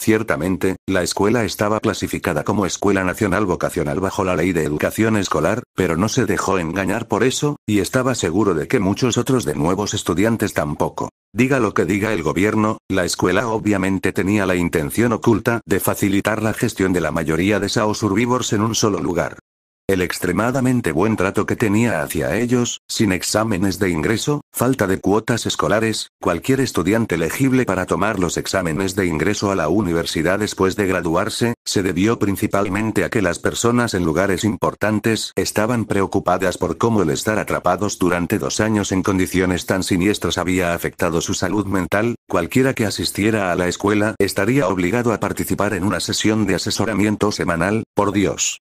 Ciertamente, la escuela estaba clasificada como Escuela Nacional Vocacional bajo la Ley de Educación Escolar, pero no se dejó engañar por eso, y estaba seguro de que muchos otros de nuevos estudiantes tampoco. Diga lo que diga el gobierno, la escuela obviamente tenía la intención oculta de facilitar la gestión de la mayoría de Sao en un solo lugar. El extremadamente buen trato que tenía hacia ellos, sin exámenes de ingreso, falta de cuotas escolares, cualquier estudiante elegible para tomar los exámenes de ingreso a la universidad después de graduarse, se debió principalmente a que las personas en lugares importantes estaban preocupadas por cómo el estar atrapados durante dos años en condiciones tan siniestras había afectado su salud mental, cualquiera que asistiera a la escuela estaría obligado a participar en una sesión de asesoramiento semanal, por Dios.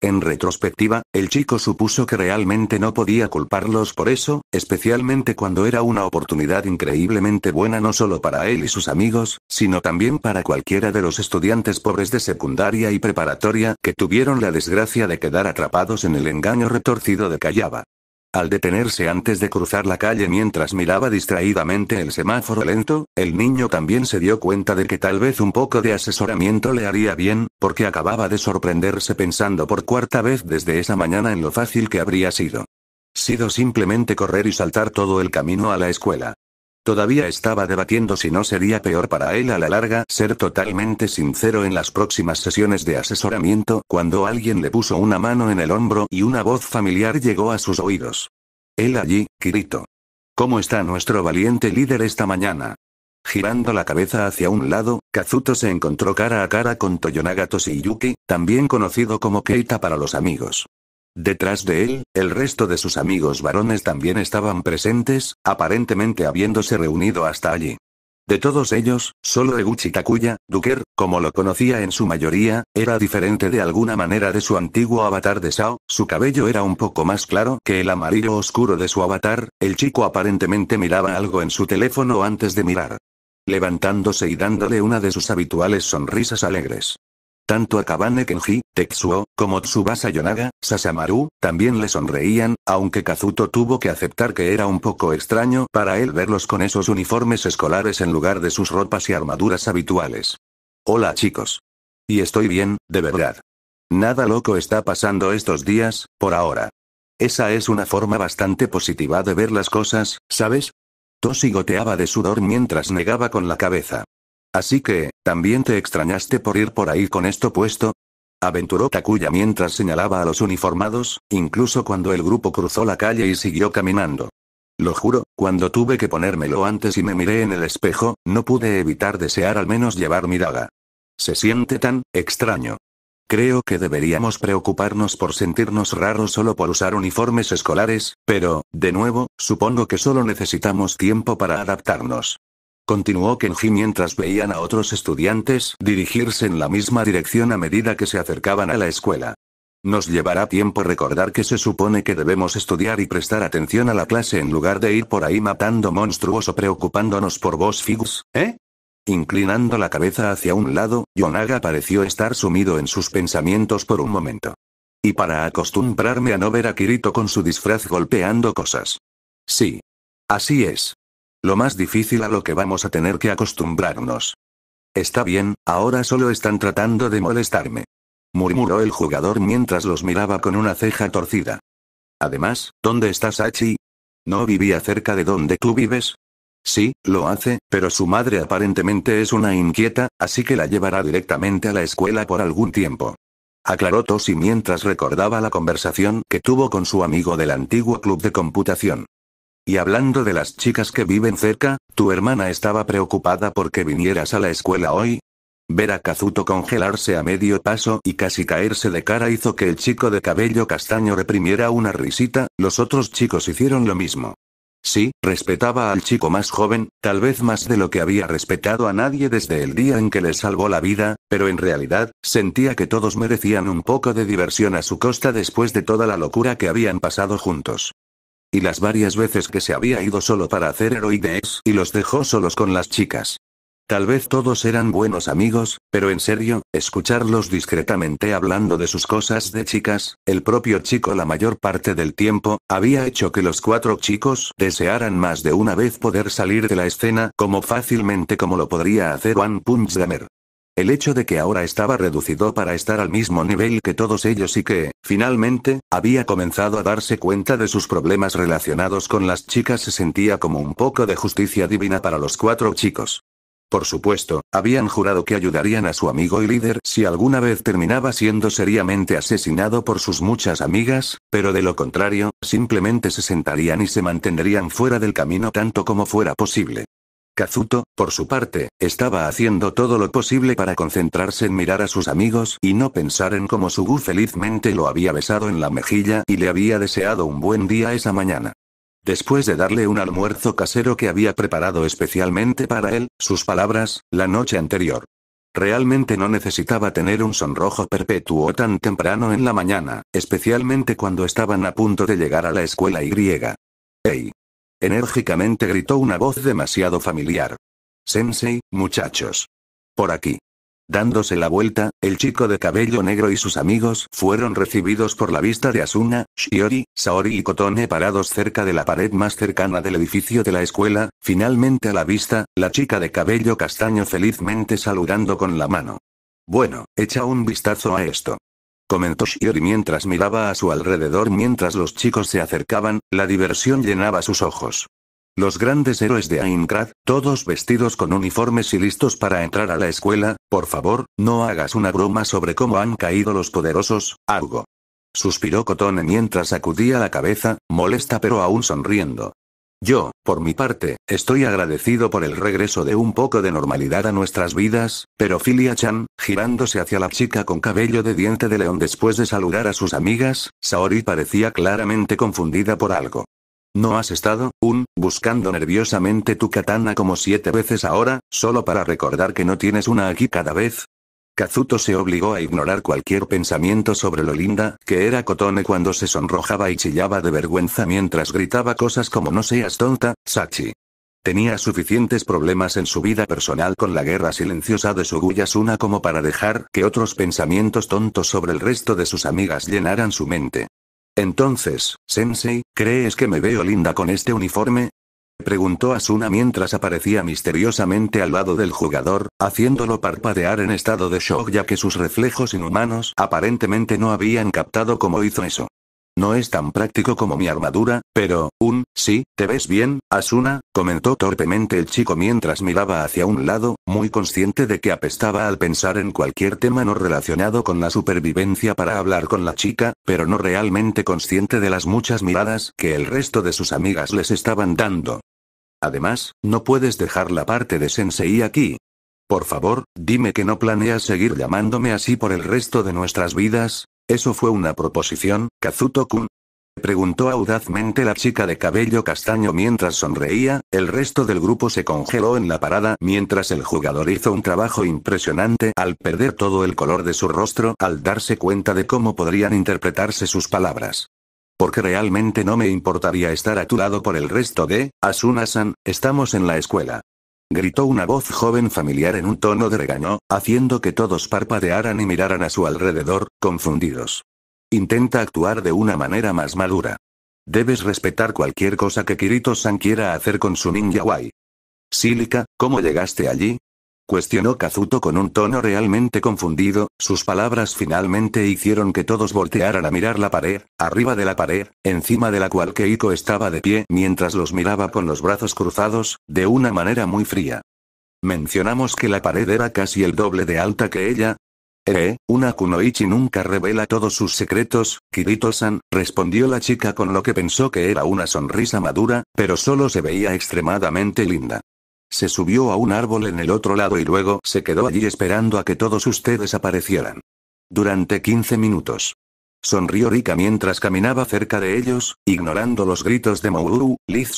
En retrospectiva, el chico supuso que realmente no podía culparlos por eso, especialmente cuando era una oportunidad increíblemente buena no solo para él y sus amigos, sino también para cualquiera de los estudiantes pobres de secundaria y preparatoria que tuvieron la desgracia de quedar atrapados en el engaño retorcido de Callaba. Al detenerse antes de cruzar la calle mientras miraba distraídamente el semáforo lento, el niño también se dio cuenta de que tal vez un poco de asesoramiento le haría bien, porque acababa de sorprenderse pensando por cuarta vez desde esa mañana en lo fácil que habría sido. Sido simplemente correr y saltar todo el camino a la escuela. Todavía estaba debatiendo si no sería peor para él a la larga ser totalmente sincero en las próximas sesiones de asesoramiento, cuando alguien le puso una mano en el hombro y una voz familiar llegó a sus oídos. Él allí, Kirito. ¿Cómo está nuestro valiente líder esta mañana? Girando la cabeza hacia un lado, Kazuto se encontró cara a cara con Toyonaga Toshiyuki, también conocido como Keita para los amigos. Detrás de él, el resto de sus amigos varones también estaban presentes, aparentemente habiéndose reunido hasta allí. De todos ellos, solo Eguchi Takuya, Duker, como lo conocía en su mayoría, era diferente de alguna manera de su antiguo avatar de Sao, su cabello era un poco más claro que el amarillo oscuro de su avatar, el chico aparentemente miraba algo en su teléfono antes de mirar. Levantándose y dándole una de sus habituales sonrisas alegres. Tanto Akabane Kenji, Tetsuo, como Tsubasa Yonaga, Sasamaru, también le sonreían, aunque Kazuto tuvo que aceptar que era un poco extraño para él verlos con esos uniformes escolares en lugar de sus ropas y armaduras habituales. Hola chicos. Y estoy bien, de verdad. Nada loco está pasando estos días, por ahora. Esa es una forma bastante positiva de ver las cosas, ¿sabes? Toshi goteaba de sudor mientras negaba con la cabeza. Así que, ¿también te extrañaste por ir por ahí con esto puesto? Aventuró Takuya mientras señalaba a los uniformados, incluso cuando el grupo cruzó la calle y siguió caminando. Lo juro, cuando tuve que ponérmelo antes y me miré en el espejo, no pude evitar desear al menos llevar mi daga. Se siente tan extraño. Creo que deberíamos preocuparnos por sentirnos raros solo por usar uniformes escolares, pero, de nuevo, supongo que solo necesitamos tiempo para adaptarnos. Continuó Kenji mientras veían a otros estudiantes dirigirse en la misma dirección a medida que se acercaban a la escuela. Nos llevará tiempo recordar que se supone que debemos estudiar y prestar atención a la clase en lugar de ir por ahí matando monstruos o preocupándonos por vos figs, ¿eh? Inclinando la cabeza hacia un lado, Yonaga pareció estar sumido en sus pensamientos por un momento. Y para acostumbrarme a no ver a Kirito con su disfraz golpeando cosas. Sí. Así es. Lo más difícil a lo que vamos a tener que acostumbrarnos. Está bien, ahora solo están tratando de molestarme. Murmuró el jugador mientras los miraba con una ceja torcida. Además, ¿dónde está Sachi? ¿No vivía cerca de donde tú vives? Sí, lo hace, pero su madre aparentemente es una inquieta, así que la llevará directamente a la escuela por algún tiempo. Aclaró Tosi mientras recordaba la conversación que tuvo con su amigo del antiguo club de computación. Y hablando de las chicas que viven cerca, tu hermana estaba preocupada porque vinieras a la escuela hoy. Ver a Kazuto congelarse a medio paso y casi caerse de cara hizo que el chico de cabello castaño reprimiera una risita, los otros chicos hicieron lo mismo. Sí, respetaba al chico más joven, tal vez más de lo que había respetado a nadie desde el día en que le salvó la vida, pero en realidad, sentía que todos merecían un poco de diversión a su costa después de toda la locura que habían pasado juntos y las varias veces que se había ido solo para hacer heroides y los dejó solos con las chicas. Tal vez todos eran buenos amigos, pero en serio, escucharlos discretamente hablando de sus cosas de chicas, el propio chico la mayor parte del tiempo, había hecho que los cuatro chicos desearan más de una vez poder salir de la escena como fácilmente como lo podría hacer One Punch Gamer. El hecho de que ahora estaba reducido para estar al mismo nivel que todos ellos y que, finalmente, había comenzado a darse cuenta de sus problemas relacionados con las chicas se sentía como un poco de justicia divina para los cuatro chicos. Por supuesto, habían jurado que ayudarían a su amigo y líder si alguna vez terminaba siendo seriamente asesinado por sus muchas amigas, pero de lo contrario, simplemente se sentarían y se mantendrían fuera del camino tanto como fuera posible. Kazuto, por su parte, estaba haciendo todo lo posible para concentrarse en mirar a sus amigos y no pensar en cómo Sugu felizmente lo había besado en la mejilla y le había deseado un buen día esa mañana. Después de darle un almuerzo casero que había preparado especialmente para él, sus palabras, la noche anterior. Realmente no necesitaba tener un sonrojo perpetuo tan temprano en la mañana, especialmente cuando estaban a punto de llegar a la escuela y griega. Enérgicamente gritó una voz demasiado familiar. Sensei, muchachos. Por aquí. Dándose la vuelta, el chico de cabello negro y sus amigos fueron recibidos por la vista de Asuna, Shiori, Saori y Kotone parados cerca de la pared más cercana del edificio de la escuela, finalmente a la vista, la chica de cabello castaño felizmente saludando con la mano. Bueno, echa un vistazo a esto comentó Shiori mientras miraba a su alrededor mientras los chicos se acercaban, la diversión llenaba sus ojos. Los grandes héroes de Aincrad, todos vestidos con uniformes y listos para entrar a la escuela, por favor, no hagas una broma sobre cómo han caído los poderosos, algo. Suspiró Cotone mientras sacudía la cabeza, molesta pero aún sonriendo. Yo, por mi parte, estoy agradecido por el regreso de un poco de normalidad a nuestras vidas, pero Filia Chan, girándose hacia la chica con cabello de diente de león después de saludar a sus amigas, Saori parecía claramente confundida por algo. ¿No has estado, un, buscando nerviosamente tu katana como siete veces ahora, solo para recordar que no tienes una aquí cada vez? Kazuto se obligó a ignorar cualquier pensamiento sobre lo linda que era cotone cuando se sonrojaba y chillaba de vergüenza mientras gritaba cosas como no seas tonta, Sachi. Tenía suficientes problemas en su vida personal con la guerra silenciosa de Suguyasuna como para dejar que otros pensamientos tontos sobre el resto de sus amigas llenaran su mente. Entonces, Sensei, ¿crees que me veo linda con este uniforme? preguntó Asuna mientras aparecía misteriosamente al lado del jugador, haciéndolo parpadear en estado de shock ya que sus reflejos inhumanos aparentemente no habían captado cómo hizo eso. No es tan práctico como mi armadura, pero, un, sí, te ves bien, Asuna, comentó torpemente el chico mientras miraba hacia un lado, muy consciente de que apestaba al pensar en cualquier tema no relacionado con la supervivencia para hablar con la chica, pero no realmente consciente de las muchas miradas que el resto de sus amigas les estaban dando. Además, no puedes dejar la parte de Sensei aquí, por favor, dime que no planeas seguir llamándome así por el resto de nuestras vidas, ¿Eso fue una proposición, Kazuto-kun? Preguntó audazmente la chica de cabello castaño mientras sonreía, el resto del grupo se congeló en la parada mientras el jugador hizo un trabajo impresionante al perder todo el color de su rostro al darse cuenta de cómo podrían interpretarse sus palabras. Porque realmente no me importaría estar a tu lado por el resto de, Asuna-san, estamos en la escuela gritó una voz joven familiar en un tono de regaño, haciendo que todos parpadearan y miraran a su alrededor, confundidos. Intenta actuar de una manera más madura. Debes respetar cualquier cosa que Kirito-san quiera hacer con su ninja guay. Sílica, ¿cómo llegaste allí? Cuestionó Kazuto con un tono realmente confundido, sus palabras finalmente hicieron que todos voltearan a mirar la pared, arriba de la pared, encima de la cual Keiko estaba de pie mientras los miraba con los brazos cruzados, de una manera muy fría. Mencionamos que la pared era casi el doble de alta que ella. Eh, una Kunoichi nunca revela todos sus secretos, Kirito-san, respondió la chica con lo que pensó que era una sonrisa madura, pero solo se veía extremadamente linda. Se subió a un árbol en el otro lado y luego se quedó allí esperando a que todos ustedes aparecieran. Durante 15 minutos. Sonrió Rika mientras caminaba cerca de ellos, ignorando los gritos de Mauru, Liz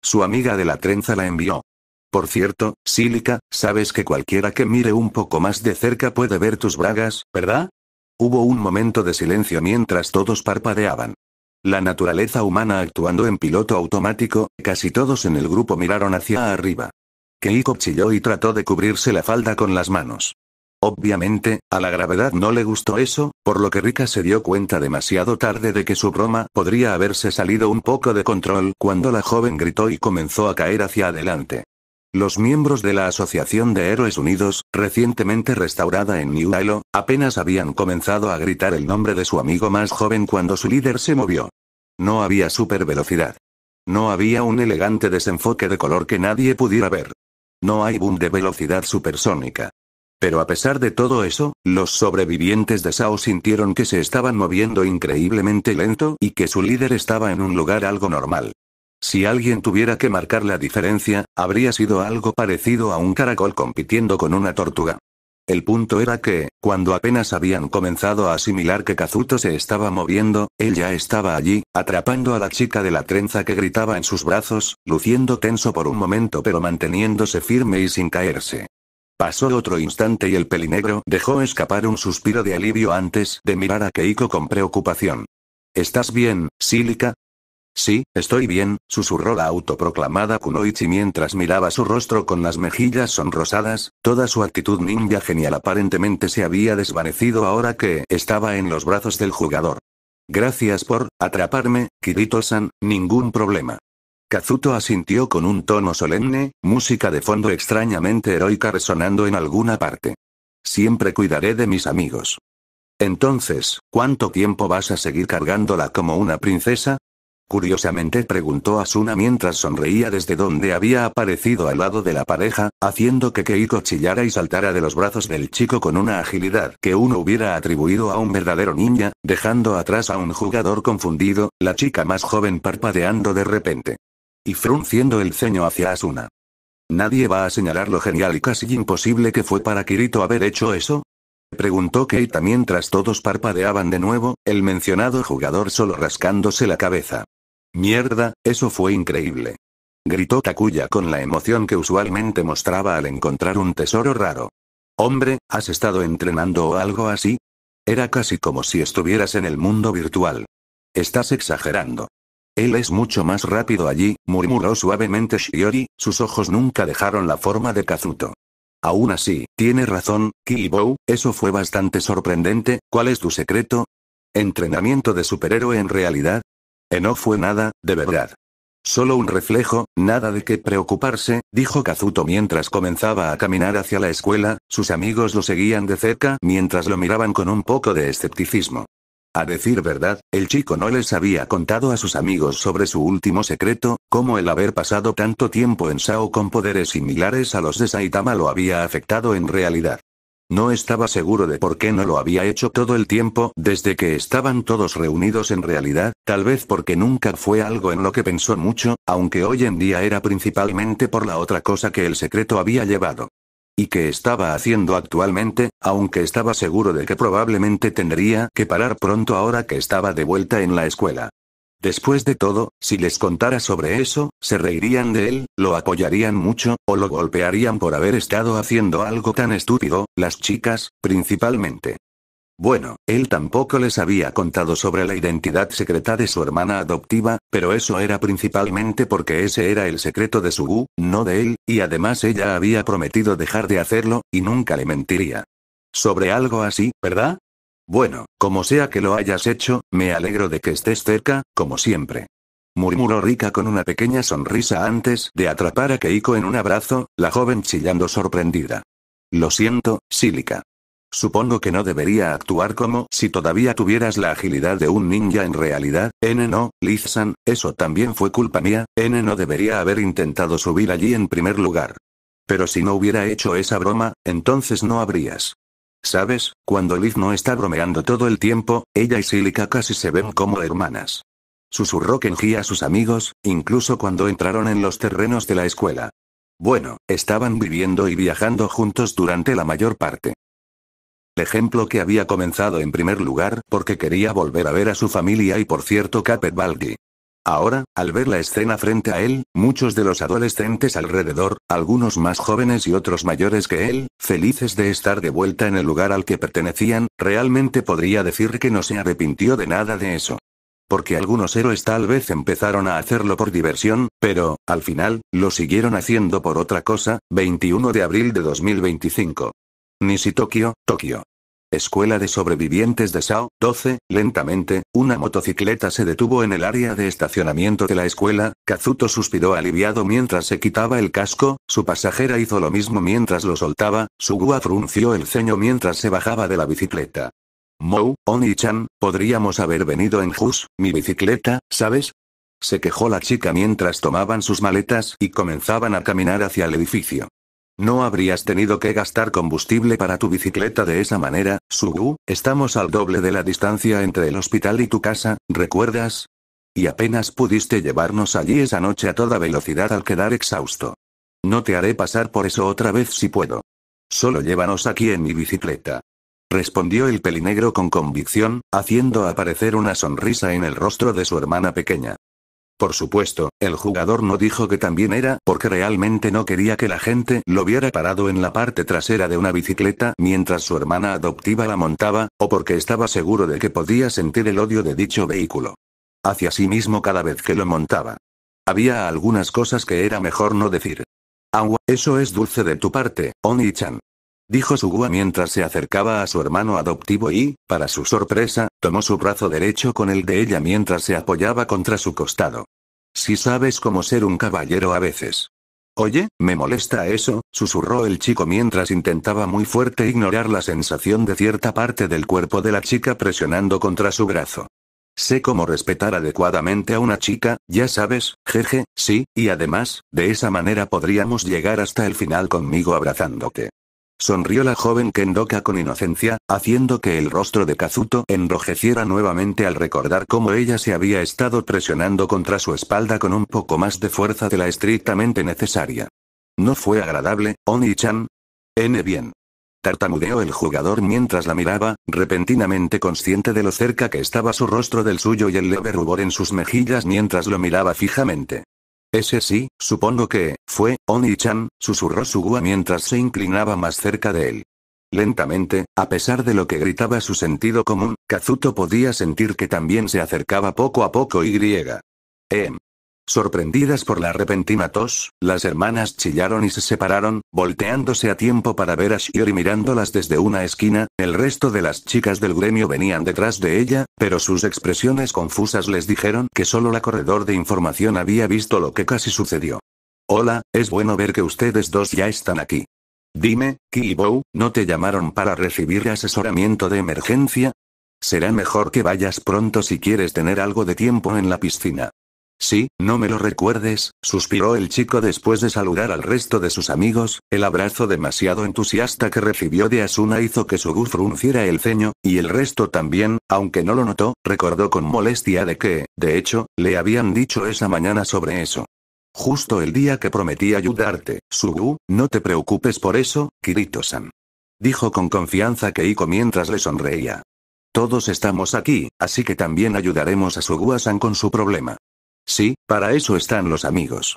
Su amiga de la trenza la envió. Por cierto, Sílica, sabes que cualquiera que mire un poco más de cerca puede ver tus bragas, ¿verdad? Hubo un momento de silencio mientras todos parpadeaban. La naturaleza humana actuando en piloto automático, casi todos en el grupo miraron hacia arriba. Keiko chilló y trató de cubrirse la falda con las manos. Obviamente, a la gravedad no le gustó eso, por lo que Rika se dio cuenta demasiado tarde de que su broma podría haberse salido un poco de control cuando la joven gritó y comenzó a caer hacia adelante. Los miembros de la Asociación de Héroes Unidos, recientemente restaurada en New Halo, apenas habían comenzado a gritar el nombre de su amigo más joven cuando su líder se movió. No había super velocidad. No había un elegante desenfoque de color que nadie pudiera ver. No hay boom de velocidad supersónica. Pero a pesar de todo eso, los sobrevivientes de Sao sintieron que se estaban moviendo increíblemente lento y que su líder estaba en un lugar algo normal. Si alguien tuviera que marcar la diferencia, habría sido algo parecido a un caracol compitiendo con una tortuga. El punto era que, cuando apenas habían comenzado a asimilar que Kazuto se estaba moviendo, él ya estaba allí, atrapando a la chica de la trenza que gritaba en sus brazos, luciendo tenso por un momento pero manteniéndose firme y sin caerse. Pasó otro instante y el pelinegro dejó escapar un suspiro de alivio antes de mirar a Keiko con preocupación. ¿Estás bien, Silica? Sí, estoy bien, susurró la autoproclamada Kunoichi mientras miraba su rostro con las mejillas sonrosadas, toda su actitud ninja genial aparentemente se había desvanecido ahora que estaba en los brazos del jugador. Gracias por atraparme, Kirito-san, ningún problema. Kazuto asintió con un tono solemne, música de fondo extrañamente heroica resonando en alguna parte. Siempre cuidaré de mis amigos. Entonces, ¿cuánto tiempo vas a seguir cargándola como una princesa? Curiosamente preguntó Asuna mientras sonreía desde donde había aparecido al lado de la pareja, haciendo que Keiko chillara y saltara de los brazos del chico con una agilidad que uno hubiera atribuido a un verdadero ninja, dejando atrás a un jugador confundido, la chica más joven parpadeando de repente. Y frunciendo el ceño hacia Asuna. Nadie va a señalar lo genial y casi imposible que fue para Kirito haber hecho eso, Preguntó Keita mientras todos parpadeaban de nuevo, el mencionado jugador solo rascándose la cabeza. Mierda, eso fue increíble. Gritó Takuya con la emoción que usualmente mostraba al encontrar un tesoro raro. Hombre, ¿has estado entrenando o algo así? Era casi como si estuvieras en el mundo virtual. Estás exagerando. Él es mucho más rápido allí, murmuró suavemente Shiori, sus ojos nunca dejaron la forma de Kazuto. Aún así, tiene razón, Kibou, eso fue bastante sorprendente, ¿cuál es tu secreto? ¿Entrenamiento de superhéroe en realidad? Eh, no fue nada, de verdad. Solo un reflejo, nada de qué preocuparse, dijo Kazuto mientras comenzaba a caminar hacia la escuela, sus amigos lo seguían de cerca mientras lo miraban con un poco de escepticismo. A decir verdad, el chico no les había contado a sus amigos sobre su último secreto, cómo el haber pasado tanto tiempo en Sao con poderes similares a los de Saitama lo había afectado en realidad. No estaba seguro de por qué no lo había hecho todo el tiempo, desde que estaban todos reunidos en realidad, tal vez porque nunca fue algo en lo que pensó mucho, aunque hoy en día era principalmente por la otra cosa que el secreto había llevado. Y que estaba haciendo actualmente, aunque estaba seguro de que probablemente tendría que parar pronto ahora que estaba de vuelta en la escuela. Después de todo, si les contara sobre eso, se reirían de él, lo apoyarían mucho, o lo golpearían por haber estado haciendo algo tan estúpido, las chicas, principalmente. Bueno, él tampoco les había contado sobre la identidad secreta de su hermana adoptiva, pero eso era principalmente porque ese era el secreto de su no de él, y además ella había prometido dejar de hacerlo, y nunca le mentiría. Sobre algo así, ¿verdad? Bueno, como sea que lo hayas hecho, me alegro de que estés cerca, como siempre. Murmuró Rika con una pequeña sonrisa antes de atrapar a Keiko en un abrazo, la joven chillando sorprendida. Lo siento, Sílica. Supongo que no debería actuar como si todavía tuvieras la agilidad de un ninja en realidad, N no, Lizan, eso también fue culpa mía, N no debería haber intentado subir allí en primer lugar. Pero si no hubiera hecho esa broma, entonces no habrías. Sabes, cuando Liz no está bromeando todo el tiempo, ella y Silica casi se ven como hermanas. Susurró Kenji a sus amigos, incluso cuando entraron en los terrenos de la escuela. Bueno, estaban viviendo y viajando juntos durante la mayor parte. El ejemplo que había comenzado en primer lugar porque quería volver a ver a su familia y por cierto Capet Balgi. Ahora, al ver la escena frente a él, muchos de los adolescentes alrededor, algunos más jóvenes y otros mayores que él, felices de estar de vuelta en el lugar al que pertenecían, realmente podría decir que no se arrepintió de nada de eso. Porque algunos héroes tal vez empezaron a hacerlo por diversión, pero, al final, lo siguieron haciendo por otra cosa, 21 de abril de 2025. si Tokio, Tokio. Escuela de Sobrevivientes de Shao, 12, lentamente, una motocicleta se detuvo en el área de estacionamiento de la escuela, Kazuto suspiró aliviado mientras se quitaba el casco, su pasajera hizo lo mismo mientras lo soltaba, Sugua frunció el ceño mientras se bajaba de la bicicleta. Mou, Oni-chan, podríamos haber venido en Jus, mi bicicleta, ¿sabes? Se quejó la chica mientras tomaban sus maletas y comenzaban a caminar hacia el edificio. No habrías tenido que gastar combustible para tu bicicleta de esa manera, Sugu, estamos al doble de la distancia entre el hospital y tu casa, ¿recuerdas? Y apenas pudiste llevarnos allí esa noche a toda velocidad al quedar exhausto. No te haré pasar por eso otra vez si puedo. Solo llévanos aquí en mi bicicleta. Respondió el pelinegro con convicción, haciendo aparecer una sonrisa en el rostro de su hermana pequeña. Por supuesto, el jugador no dijo que también era, porque realmente no quería que la gente lo viera parado en la parte trasera de una bicicleta mientras su hermana adoptiva la montaba, o porque estaba seguro de que podía sentir el odio de dicho vehículo. Hacia sí mismo cada vez que lo montaba. Había algunas cosas que era mejor no decir. Agua, eso es dulce de tu parte, Oni-chan. Dijo Sugua mientras se acercaba a su hermano adoptivo y, para su sorpresa, tomó su brazo derecho con el de ella mientras se apoyaba contra su costado. Si sabes cómo ser un caballero a veces. Oye, me molesta eso, susurró el chico mientras intentaba muy fuerte ignorar la sensación de cierta parte del cuerpo de la chica presionando contra su brazo. Sé cómo respetar adecuadamente a una chica, ya sabes, jeje, sí, y además, de esa manera podríamos llegar hasta el final conmigo abrazándote. Sonrió la joven Kendoka con inocencia, haciendo que el rostro de Kazuto enrojeciera nuevamente al recordar cómo ella se había estado presionando contra su espalda con un poco más de fuerza de la estrictamente necesaria. ¿No fue agradable, Oni-chan? N bien. Tartamudeó el jugador mientras la miraba, repentinamente consciente de lo cerca que estaba su rostro del suyo y el leve rubor en sus mejillas mientras lo miraba fijamente. Ese sí, supongo que, fue, Oni-chan, susurró Sugua mientras se inclinaba más cerca de él. Lentamente, a pesar de lo que gritaba su sentido común, Kazuto podía sentir que también se acercaba poco a poco y griega. Em, Sorprendidas por la repentina tos, las hermanas chillaron y se separaron, volteándose a tiempo para ver a Shiori mirándolas desde una esquina, el resto de las chicas del gremio venían detrás de ella, pero sus expresiones confusas les dijeron que solo la corredor de información había visto lo que casi sucedió. Hola, es bueno ver que ustedes dos ya están aquí. Dime, Ki ¿no te llamaron para recibir asesoramiento de emergencia? Será mejor que vayas pronto si quieres tener algo de tiempo en la piscina. Sí, no me lo recuerdes, suspiró el chico después de saludar al resto de sus amigos, el abrazo demasiado entusiasta que recibió de Asuna hizo que Sugu frunciera el ceño, y el resto también, aunque no lo notó, recordó con molestia de que, de hecho, le habían dicho esa mañana sobre eso. Justo el día que prometí ayudarte, Sugu, no te preocupes por eso, Kirito-san. Dijo con confianza Keiko mientras le sonreía. Todos estamos aquí, así que también ayudaremos a Sugu-san con su problema. Sí, para eso están los amigos.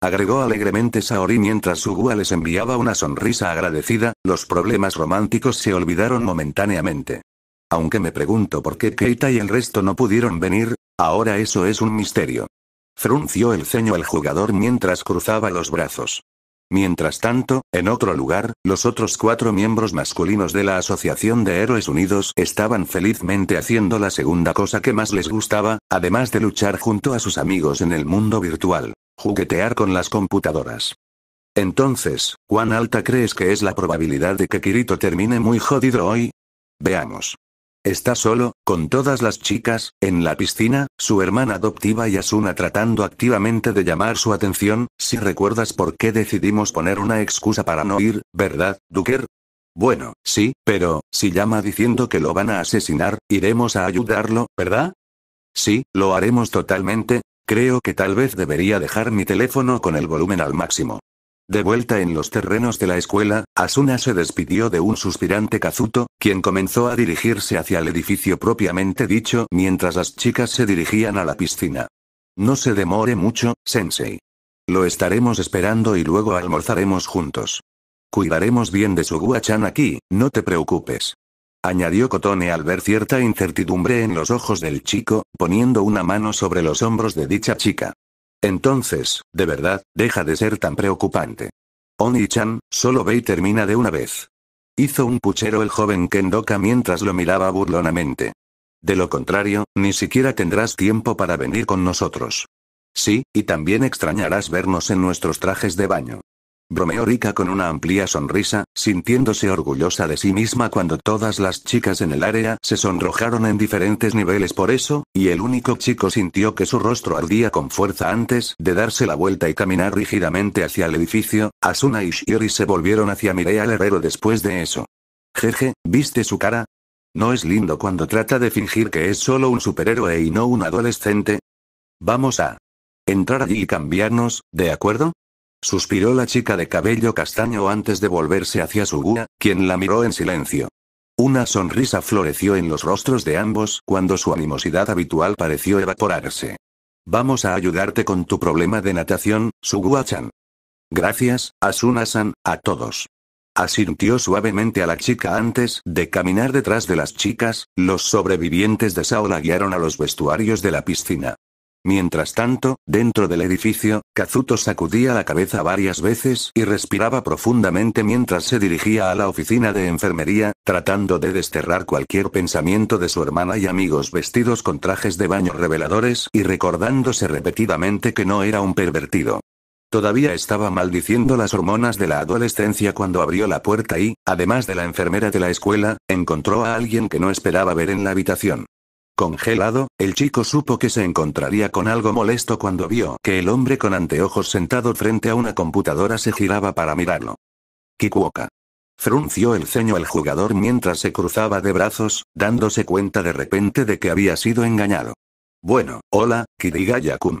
Agregó alegremente Saori mientras Sugua les enviaba una sonrisa agradecida, los problemas románticos se olvidaron momentáneamente. Aunque me pregunto por qué Keita y el resto no pudieron venir, ahora eso es un misterio. Frunció el ceño el jugador mientras cruzaba los brazos. Mientras tanto, en otro lugar, los otros cuatro miembros masculinos de la Asociación de Héroes Unidos estaban felizmente haciendo la segunda cosa que más les gustaba, además de luchar junto a sus amigos en el mundo virtual, juguetear con las computadoras. Entonces, ¿cuán alta crees que es la probabilidad de que Kirito termine muy jodido hoy? Veamos. Está solo, con todas las chicas, en la piscina, su hermana adoptiva y Asuna tratando activamente de llamar su atención, si recuerdas por qué decidimos poner una excusa para no ir, ¿verdad, Duker? Bueno, sí, pero, si llama diciendo que lo van a asesinar, iremos a ayudarlo, ¿verdad? Sí, lo haremos totalmente, creo que tal vez debería dejar mi teléfono con el volumen al máximo. De vuelta en los terrenos de la escuela, Asuna se despidió de un suspirante Kazuto, quien comenzó a dirigirse hacia el edificio propiamente dicho mientras las chicas se dirigían a la piscina. No se demore mucho, Sensei. Lo estaremos esperando y luego almorzaremos juntos. Cuidaremos bien de su guachan aquí, no te preocupes. Añadió Cotone al ver cierta incertidumbre en los ojos del chico, poniendo una mano sobre los hombros de dicha chica. Entonces, de verdad, deja de ser tan preocupante. Oni-chan, solo ve y termina de una vez. Hizo un puchero el joven Kendoka mientras lo miraba burlonamente. De lo contrario, ni siquiera tendrás tiempo para venir con nosotros. Sí, y también extrañarás vernos en nuestros trajes de baño bromeó Rika con una amplia sonrisa, sintiéndose orgullosa de sí misma cuando todas las chicas en el área se sonrojaron en diferentes niveles por eso, y el único chico sintió que su rostro ardía con fuerza antes de darse la vuelta y caminar rígidamente hacia el edificio, Asuna y Shiori se volvieron hacia Mireia herrero después de eso. Jeje, ¿viste su cara? ¿No es lindo cuando trata de fingir que es solo un superhéroe y no un adolescente? Vamos a entrar allí y cambiarnos, ¿de acuerdo? suspiró la chica de cabello castaño antes de volverse hacia Sugua, quien la miró en silencio. Una sonrisa floreció en los rostros de ambos cuando su animosidad habitual pareció evaporarse. Vamos a ayudarte con tu problema de natación, Suguachan. chan Gracias, Asuna-san, a todos. Asintió suavemente a la chica antes de caminar detrás de las chicas, los sobrevivientes de Sao la guiaron a los vestuarios de la piscina. Mientras tanto, dentro del edificio, Kazuto sacudía la cabeza varias veces y respiraba profundamente mientras se dirigía a la oficina de enfermería, tratando de desterrar cualquier pensamiento de su hermana y amigos vestidos con trajes de baño reveladores y recordándose repetidamente que no era un pervertido. Todavía estaba maldiciendo las hormonas de la adolescencia cuando abrió la puerta y, además de la enfermera de la escuela, encontró a alguien que no esperaba ver en la habitación. Congelado, el chico supo que se encontraría con algo molesto cuando vio que el hombre con anteojos sentado frente a una computadora se giraba para mirarlo. Kikuoka. Frunció el ceño el jugador mientras se cruzaba de brazos, dándose cuenta de repente de que había sido engañado. Bueno, hola, Kirigaya-kun.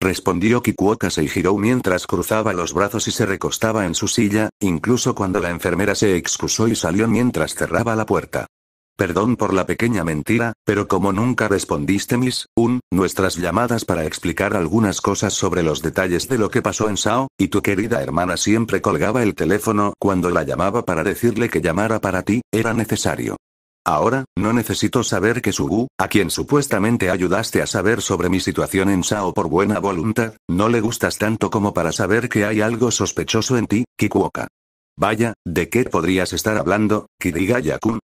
Respondió Kikuoka se giró mientras cruzaba los brazos y se recostaba en su silla, incluso cuando la enfermera se excusó y salió mientras cerraba la puerta. Perdón por la pequeña mentira, pero como nunca respondiste mis, un, nuestras llamadas para explicar algunas cosas sobre los detalles de lo que pasó en Sao, y tu querida hermana siempre colgaba el teléfono cuando la llamaba para decirle que llamara para ti, era necesario. Ahora, no necesito saber que Sugu, a quien supuestamente ayudaste a saber sobre mi situación en Sao por buena voluntad, no le gustas tanto como para saber que hay algo sospechoso en ti, Kikuoka. Vaya, ¿de qué podrías estar hablando, Kirigaya-kun?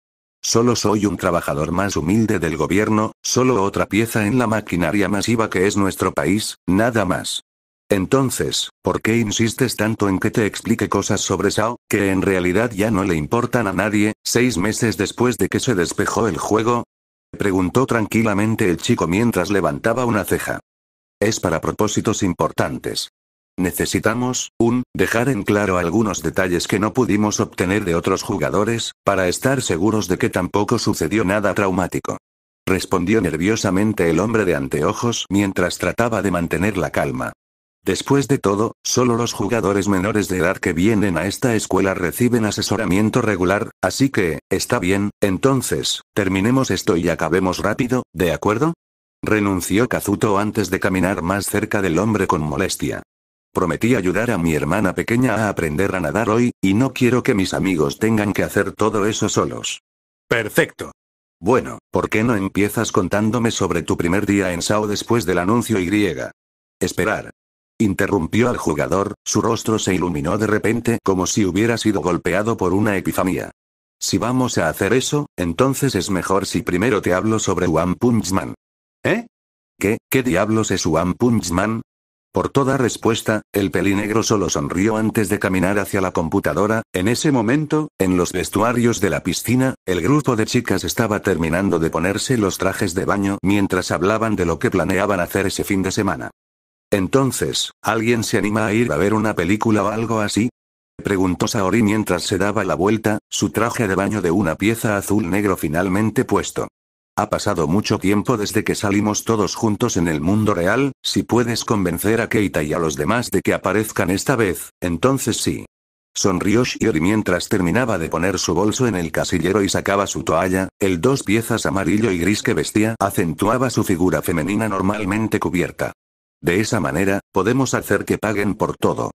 Solo soy un trabajador más humilde del gobierno, solo otra pieza en la maquinaria masiva que es nuestro país, nada más. Entonces, ¿por qué insistes tanto en que te explique cosas sobre Sao, que en realidad ya no le importan a nadie, seis meses después de que se despejó el juego? Preguntó tranquilamente el chico mientras levantaba una ceja. Es para propósitos importantes. Necesitamos, un, dejar en claro algunos detalles que no pudimos obtener de otros jugadores, para estar seguros de que tampoco sucedió nada traumático. Respondió nerviosamente el hombre de anteojos mientras trataba de mantener la calma. Después de todo, solo los jugadores menores de edad que vienen a esta escuela reciben asesoramiento regular, así que, está bien, entonces, terminemos esto y acabemos rápido, ¿de acuerdo? Renunció Kazuto antes de caminar más cerca del hombre con molestia. Prometí ayudar a mi hermana pequeña a aprender a nadar hoy, y no quiero que mis amigos tengan que hacer todo eso solos. Perfecto. Bueno, ¿por qué no empiezas contándome sobre tu primer día en Sao después del anuncio Y? Esperar. Interrumpió al jugador, su rostro se iluminó de repente como si hubiera sido golpeado por una epifanía. Si vamos a hacer eso, entonces es mejor si primero te hablo sobre One Punch Man. ¿Eh? ¿Qué, qué diablos es One Punch Man? Por toda respuesta, el pelinegro solo sonrió antes de caminar hacia la computadora. En ese momento, en los vestuarios de la piscina, el grupo de chicas estaba terminando de ponerse los trajes de baño mientras hablaban de lo que planeaban hacer ese fin de semana. Entonces, ¿alguien se anima a ir a ver una película o algo así? Preguntó Saori mientras se daba la vuelta, su traje de baño de una pieza azul negro finalmente puesto. Ha pasado mucho tiempo desde que salimos todos juntos en el mundo real, si puedes convencer a Keita y a los demás de que aparezcan esta vez, entonces sí. Sonrió Shiori mientras terminaba de poner su bolso en el casillero y sacaba su toalla, el dos piezas amarillo y gris que vestía acentuaba su figura femenina normalmente cubierta. De esa manera, podemos hacer que paguen por todo.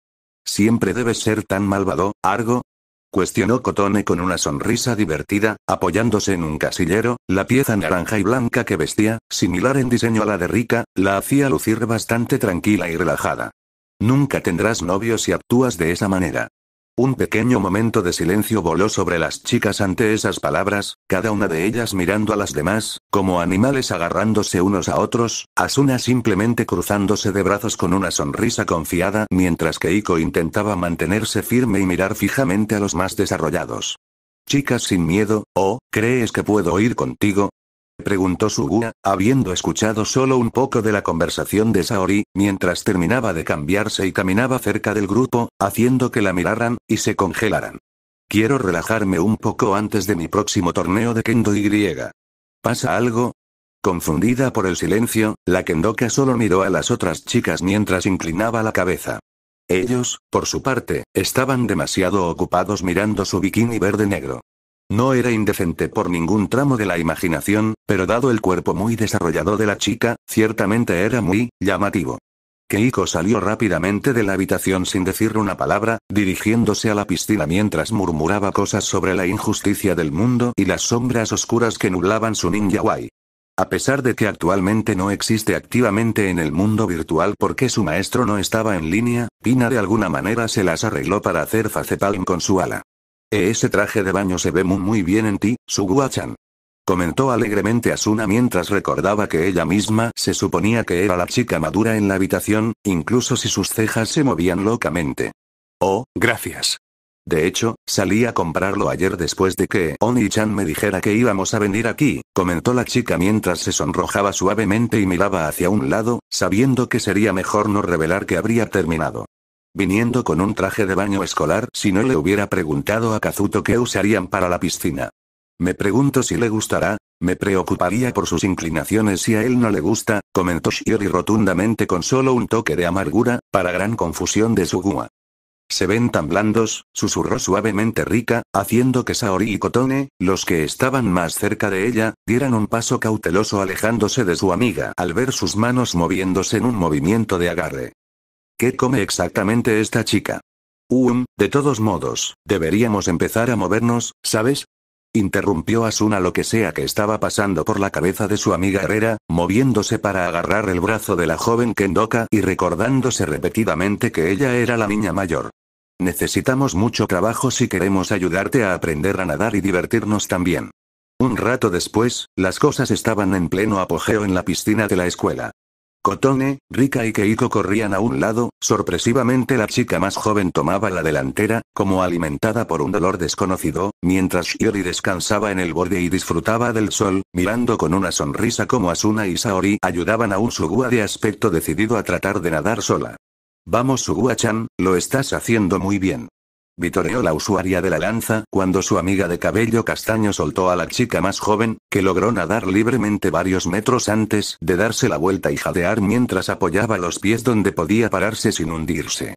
Siempre debes ser tan malvado, Argo, Cuestionó Cotone con una sonrisa divertida, apoyándose en un casillero, la pieza naranja y blanca que vestía, similar en diseño a la de Rica, la hacía lucir bastante tranquila y relajada. Nunca tendrás novio si actúas de esa manera. Un pequeño momento de silencio voló sobre las chicas ante esas palabras, cada una de ellas mirando a las demás, como animales agarrándose unos a otros, Asuna simplemente cruzándose de brazos con una sonrisa confiada mientras que Iko intentaba mantenerse firme y mirar fijamente a los más desarrollados. Chicas sin miedo, oh, ¿crees que puedo ir contigo? preguntó Sugua, habiendo escuchado solo un poco de la conversación de Saori, mientras terminaba de cambiarse y caminaba cerca del grupo, haciendo que la miraran, y se congelaran. Quiero relajarme un poco antes de mi próximo torneo de Kendo Y. ¿Pasa algo? Confundida por el silencio, la Kendoka solo miró a las otras chicas mientras inclinaba la cabeza. Ellos, por su parte, estaban demasiado ocupados mirando su bikini verde-negro. No era indecente por ningún tramo de la imaginación, pero dado el cuerpo muy desarrollado de la chica, ciertamente era muy llamativo. Keiko salió rápidamente de la habitación sin decir una palabra, dirigiéndose a la piscina mientras murmuraba cosas sobre la injusticia del mundo y las sombras oscuras que nublaban su ninja guay. A pesar de que actualmente no existe activamente en el mundo virtual porque su maestro no estaba en línea, Pina de alguna manera se las arregló para hacer facepalm con su ala. Ese traje de baño se ve muy, bien en ti, Suguachan. Comentó alegremente Asuna mientras recordaba que ella misma se suponía que era la chica madura en la habitación, incluso si sus cejas se movían locamente. Oh, gracias. De hecho, salí a comprarlo ayer después de que Oni-chan me dijera que íbamos a venir aquí, comentó la chica mientras se sonrojaba suavemente y miraba hacia un lado, sabiendo que sería mejor no revelar que habría terminado viniendo con un traje de baño escolar si no le hubiera preguntado a Kazuto qué usarían para la piscina. Me pregunto si le gustará, me preocuparía por sus inclinaciones si a él no le gusta, comentó Shiori rotundamente con solo un toque de amargura, para gran confusión de Suguma. Se ven tan blandos, susurró suavemente Rika, haciendo que Saori y Kotone, los que estaban más cerca de ella, dieran un paso cauteloso alejándose de su amiga al ver sus manos moviéndose en un movimiento de agarre. ¿Qué come exactamente esta chica? Um, de todos modos, deberíamos empezar a movernos, ¿sabes? Interrumpió Asuna lo que sea que estaba pasando por la cabeza de su amiga Herrera, moviéndose para agarrar el brazo de la joven Kendoka y recordándose repetidamente que ella era la niña mayor. Necesitamos mucho trabajo si queremos ayudarte a aprender a nadar y divertirnos también. Un rato después, las cosas estaban en pleno apogeo en la piscina de la escuela. Kotone, Rika y Keiko corrían a un lado, sorpresivamente la chica más joven tomaba la delantera, como alimentada por un dolor desconocido, mientras Shiori descansaba en el borde y disfrutaba del sol, mirando con una sonrisa como Asuna y Saori ayudaban a un Sugua de aspecto decidido a tratar de nadar sola. Vamos Sugua-chan, lo estás haciendo muy bien. Vitoreó la usuaria de la lanza, cuando su amiga de cabello castaño soltó a la chica más joven, que logró nadar libremente varios metros antes de darse la vuelta y jadear mientras apoyaba los pies donde podía pararse sin hundirse.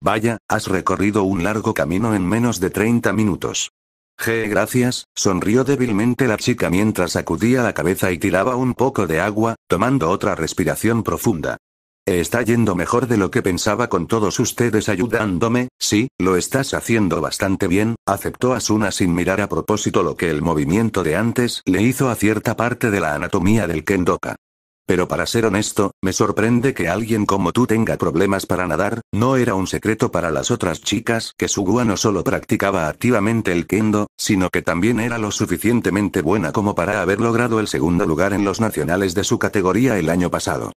Vaya, has recorrido un largo camino en menos de 30 minutos. Je, gracias, sonrió débilmente la chica mientras sacudía la cabeza y tiraba un poco de agua, tomando otra respiración profunda. Está yendo mejor de lo que pensaba con todos ustedes ayudándome, sí, lo estás haciendo bastante bien, aceptó Asuna sin mirar a propósito lo que el movimiento de antes le hizo a cierta parte de la anatomía del Kendoka. Pero para ser honesto, me sorprende que alguien como tú tenga problemas para nadar, no era un secreto para las otras chicas que Sugua no solo practicaba activamente el kendo, sino que también era lo suficientemente buena como para haber logrado el segundo lugar en los nacionales de su categoría el año pasado.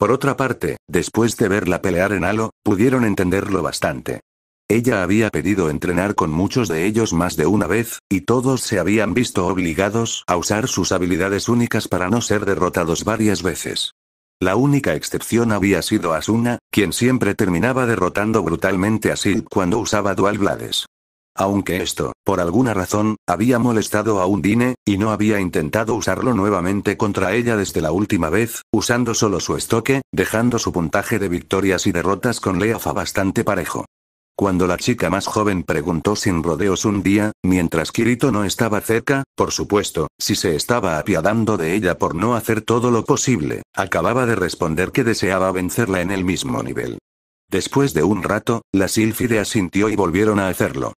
Por otra parte, después de verla pelear en Halo, pudieron entenderlo bastante. Ella había pedido entrenar con muchos de ellos más de una vez, y todos se habían visto obligados a usar sus habilidades únicas para no ser derrotados varias veces. La única excepción había sido Asuna, quien siempre terminaba derrotando brutalmente a Silk cuando usaba Dual Blades aunque esto, por alguna razón, había molestado a Undine, y no había intentado usarlo nuevamente contra ella desde la última vez, usando solo su estoque, dejando su puntaje de victorias y derrotas con Leafa bastante parejo. Cuando la chica más joven preguntó sin rodeos un día, mientras Kirito no estaba cerca, por supuesto, si se estaba apiadando de ella por no hacer todo lo posible, acababa de responder que deseaba vencerla en el mismo nivel. Después de un rato, la Silfide asintió y volvieron a hacerlo.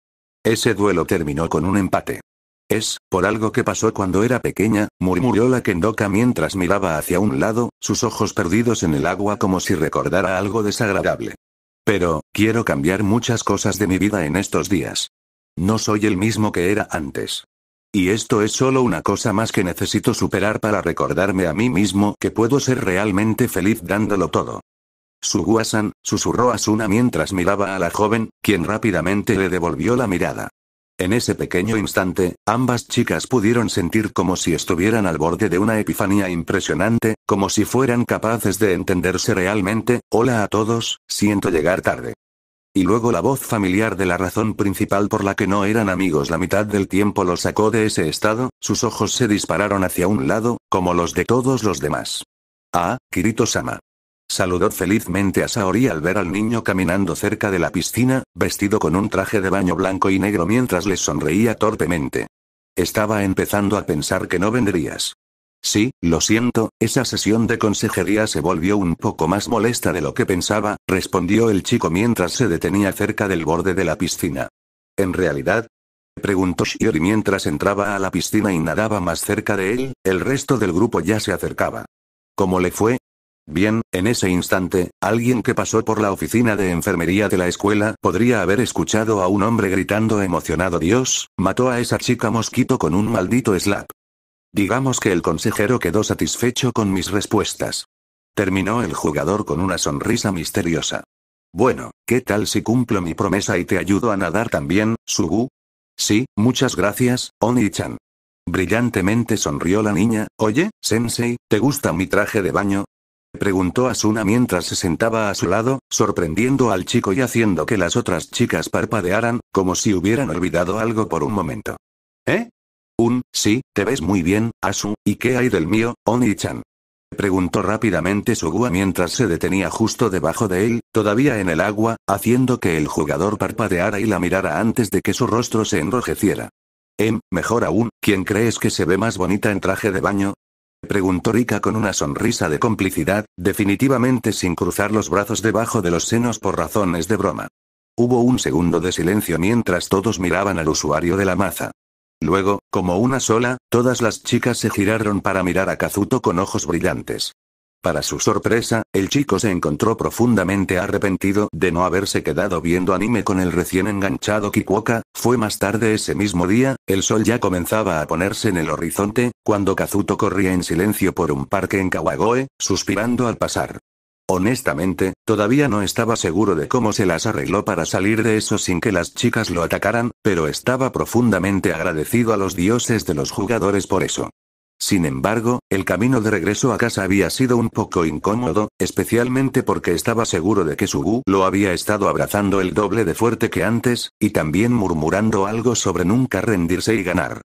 Ese duelo terminó con un empate. Es, por algo que pasó cuando era pequeña, murmuró la Kendoka mientras miraba hacia un lado, sus ojos perdidos en el agua como si recordara algo desagradable. Pero, quiero cambiar muchas cosas de mi vida en estos días. No soy el mismo que era antes. Y esto es solo una cosa más que necesito superar para recordarme a mí mismo que puedo ser realmente feliz dándolo todo. Suguasan, susurró Asuna mientras miraba a la joven, quien rápidamente le devolvió la mirada. En ese pequeño instante, ambas chicas pudieron sentir como si estuvieran al borde de una epifanía impresionante, como si fueran capaces de entenderse realmente, hola a todos, siento llegar tarde. Y luego la voz familiar de la razón principal por la que no eran amigos la mitad del tiempo lo sacó de ese estado, sus ojos se dispararon hacia un lado, como los de todos los demás. Ah, Kirito-sama. Saludó felizmente a Saori al ver al niño caminando cerca de la piscina, vestido con un traje de baño blanco y negro mientras le sonreía torpemente. Estaba empezando a pensar que no vendrías. Sí, lo siento, esa sesión de consejería se volvió un poco más molesta de lo que pensaba, respondió el chico mientras se detenía cerca del borde de la piscina. En realidad, preguntó Shiori mientras entraba a la piscina y nadaba más cerca de él, el resto del grupo ya se acercaba. ¿Cómo le fue? Bien, en ese instante, alguien que pasó por la oficina de enfermería de la escuela podría haber escuchado a un hombre gritando emocionado Dios, mató a esa chica mosquito con un maldito slap. Digamos que el consejero quedó satisfecho con mis respuestas. Terminó el jugador con una sonrisa misteriosa. Bueno, ¿qué tal si cumplo mi promesa y te ayudo a nadar también, Sugu? Sí, muchas gracias, Oni-chan. Brillantemente sonrió la niña, oye, Sensei, ¿te gusta mi traje de baño? preguntó Asuna mientras se sentaba a su lado, sorprendiendo al chico y haciendo que las otras chicas parpadearan, como si hubieran olvidado algo por un momento. ¿Eh? Un, sí, te ves muy bien, Asu, ¿y qué hay del mío, Oni-chan? Preguntó rápidamente Sugua mientras se detenía justo debajo de él, todavía en el agua, haciendo que el jugador parpadeara y la mirara antes de que su rostro se enrojeciera. Em, mejor aún, ¿quién crees que se ve más bonita en traje de baño? preguntó Rika con una sonrisa de complicidad, definitivamente sin cruzar los brazos debajo de los senos por razones de broma. Hubo un segundo de silencio mientras todos miraban al usuario de la maza. Luego, como una sola, todas las chicas se giraron para mirar a Kazuto con ojos brillantes. Para su sorpresa, el chico se encontró profundamente arrepentido de no haberse quedado viendo anime con el recién enganchado Kikuoka, fue más tarde ese mismo día, el sol ya comenzaba a ponerse en el horizonte, cuando Kazuto corría en silencio por un parque en Kawagoe, suspirando al pasar. Honestamente, todavía no estaba seguro de cómo se las arregló para salir de eso sin que las chicas lo atacaran, pero estaba profundamente agradecido a los dioses de los jugadores por eso. Sin embargo, el camino de regreso a casa había sido un poco incómodo, especialmente porque estaba seguro de que Sugu lo había estado abrazando el doble de fuerte que antes, y también murmurando algo sobre nunca rendirse y ganar.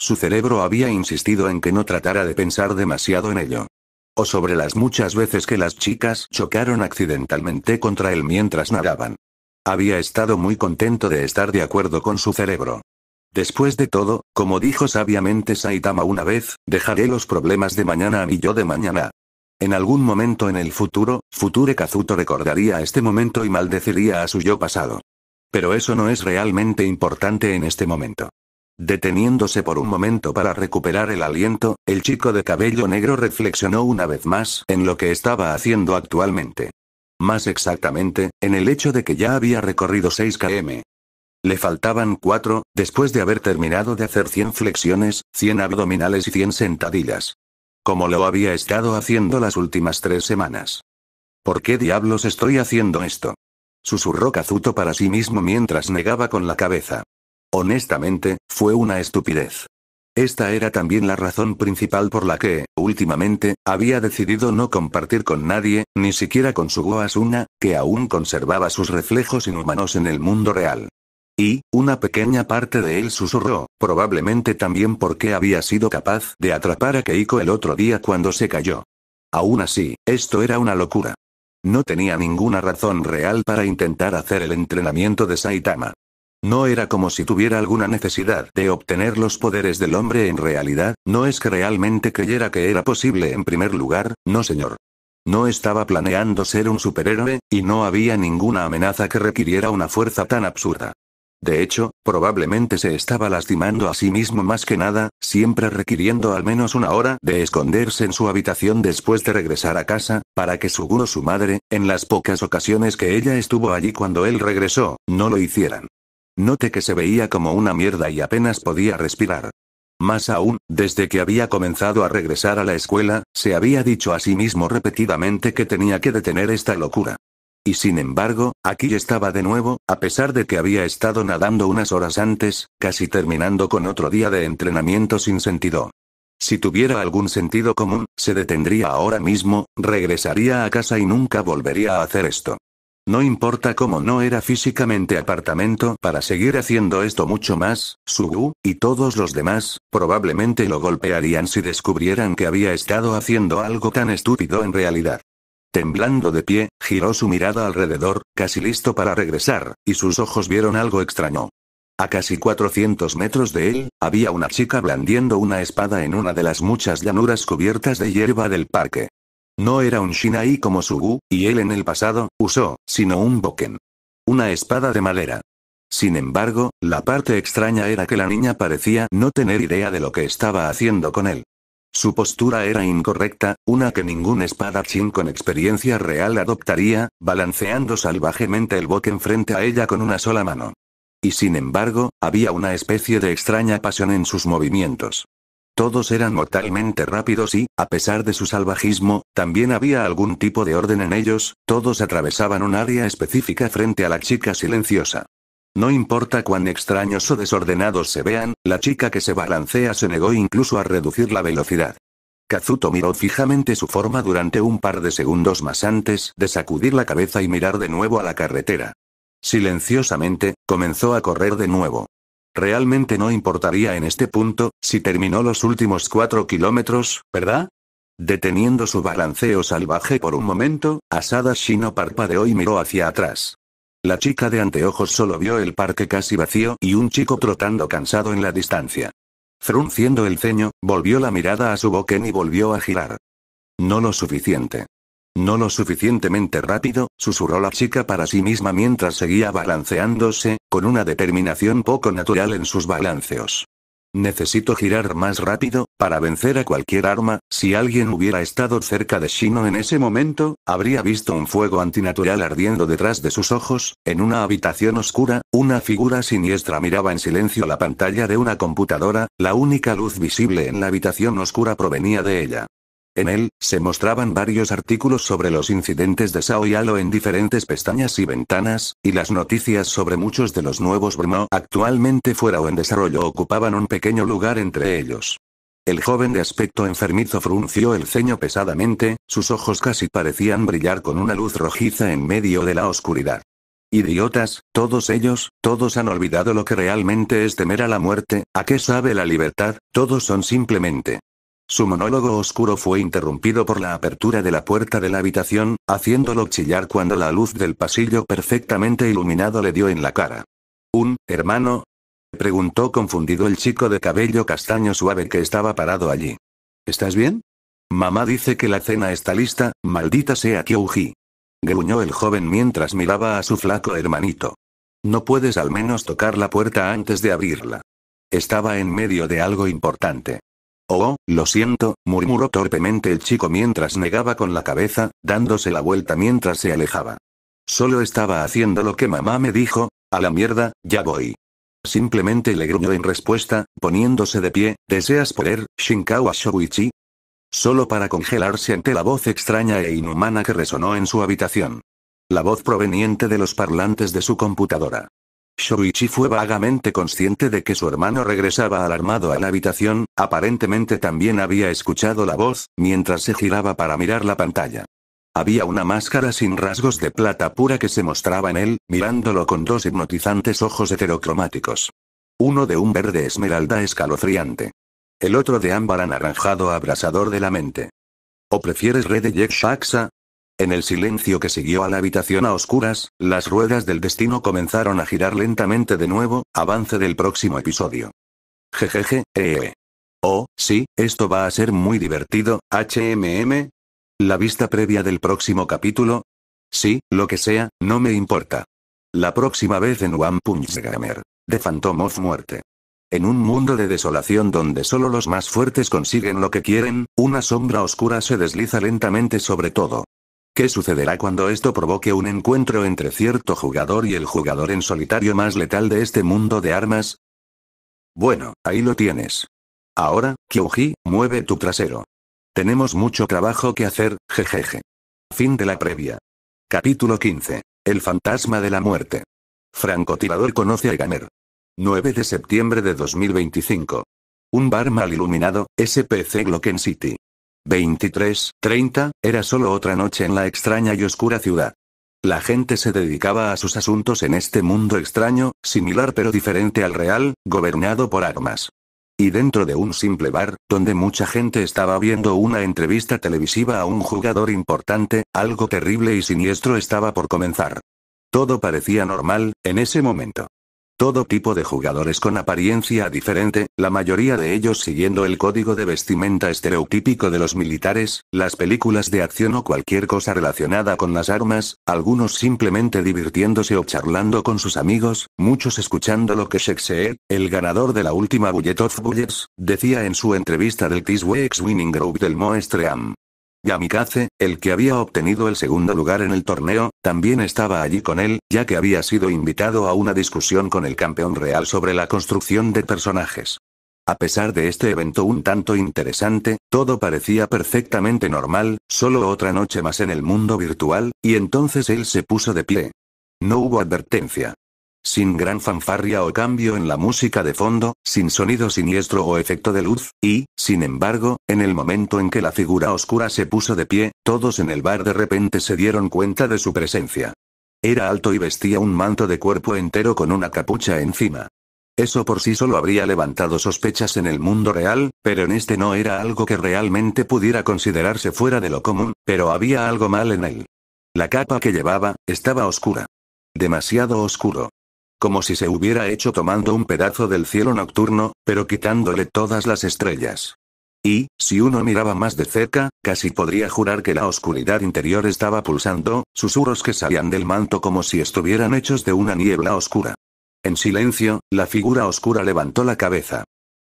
Su cerebro había insistido en que no tratara de pensar demasiado en ello. O sobre las muchas veces que las chicas chocaron accidentalmente contra él mientras nadaban. Había estado muy contento de estar de acuerdo con su cerebro. Después de todo, como dijo sabiamente Saitama una vez, dejaré los problemas de mañana a mi yo de mañana. En algún momento en el futuro, Future Kazuto recordaría este momento y maldeciría a su yo pasado. Pero eso no es realmente importante en este momento. Deteniéndose por un momento para recuperar el aliento, el chico de cabello negro reflexionó una vez más en lo que estaba haciendo actualmente. Más exactamente, en el hecho de que ya había recorrido 6 km. Le faltaban cuatro, después de haber terminado de hacer 100 flexiones, 100 abdominales y 100 sentadillas. Como lo había estado haciendo las últimas tres semanas. ¿Por qué diablos estoy haciendo esto? Susurró Kazuto para sí mismo mientras negaba con la cabeza. Honestamente, fue una estupidez. Esta era también la razón principal por la que, últimamente, había decidido no compartir con nadie, ni siquiera con su Goasuna, que aún conservaba sus reflejos inhumanos en el mundo real. Y, una pequeña parte de él susurró, probablemente también porque había sido capaz de atrapar a Keiko el otro día cuando se cayó. Aún así, esto era una locura. No tenía ninguna razón real para intentar hacer el entrenamiento de Saitama. No era como si tuviera alguna necesidad de obtener los poderes del hombre en realidad, no es que realmente creyera que era posible en primer lugar, no señor. No estaba planeando ser un superhéroe, y no había ninguna amenaza que requiriera una fuerza tan absurda. De hecho, probablemente se estaba lastimando a sí mismo más que nada, siempre requiriendo al menos una hora de esconderse en su habitación después de regresar a casa, para que seguro su madre, en las pocas ocasiones que ella estuvo allí cuando él regresó, no lo hicieran. Note que se veía como una mierda y apenas podía respirar. Más aún, desde que había comenzado a regresar a la escuela, se había dicho a sí mismo repetidamente que tenía que detener esta locura. Y sin embargo, aquí estaba de nuevo, a pesar de que había estado nadando unas horas antes, casi terminando con otro día de entrenamiento sin sentido. Si tuviera algún sentido común, se detendría ahora mismo, regresaría a casa y nunca volvería a hacer esto. No importa cómo no era físicamente apartamento para seguir haciendo esto mucho más, Sugu, y todos los demás, probablemente lo golpearían si descubrieran que había estado haciendo algo tan estúpido en realidad. Temblando de pie, giró su mirada alrededor, casi listo para regresar, y sus ojos vieron algo extraño. A casi 400 metros de él, había una chica blandiendo una espada en una de las muchas llanuras cubiertas de hierba del parque. No era un Shinai como Sugu, y él en el pasado, usó, sino un Boken. Una espada de madera. Sin embargo, la parte extraña era que la niña parecía no tener idea de lo que estaba haciendo con él. Su postura era incorrecta, una que ningún espadachín con experiencia real adoptaría, balanceando salvajemente el en frente a ella con una sola mano. Y sin embargo, había una especie de extraña pasión en sus movimientos. Todos eran mortalmente rápidos y, a pesar de su salvajismo, también había algún tipo de orden en ellos, todos atravesaban un área específica frente a la chica silenciosa. No importa cuán extraños o desordenados se vean, la chica que se balancea se negó incluso a reducir la velocidad. Kazuto miró fijamente su forma durante un par de segundos más antes de sacudir la cabeza y mirar de nuevo a la carretera. Silenciosamente, comenzó a correr de nuevo. Realmente no importaría en este punto, si terminó los últimos cuatro kilómetros, ¿verdad? Deteniendo su balanceo salvaje por un momento, Asada Shino parpadeó y miró hacia atrás. La chica de anteojos solo vio el parque casi vacío y un chico trotando cansado en la distancia. Frunciendo el ceño, volvió la mirada a su boquen y volvió a girar. No lo suficiente. No lo suficientemente rápido, susurró la chica para sí misma mientras seguía balanceándose, con una determinación poco natural en sus balanceos. Necesito girar más rápido, para vencer a cualquier arma, si alguien hubiera estado cerca de Shino en ese momento, habría visto un fuego antinatural ardiendo detrás de sus ojos, en una habitación oscura, una figura siniestra miraba en silencio la pantalla de una computadora, la única luz visible en la habitación oscura provenía de ella. En él, se mostraban varios artículos sobre los incidentes de Sao en diferentes pestañas y ventanas, y las noticias sobre muchos de los nuevos Brno actualmente fuera o en desarrollo ocupaban un pequeño lugar entre ellos. El joven de aspecto enfermizo frunció el ceño pesadamente, sus ojos casi parecían brillar con una luz rojiza en medio de la oscuridad. Idiotas, todos ellos, todos han olvidado lo que realmente es temer a la muerte, a qué sabe la libertad, todos son simplemente su monólogo oscuro fue interrumpido por la apertura de la puerta de la habitación, haciéndolo chillar cuando la luz del pasillo perfectamente iluminado le dio en la cara. ¿Un, hermano? preguntó confundido el chico de cabello castaño suave que estaba parado allí. ¿Estás bien? Mamá dice que la cena está lista, maldita sea Kyouji. Gruñó el joven mientras miraba a su flaco hermanito. No puedes al menos tocar la puerta antes de abrirla. Estaba en medio de algo importante. Oh, lo siento, murmuró torpemente el chico mientras negaba con la cabeza, dándose la vuelta mientras se alejaba. Solo estaba haciendo lo que mamá me dijo, a la mierda, ya voy. Simplemente le gruñó en respuesta, poniéndose de pie, ¿deseas poder, Shinkawa Shoguchi? Solo para congelarse ante la voz extraña e inhumana que resonó en su habitación. La voz proveniente de los parlantes de su computadora. Shurichi fue vagamente consciente de que su hermano regresaba alarmado a la habitación, aparentemente también había escuchado la voz, mientras se giraba para mirar la pantalla. Había una máscara sin rasgos de plata pura que se mostraba en él, mirándolo con dos hipnotizantes ojos heterocromáticos. Uno de un verde esmeralda escalofriante. El otro de ámbar anaranjado abrasador de la mente. ¿O prefieres Red de Jack Shaxa? En el silencio que siguió a la habitación a oscuras, las ruedas del destino comenzaron a girar lentamente de nuevo, avance del próximo episodio. Jejeje, eh. eh. Oh, sí, esto va a ser muy divertido, HMM. La vista previa del próximo capítulo. Sí, lo que sea, no me importa. La próxima vez en One Punch Gamer. The Phantom of Muerte. En un mundo de desolación donde solo los más fuertes consiguen lo que quieren, una sombra oscura se desliza lentamente sobre todo. ¿Qué sucederá cuando esto provoque un encuentro entre cierto jugador y el jugador en solitario más letal de este mundo de armas? Bueno, ahí lo tienes. Ahora, Kyuji, mueve tu trasero. Tenemos mucho trabajo que hacer, jejeje. Fin de la previa. Capítulo 15. El fantasma de la muerte. Francotirador conoce a Gamer. 9 de septiembre de 2025. Un bar mal iluminado, SPC Glocken City. 23, 30, era solo otra noche en la extraña y oscura ciudad. La gente se dedicaba a sus asuntos en este mundo extraño, similar pero diferente al real, gobernado por armas. Y dentro de un simple bar, donde mucha gente estaba viendo una entrevista televisiva a un jugador importante, algo terrible y siniestro estaba por comenzar. Todo parecía normal, en ese momento. Todo tipo de jugadores con apariencia diferente, la mayoría de ellos siguiendo el código de vestimenta estereotípico de los militares, las películas de acción o cualquier cosa relacionada con las armas, algunos simplemente divirtiéndose o charlando con sus amigos, muchos escuchando lo que Shakespeare, el ganador de la última Bullet of Bullets, decía en su entrevista del This Winning Group del Moestream. Yamikaze, el que había obtenido el segundo lugar en el torneo, también estaba allí con él, ya que había sido invitado a una discusión con el campeón real sobre la construcción de personajes. A pesar de este evento un tanto interesante, todo parecía perfectamente normal, solo otra noche más en el mundo virtual, y entonces él se puso de pie. No hubo advertencia. Sin gran fanfarria o cambio en la música de fondo, sin sonido siniestro o efecto de luz, y, sin embargo, en el momento en que la figura oscura se puso de pie, todos en el bar de repente se dieron cuenta de su presencia. Era alto y vestía un manto de cuerpo entero con una capucha encima. Eso por sí solo habría levantado sospechas en el mundo real, pero en este no era algo que realmente pudiera considerarse fuera de lo común, pero había algo mal en él. La capa que llevaba, estaba oscura. Demasiado oscuro como si se hubiera hecho tomando un pedazo del cielo nocturno, pero quitándole todas las estrellas. Y, si uno miraba más de cerca, casi podría jurar que la oscuridad interior estaba pulsando, susurros que salían del manto como si estuvieran hechos de una niebla oscura. En silencio, la figura oscura levantó la cabeza.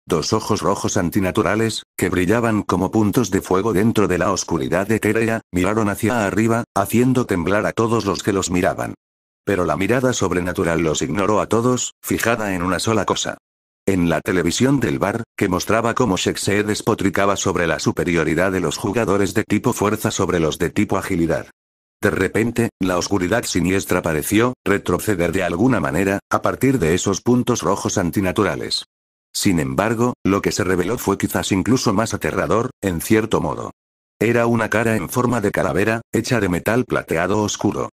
Dos ojos rojos antinaturales, que brillaban como puntos de fuego dentro de la oscuridad etérea, miraron hacia arriba, haciendo temblar a todos los que los miraban. Pero la mirada sobrenatural los ignoró a todos, fijada en una sola cosa. En la televisión del bar, que mostraba cómo se despotricaba sobre la superioridad de los jugadores de tipo fuerza sobre los de tipo agilidad. De repente, la oscuridad siniestra pareció, retroceder de alguna manera, a partir de esos puntos rojos antinaturales. Sin embargo, lo que se reveló fue quizás incluso más aterrador, en cierto modo. Era una cara en forma de calavera, hecha de metal plateado oscuro.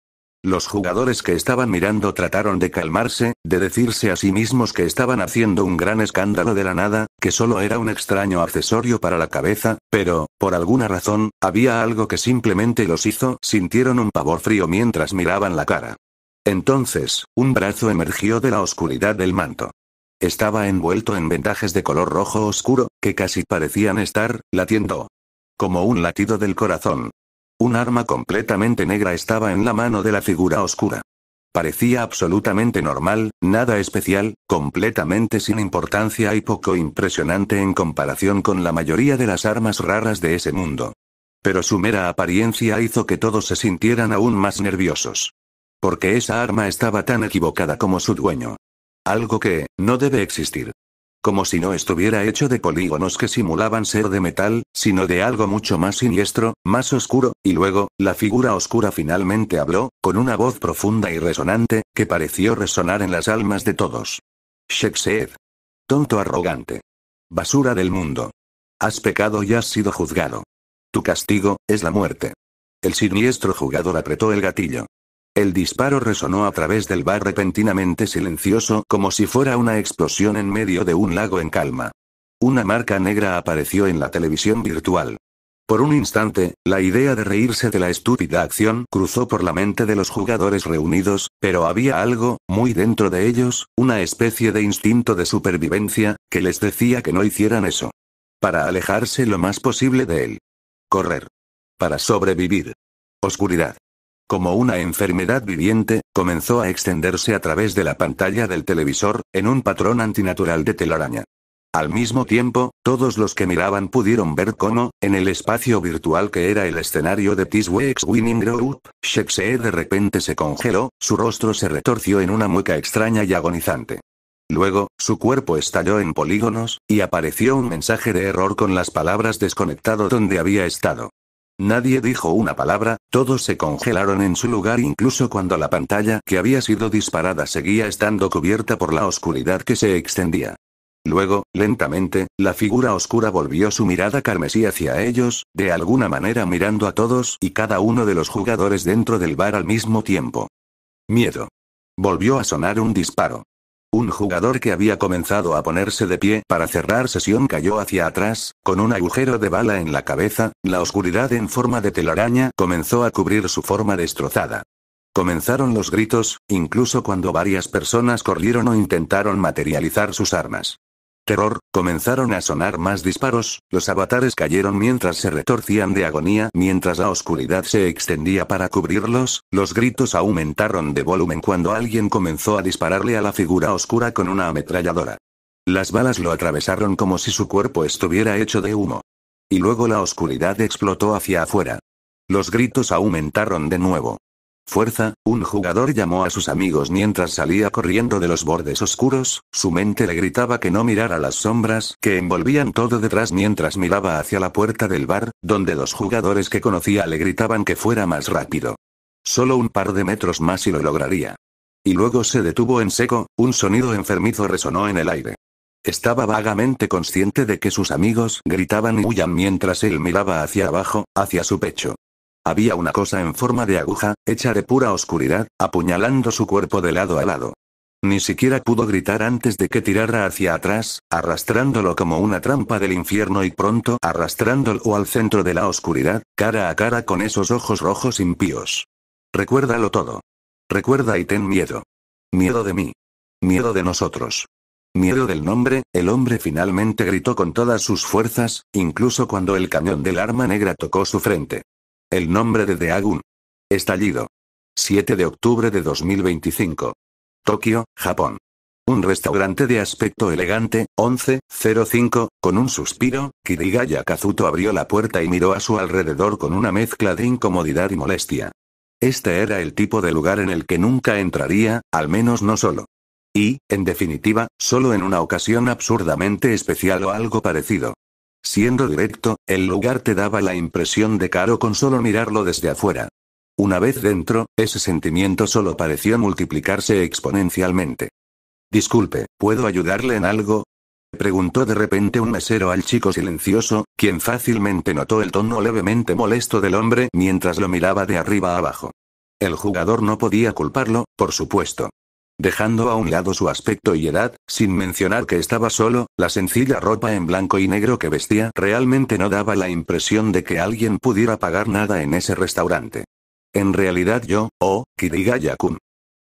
Los jugadores que estaban mirando trataron de calmarse, de decirse a sí mismos que estaban haciendo un gran escándalo de la nada, que solo era un extraño accesorio para la cabeza, pero, por alguna razón, había algo que simplemente los hizo, sintieron un pavor frío mientras miraban la cara. Entonces, un brazo emergió de la oscuridad del manto. Estaba envuelto en vendajes de color rojo oscuro, que casi parecían estar latiendo. Como un latido del corazón. Un arma completamente negra estaba en la mano de la figura oscura. Parecía absolutamente normal, nada especial, completamente sin importancia y poco impresionante en comparación con la mayoría de las armas raras de ese mundo. Pero su mera apariencia hizo que todos se sintieran aún más nerviosos. Porque esa arma estaba tan equivocada como su dueño. Algo que, no debe existir. Como si no estuviera hecho de polígonos que simulaban ser de metal, sino de algo mucho más siniestro, más oscuro, y luego, la figura oscura finalmente habló, con una voz profunda y resonante, que pareció resonar en las almas de todos. Shekseed. Tonto arrogante. Basura del mundo. Has pecado y has sido juzgado. Tu castigo, es la muerte. El siniestro jugador apretó el gatillo. El disparo resonó a través del bar repentinamente silencioso como si fuera una explosión en medio de un lago en calma. Una marca negra apareció en la televisión virtual. Por un instante, la idea de reírse de la estúpida acción cruzó por la mente de los jugadores reunidos, pero había algo, muy dentro de ellos, una especie de instinto de supervivencia, que les decía que no hicieran eso. Para alejarse lo más posible de él. Correr. Para sobrevivir. Oscuridad como una enfermedad viviente, comenzó a extenderse a través de la pantalla del televisor, en un patrón antinatural de telaraña. Al mismo tiempo, todos los que miraban pudieron ver cómo, en el espacio virtual que era el escenario de This Week's Winning Group, Shakespeare de repente se congeló, su rostro se retorció en una mueca extraña y agonizante. Luego, su cuerpo estalló en polígonos, y apareció un mensaje de error con las palabras desconectado donde había estado. Nadie dijo una palabra, todos se congelaron en su lugar incluso cuando la pantalla que había sido disparada seguía estando cubierta por la oscuridad que se extendía. Luego, lentamente, la figura oscura volvió su mirada carmesí hacia ellos, de alguna manera mirando a todos y cada uno de los jugadores dentro del bar al mismo tiempo. Miedo. Volvió a sonar un disparo. Un jugador que había comenzado a ponerse de pie para cerrar sesión cayó hacia atrás, con un agujero de bala en la cabeza, la oscuridad en forma de telaraña comenzó a cubrir su forma destrozada. Comenzaron los gritos, incluso cuando varias personas corrieron o intentaron materializar sus armas terror, comenzaron a sonar más disparos, los avatares cayeron mientras se retorcían de agonía mientras la oscuridad se extendía para cubrirlos, los gritos aumentaron de volumen cuando alguien comenzó a dispararle a la figura oscura con una ametralladora. Las balas lo atravesaron como si su cuerpo estuviera hecho de humo. Y luego la oscuridad explotó hacia afuera. Los gritos aumentaron de nuevo. Fuerza, un jugador llamó a sus amigos mientras salía corriendo de los bordes oscuros, su mente le gritaba que no mirara las sombras que envolvían todo detrás mientras miraba hacia la puerta del bar, donde los jugadores que conocía le gritaban que fuera más rápido. Solo un par de metros más y lo lograría. Y luego se detuvo en seco, un sonido enfermizo resonó en el aire. Estaba vagamente consciente de que sus amigos gritaban y huían mientras él miraba hacia abajo, hacia su pecho. Había una cosa en forma de aguja, hecha de pura oscuridad, apuñalando su cuerpo de lado a lado. Ni siquiera pudo gritar antes de que tirara hacia atrás, arrastrándolo como una trampa del infierno y pronto arrastrándolo al centro de la oscuridad, cara a cara con esos ojos rojos impíos. Recuérdalo todo. Recuerda y ten miedo. Miedo de mí. Miedo de nosotros. Miedo del nombre, el hombre finalmente gritó con todas sus fuerzas, incluso cuando el cañón del arma negra tocó su frente. El nombre de Deagun. Estallido. 7 de octubre de 2025. Tokio, Japón. Un restaurante de aspecto elegante, 11.05, con un suspiro, Kirigaya Kazuto abrió la puerta y miró a su alrededor con una mezcla de incomodidad y molestia. Este era el tipo de lugar en el que nunca entraría, al menos no solo. Y, en definitiva, solo en una ocasión absurdamente especial o algo parecido. Siendo directo, el lugar te daba la impresión de caro con solo mirarlo desde afuera. Una vez dentro, ese sentimiento solo pareció multiplicarse exponencialmente. Disculpe, ¿puedo ayudarle en algo? Preguntó de repente un mesero al chico silencioso, quien fácilmente notó el tono levemente molesto del hombre mientras lo miraba de arriba a abajo. El jugador no podía culparlo, por supuesto dejando a un lado su aspecto y edad, sin mencionar que estaba solo, la sencilla ropa en blanco y negro que vestía realmente no daba la impresión de que alguien pudiera pagar nada en ese restaurante. En realidad yo, oh, kirigaya Yakun.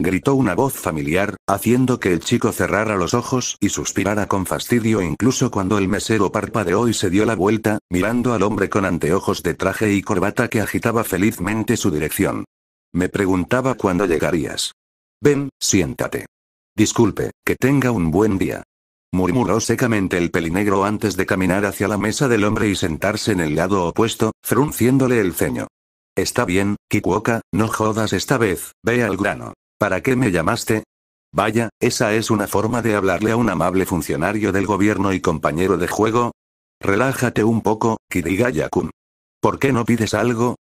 Gritó una voz familiar, haciendo que el chico cerrara los ojos y suspirara con fastidio incluso cuando el mesero parpadeó y se dio la vuelta, mirando al hombre con anteojos de traje y corbata que agitaba felizmente su dirección. Me preguntaba cuándo llegarías. Ven, siéntate. Disculpe, que tenga un buen día. Murmuró secamente el pelinegro antes de caminar hacia la mesa del hombre y sentarse en el lado opuesto, frunciéndole el ceño. Está bien, Kikuoka, no jodas esta vez, ve al grano. ¿Para qué me llamaste? Vaya, esa es una forma de hablarle a un amable funcionario del gobierno y compañero de juego. Relájate un poco, kirigaya ¿Por qué no pides algo?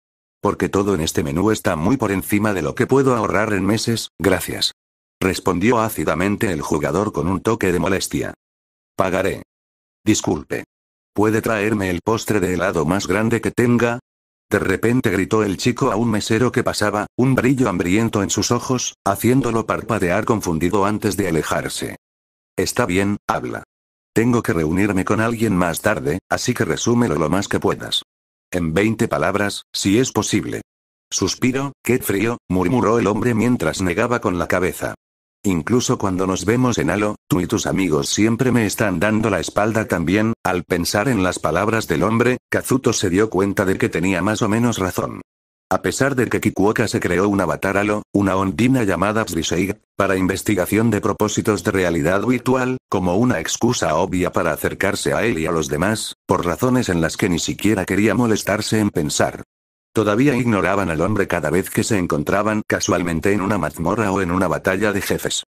porque todo en este menú está muy por encima de lo que puedo ahorrar en meses, gracias. Respondió ácidamente el jugador con un toque de molestia. Pagaré. Disculpe. ¿Puede traerme el postre de helado más grande que tenga? De repente gritó el chico a un mesero que pasaba, un brillo hambriento en sus ojos, haciéndolo parpadear confundido antes de alejarse. Está bien, habla. Tengo que reunirme con alguien más tarde, así que resúmelo lo más que puedas en 20 palabras, si es posible. Suspiro, qué frío, murmuró el hombre mientras negaba con la cabeza. Incluso cuando nos vemos en Halo, tú y tus amigos siempre me están dando la espalda también, al pensar en las palabras del hombre, Kazuto se dio cuenta de que tenía más o menos razón. A pesar de que Kikuoka se creó un avatar halo, una ondina llamada Psriseiga, para investigación de propósitos de realidad virtual, como una excusa obvia para acercarse a él y a los demás, por razones en las que ni siquiera quería molestarse en pensar. Todavía ignoraban al hombre cada vez que se encontraban casualmente en una mazmorra o en una batalla de jefes.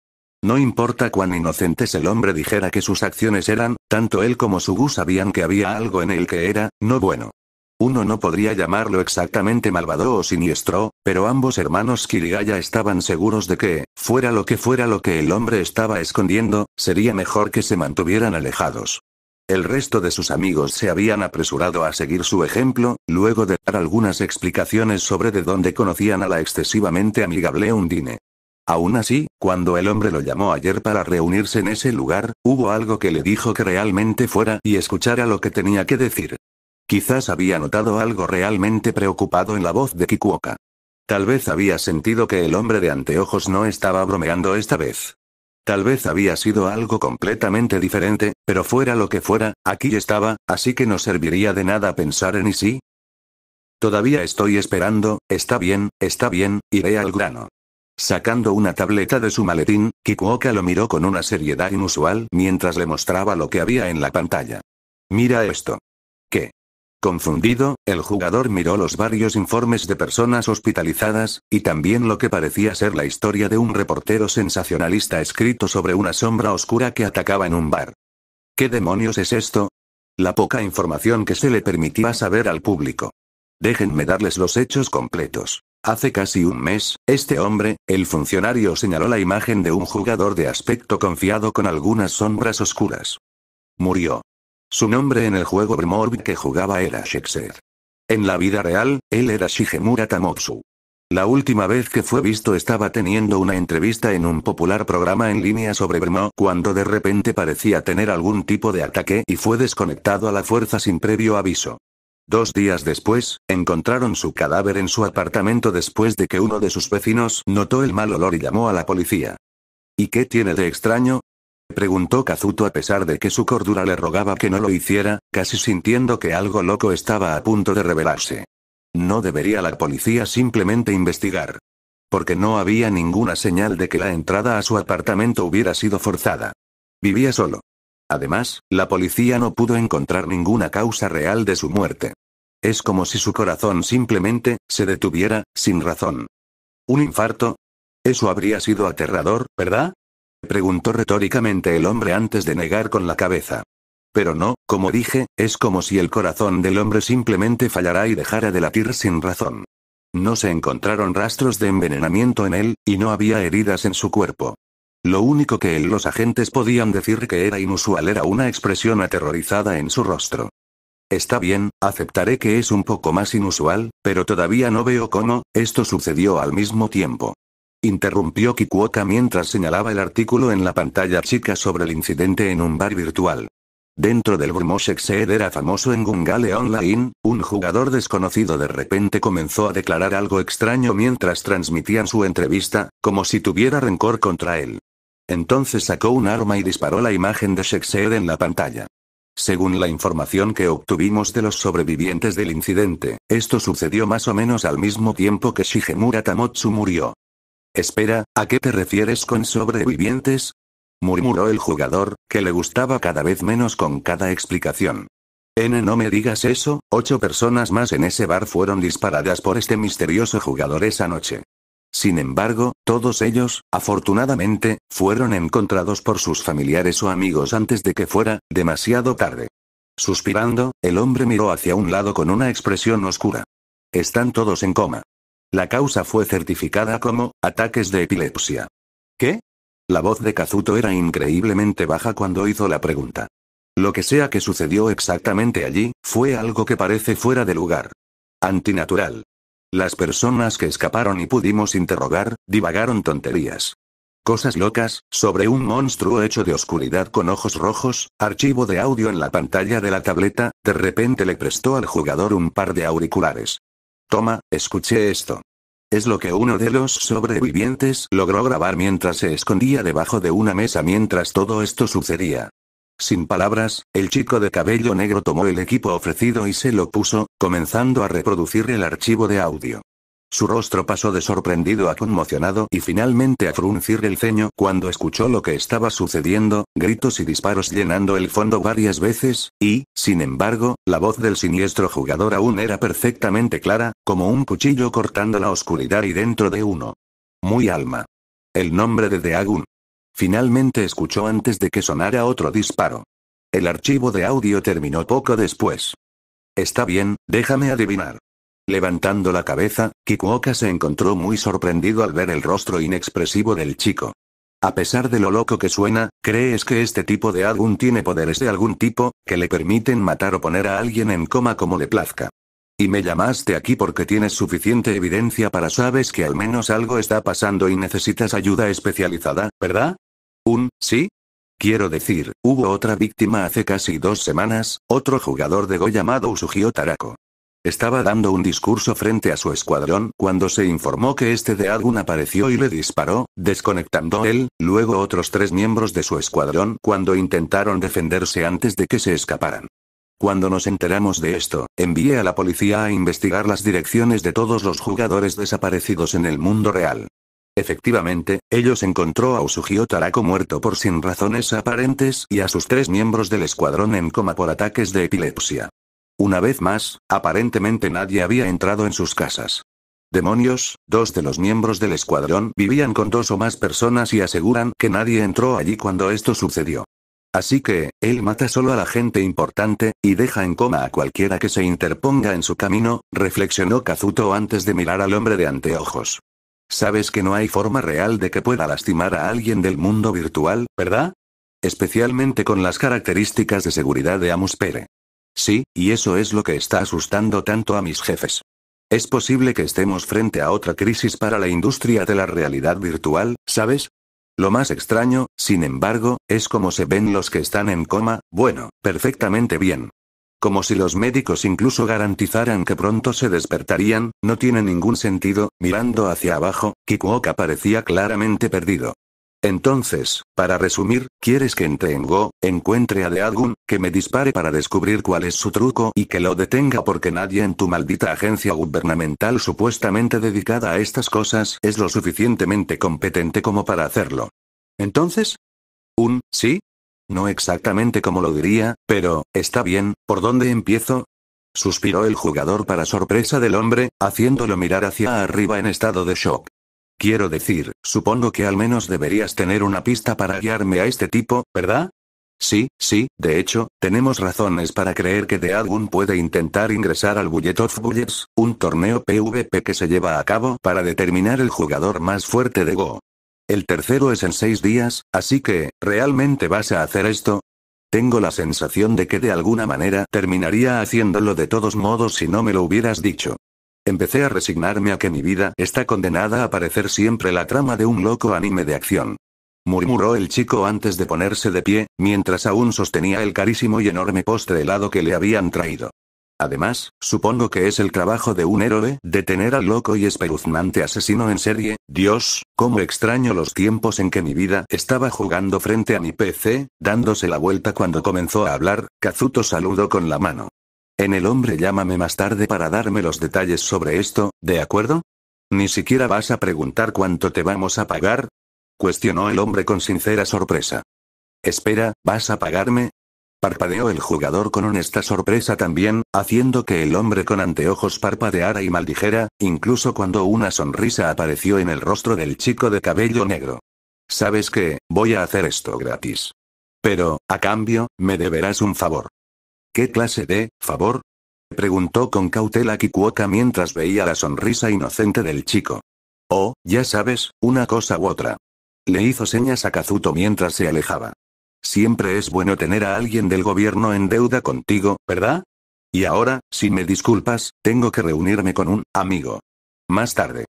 No importa cuán inocentes el hombre dijera que sus acciones eran, tanto él como Sugu sabían que había algo en él que era, no bueno. Uno no podría llamarlo exactamente malvado o siniestro, pero ambos hermanos Kirigaya estaban seguros de que, fuera lo que fuera lo que el hombre estaba escondiendo, sería mejor que se mantuvieran alejados. El resto de sus amigos se habían apresurado a seguir su ejemplo, luego de dar algunas explicaciones sobre de dónde conocían a la excesivamente amigable Undine. Aún así, cuando el hombre lo llamó ayer para reunirse en ese lugar, hubo algo que le dijo que realmente fuera y escuchara lo que tenía que decir. Quizás había notado algo realmente preocupado en la voz de Kikuoka. Tal vez había sentido que el hombre de anteojos no estaba bromeando esta vez. Tal vez había sido algo completamente diferente, pero fuera lo que fuera, aquí estaba, así que no serviría de nada pensar en y sí. Todavía estoy esperando, está bien, está bien, iré al grano. Sacando una tableta de su maletín, Kikuoka lo miró con una seriedad inusual mientras le mostraba lo que había en la pantalla. Mira esto. Confundido, el jugador miró los varios informes de personas hospitalizadas, y también lo que parecía ser la historia de un reportero sensacionalista escrito sobre una sombra oscura que atacaba en un bar. ¿Qué demonios es esto? La poca información que se le permitía saber al público. Déjenme darles los hechos completos. Hace casi un mes, este hombre, el funcionario señaló la imagen de un jugador de aspecto confiado con algunas sombras oscuras. Murió. Su nombre en el juego Brmorb que jugaba era Shexer. En la vida real, él era Shigemura Tamotsu. La última vez que fue visto estaba teniendo una entrevista en un popular programa en línea sobre Brno cuando de repente parecía tener algún tipo de ataque y fue desconectado a la fuerza sin previo aviso. Dos días después, encontraron su cadáver en su apartamento después de que uno de sus vecinos notó el mal olor y llamó a la policía. ¿Y qué tiene de extraño? preguntó Kazuto a pesar de que su cordura le rogaba que no lo hiciera, casi sintiendo que algo loco estaba a punto de revelarse. No debería la policía simplemente investigar. Porque no había ninguna señal de que la entrada a su apartamento hubiera sido forzada. Vivía solo. Además, la policía no pudo encontrar ninguna causa real de su muerte. Es como si su corazón simplemente, se detuviera, sin razón. ¿Un infarto? Eso habría sido aterrador, ¿verdad? preguntó retóricamente el hombre antes de negar con la cabeza. Pero no, como dije, es como si el corazón del hombre simplemente fallara y dejara de latir sin razón. No se encontraron rastros de envenenamiento en él, y no había heridas en su cuerpo. Lo único que los agentes podían decir que era inusual era una expresión aterrorizada en su rostro. Está bien, aceptaré que es un poco más inusual, pero todavía no veo cómo, esto sucedió al mismo tiempo interrumpió Kikuoka mientras señalaba el artículo en la pantalla chica sobre el incidente en un bar virtual. Dentro del Shekseed era famoso en Gungale Online, un jugador desconocido de repente comenzó a declarar algo extraño mientras transmitían su entrevista, como si tuviera rencor contra él. Entonces sacó un arma y disparó la imagen de Shexed en la pantalla. Según la información que obtuvimos de los sobrevivientes del incidente, esto sucedió más o menos al mismo tiempo que Shigemura Tamotsu murió. Espera, ¿a qué te refieres con sobrevivientes? murmuró el jugador, que le gustaba cada vez menos con cada explicación. N no me digas eso, ocho personas más en ese bar fueron disparadas por este misterioso jugador esa noche. Sin embargo, todos ellos, afortunadamente, fueron encontrados por sus familiares o amigos antes de que fuera demasiado tarde. Suspirando, el hombre miró hacia un lado con una expresión oscura. Están todos en coma. La causa fue certificada como, ataques de epilepsia. ¿Qué? La voz de Kazuto era increíblemente baja cuando hizo la pregunta. Lo que sea que sucedió exactamente allí, fue algo que parece fuera de lugar. Antinatural. Las personas que escaparon y pudimos interrogar, divagaron tonterías. Cosas locas, sobre un monstruo hecho de oscuridad con ojos rojos, archivo de audio en la pantalla de la tableta, de repente le prestó al jugador un par de auriculares. Toma, escuché esto. Es lo que uno de los sobrevivientes logró grabar mientras se escondía debajo de una mesa mientras todo esto sucedía. Sin palabras, el chico de cabello negro tomó el equipo ofrecido y se lo puso, comenzando a reproducir el archivo de audio. Su rostro pasó de sorprendido a conmocionado y finalmente a fruncir el ceño cuando escuchó lo que estaba sucediendo, gritos y disparos llenando el fondo varias veces, y, sin embargo, la voz del siniestro jugador aún era perfectamente clara, como un cuchillo cortando la oscuridad y dentro de uno. Muy alma. El nombre de Deagun. Finalmente escuchó antes de que sonara otro disparo. El archivo de audio terminó poco después. Está bien, déjame adivinar. Levantando la cabeza, Kikuoka se encontró muy sorprendido al ver el rostro inexpresivo del chico. A pesar de lo loco que suena, ¿crees que este tipo de álbum tiene poderes de algún tipo, que le permiten matar o poner a alguien en coma como le plazca? Y me llamaste aquí porque tienes suficiente evidencia para sabes que al menos algo está pasando y necesitas ayuda especializada, ¿verdad? Un, sí, Quiero decir, hubo otra víctima hace casi dos semanas, otro jugador de Go llamado Usugio Tarako. Estaba dando un discurso frente a su escuadrón cuando se informó que este de algún apareció y le disparó, desconectando él, luego otros tres miembros de su escuadrón cuando intentaron defenderse antes de que se escaparan. Cuando nos enteramos de esto, envié a la policía a investigar las direcciones de todos los jugadores desaparecidos en el mundo real. Efectivamente, ellos encontró a Usugio Tarako muerto por sin razones aparentes y a sus tres miembros del escuadrón en coma por ataques de epilepsia. Una vez más, aparentemente nadie había entrado en sus casas. Demonios, dos de los miembros del escuadrón vivían con dos o más personas y aseguran que nadie entró allí cuando esto sucedió. Así que, él mata solo a la gente importante, y deja en coma a cualquiera que se interponga en su camino, reflexionó Kazuto antes de mirar al hombre de anteojos. Sabes que no hay forma real de que pueda lastimar a alguien del mundo virtual, ¿verdad? Especialmente con las características de seguridad de Amuspere. Sí, y eso es lo que está asustando tanto a mis jefes. Es posible que estemos frente a otra crisis para la industria de la realidad virtual, ¿sabes? Lo más extraño, sin embargo, es cómo se ven los que están en coma, bueno, perfectamente bien. Como si los médicos incluso garantizaran que pronto se despertarían, no tiene ningún sentido, mirando hacia abajo, Kikuoka parecía claramente perdido. Entonces, para resumir, quieres que entre en encuentre a Deadgun, que me dispare para descubrir cuál es su truco y que lo detenga porque nadie en tu maldita agencia gubernamental supuestamente dedicada a estas cosas es lo suficientemente competente como para hacerlo. Entonces? ¿Un sí? No exactamente como lo diría, pero, está bien, ¿por dónde empiezo? Suspiró el jugador para sorpresa del hombre, haciéndolo mirar hacia arriba en estado de shock. Quiero decir, supongo que al menos deberías tener una pista para guiarme a este tipo, ¿verdad? Sí, sí, de hecho, tenemos razones para creer que algún puede intentar ingresar al Bullet of Bullets, un torneo PvP que se lleva a cabo para determinar el jugador más fuerte de Go. El tercero es en seis días, así que, ¿realmente vas a hacer esto? Tengo la sensación de que de alguna manera terminaría haciéndolo de todos modos si no me lo hubieras dicho. Empecé a resignarme a que mi vida está condenada a parecer siempre la trama de un loco anime de acción. Murmuró el chico antes de ponerse de pie, mientras aún sostenía el carísimo y enorme postre helado que le habían traído. Además, supongo que es el trabajo de un héroe, detener al loco y espeluznante asesino en serie. Dios, cómo extraño los tiempos en que mi vida estaba jugando frente a mi PC, dándose la vuelta cuando comenzó a hablar, Kazuto saludó con la mano. En el hombre llámame más tarde para darme los detalles sobre esto, ¿de acuerdo? ¿Ni siquiera vas a preguntar cuánto te vamos a pagar? Cuestionó el hombre con sincera sorpresa. Espera, ¿vas a pagarme? Parpadeó el jugador con honesta sorpresa también, haciendo que el hombre con anteojos parpadeara y maldijera, incluso cuando una sonrisa apareció en el rostro del chico de cabello negro. ¿Sabes qué? Voy a hacer esto gratis. Pero, a cambio, me deberás un favor. ¿Qué clase de favor? preguntó con cautela Kikuoka mientras veía la sonrisa inocente del chico. Oh, ya sabes, una cosa u otra. Le hizo señas a Kazuto mientras se alejaba. Siempre es bueno tener a alguien del gobierno en deuda contigo, ¿verdad? Y ahora, si me disculpas, tengo que reunirme con un amigo. Más tarde.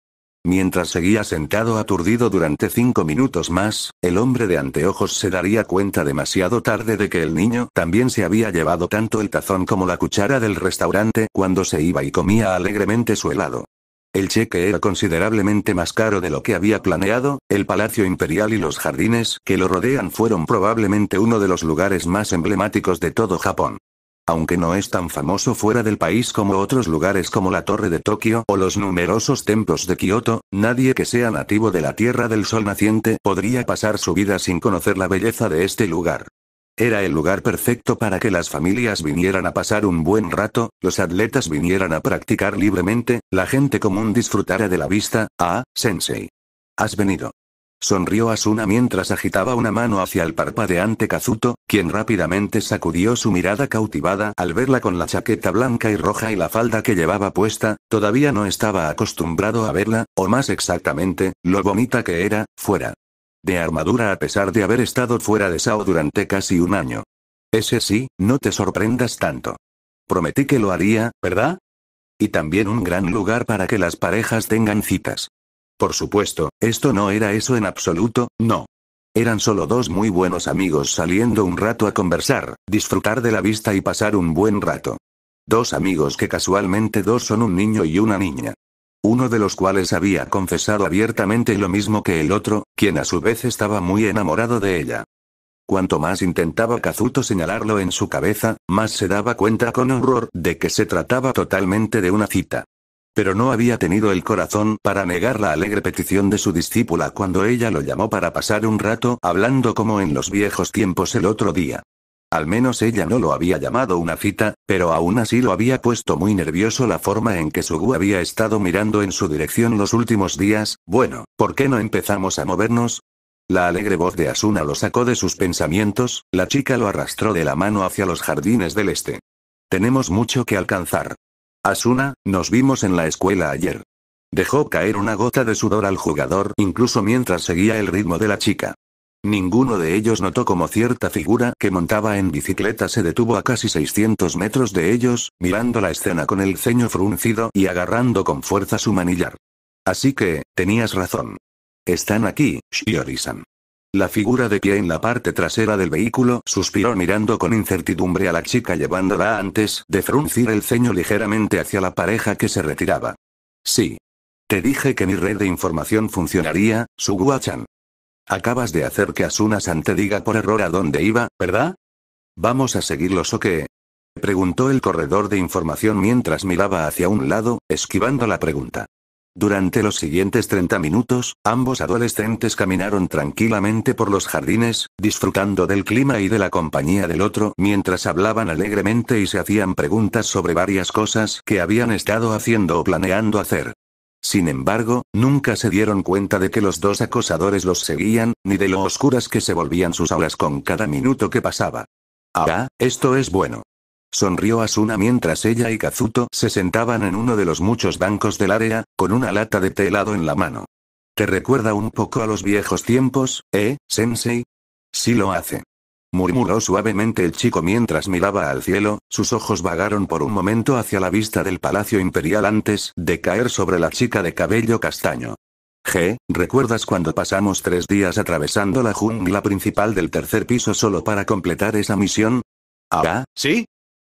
Mientras seguía sentado aturdido durante cinco minutos más, el hombre de anteojos se daría cuenta demasiado tarde de que el niño también se había llevado tanto el tazón como la cuchara del restaurante cuando se iba y comía alegremente su helado. El cheque era considerablemente más caro de lo que había planeado, el Palacio Imperial y los jardines que lo rodean fueron probablemente uno de los lugares más emblemáticos de todo Japón aunque no es tan famoso fuera del país como otros lugares como la Torre de Tokio o los numerosos templos de Kioto, nadie que sea nativo de la Tierra del Sol naciente podría pasar su vida sin conocer la belleza de este lugar. Era el lugar perfecto para que las familias vinieran a pasar un buen rato, los atletas vinieran a practicar libremente, la gente común disfrutara de la vista, ah, sensei. Has venido. Sonrió Asuna mientras agitaba una mano hacia el parpadeante Kazuto, quien rápidamente sacudió su mirada cautivada al verla con la chaqueta blanca y roja y la falda que llevaba puesta, todavía no estaba acostumbrado a verla, o más exactamente, lo bonita que era, fuera. De armadura a pesar de haber estado fuera de Sao durante casi un año. Ese sí, no te sorprendas tanto. Prometí que lo haría, ¿verdad? Y también un gran lugar para que las parejas tengan citas. Por supuesto, esto no era eso en absoluto, no. Eran solo dos muy buenos amigos saliendo un rato a conversar, disfrutar de la vista y pasar un buen rato. Dos amigos que casualmente dos son un niño y una niña. Uno de los cuales había confesado abiertamente lo mismo que el otro, quien a su vez estaba muy enamorado de ella. Cuanto más intentaba Kazuto señalarlo en su cabeza, más se daba cuenta con horror de que se trataba totalmente de una cita. Pero no había tenido el corazón para negar la alegre petición de su discípula cuando ella lo llamó para pasar un rato hablando como en los viejos tiempos el otro día. Al menos ella no lo había llamado una cita, pero aún así lo había puesto muy nervioso la forma en que Sugu había estado mirando en su dirección los últimos días. Bueno, ¿por qué no empezamos a movernos? La alegre voz de Asuna lo sacó de sus pensamientos, la chica lo arrastró de la mano hacia los jardines del este. Tenemos mucho que alcanzar. Asuna, nos vimos en la escuela ayer. Dejó caer una gota de sudor al jugador incluso mientras seguía el ritmo de la chica. Ninguno de ellos notó como cierta figura que montaba en bicicleta se detuvo a casi 600 metros de ellos, mirando la escena con el ceño fruncido y agarrando con fuerza su manillar. Así que, tenías razón. Están aquí, shiori la figura de pie en la parte trasera del vehículo suspiró mirando con incertidumbre a la chica llevándola antes de fruncir el ceño ligeramente hacia la pareja que se retiraba. Sí. Te dije que mi red de información funcionaría, Suguachan. Acabas de hacer que Asuna-san te diga por error a dónde iba, ¿verdad? ¿Vamos a seguirlos o qué? Preguntó el corredor de información mientras miraba hacia un lado, esquivando la pregunta. Durante los siguientes 30 minutos, ambos adolescentes caminaron tranquilamente por los jardines, disfrutando del clima y de la compañía del otro mientras hablaban alegremente y se hacían preguntas sobre varias cosas que habían estado haciendo o planeando hacer. Sin embargo, nunca se dieron cuenta de que los dos acosadores los seguían, ni de lo oscuras que se volvían sus aulas con cada minuto que pasaba. Ah, esto es bueno. Sonrió Asuna mientras ella y Kazuto se sentaban en uno de los muchos bancos del área, con una lata de té helado en la mano. ¿Te recuerda un poco a los viejos tiempos, eh, Sensei? Sí lo hace. Murmuró suavemente el chico mientras miraba al cielo, sus ojos vagaron por un momento hacia la vista del Palacio Imperial antes de caer sobre la chica de cabello castaño. G, ¿recuerdas cuando pasamos tres días atravesando la jungla principal del tercer piso solo para completar esa misión? Ah, sí,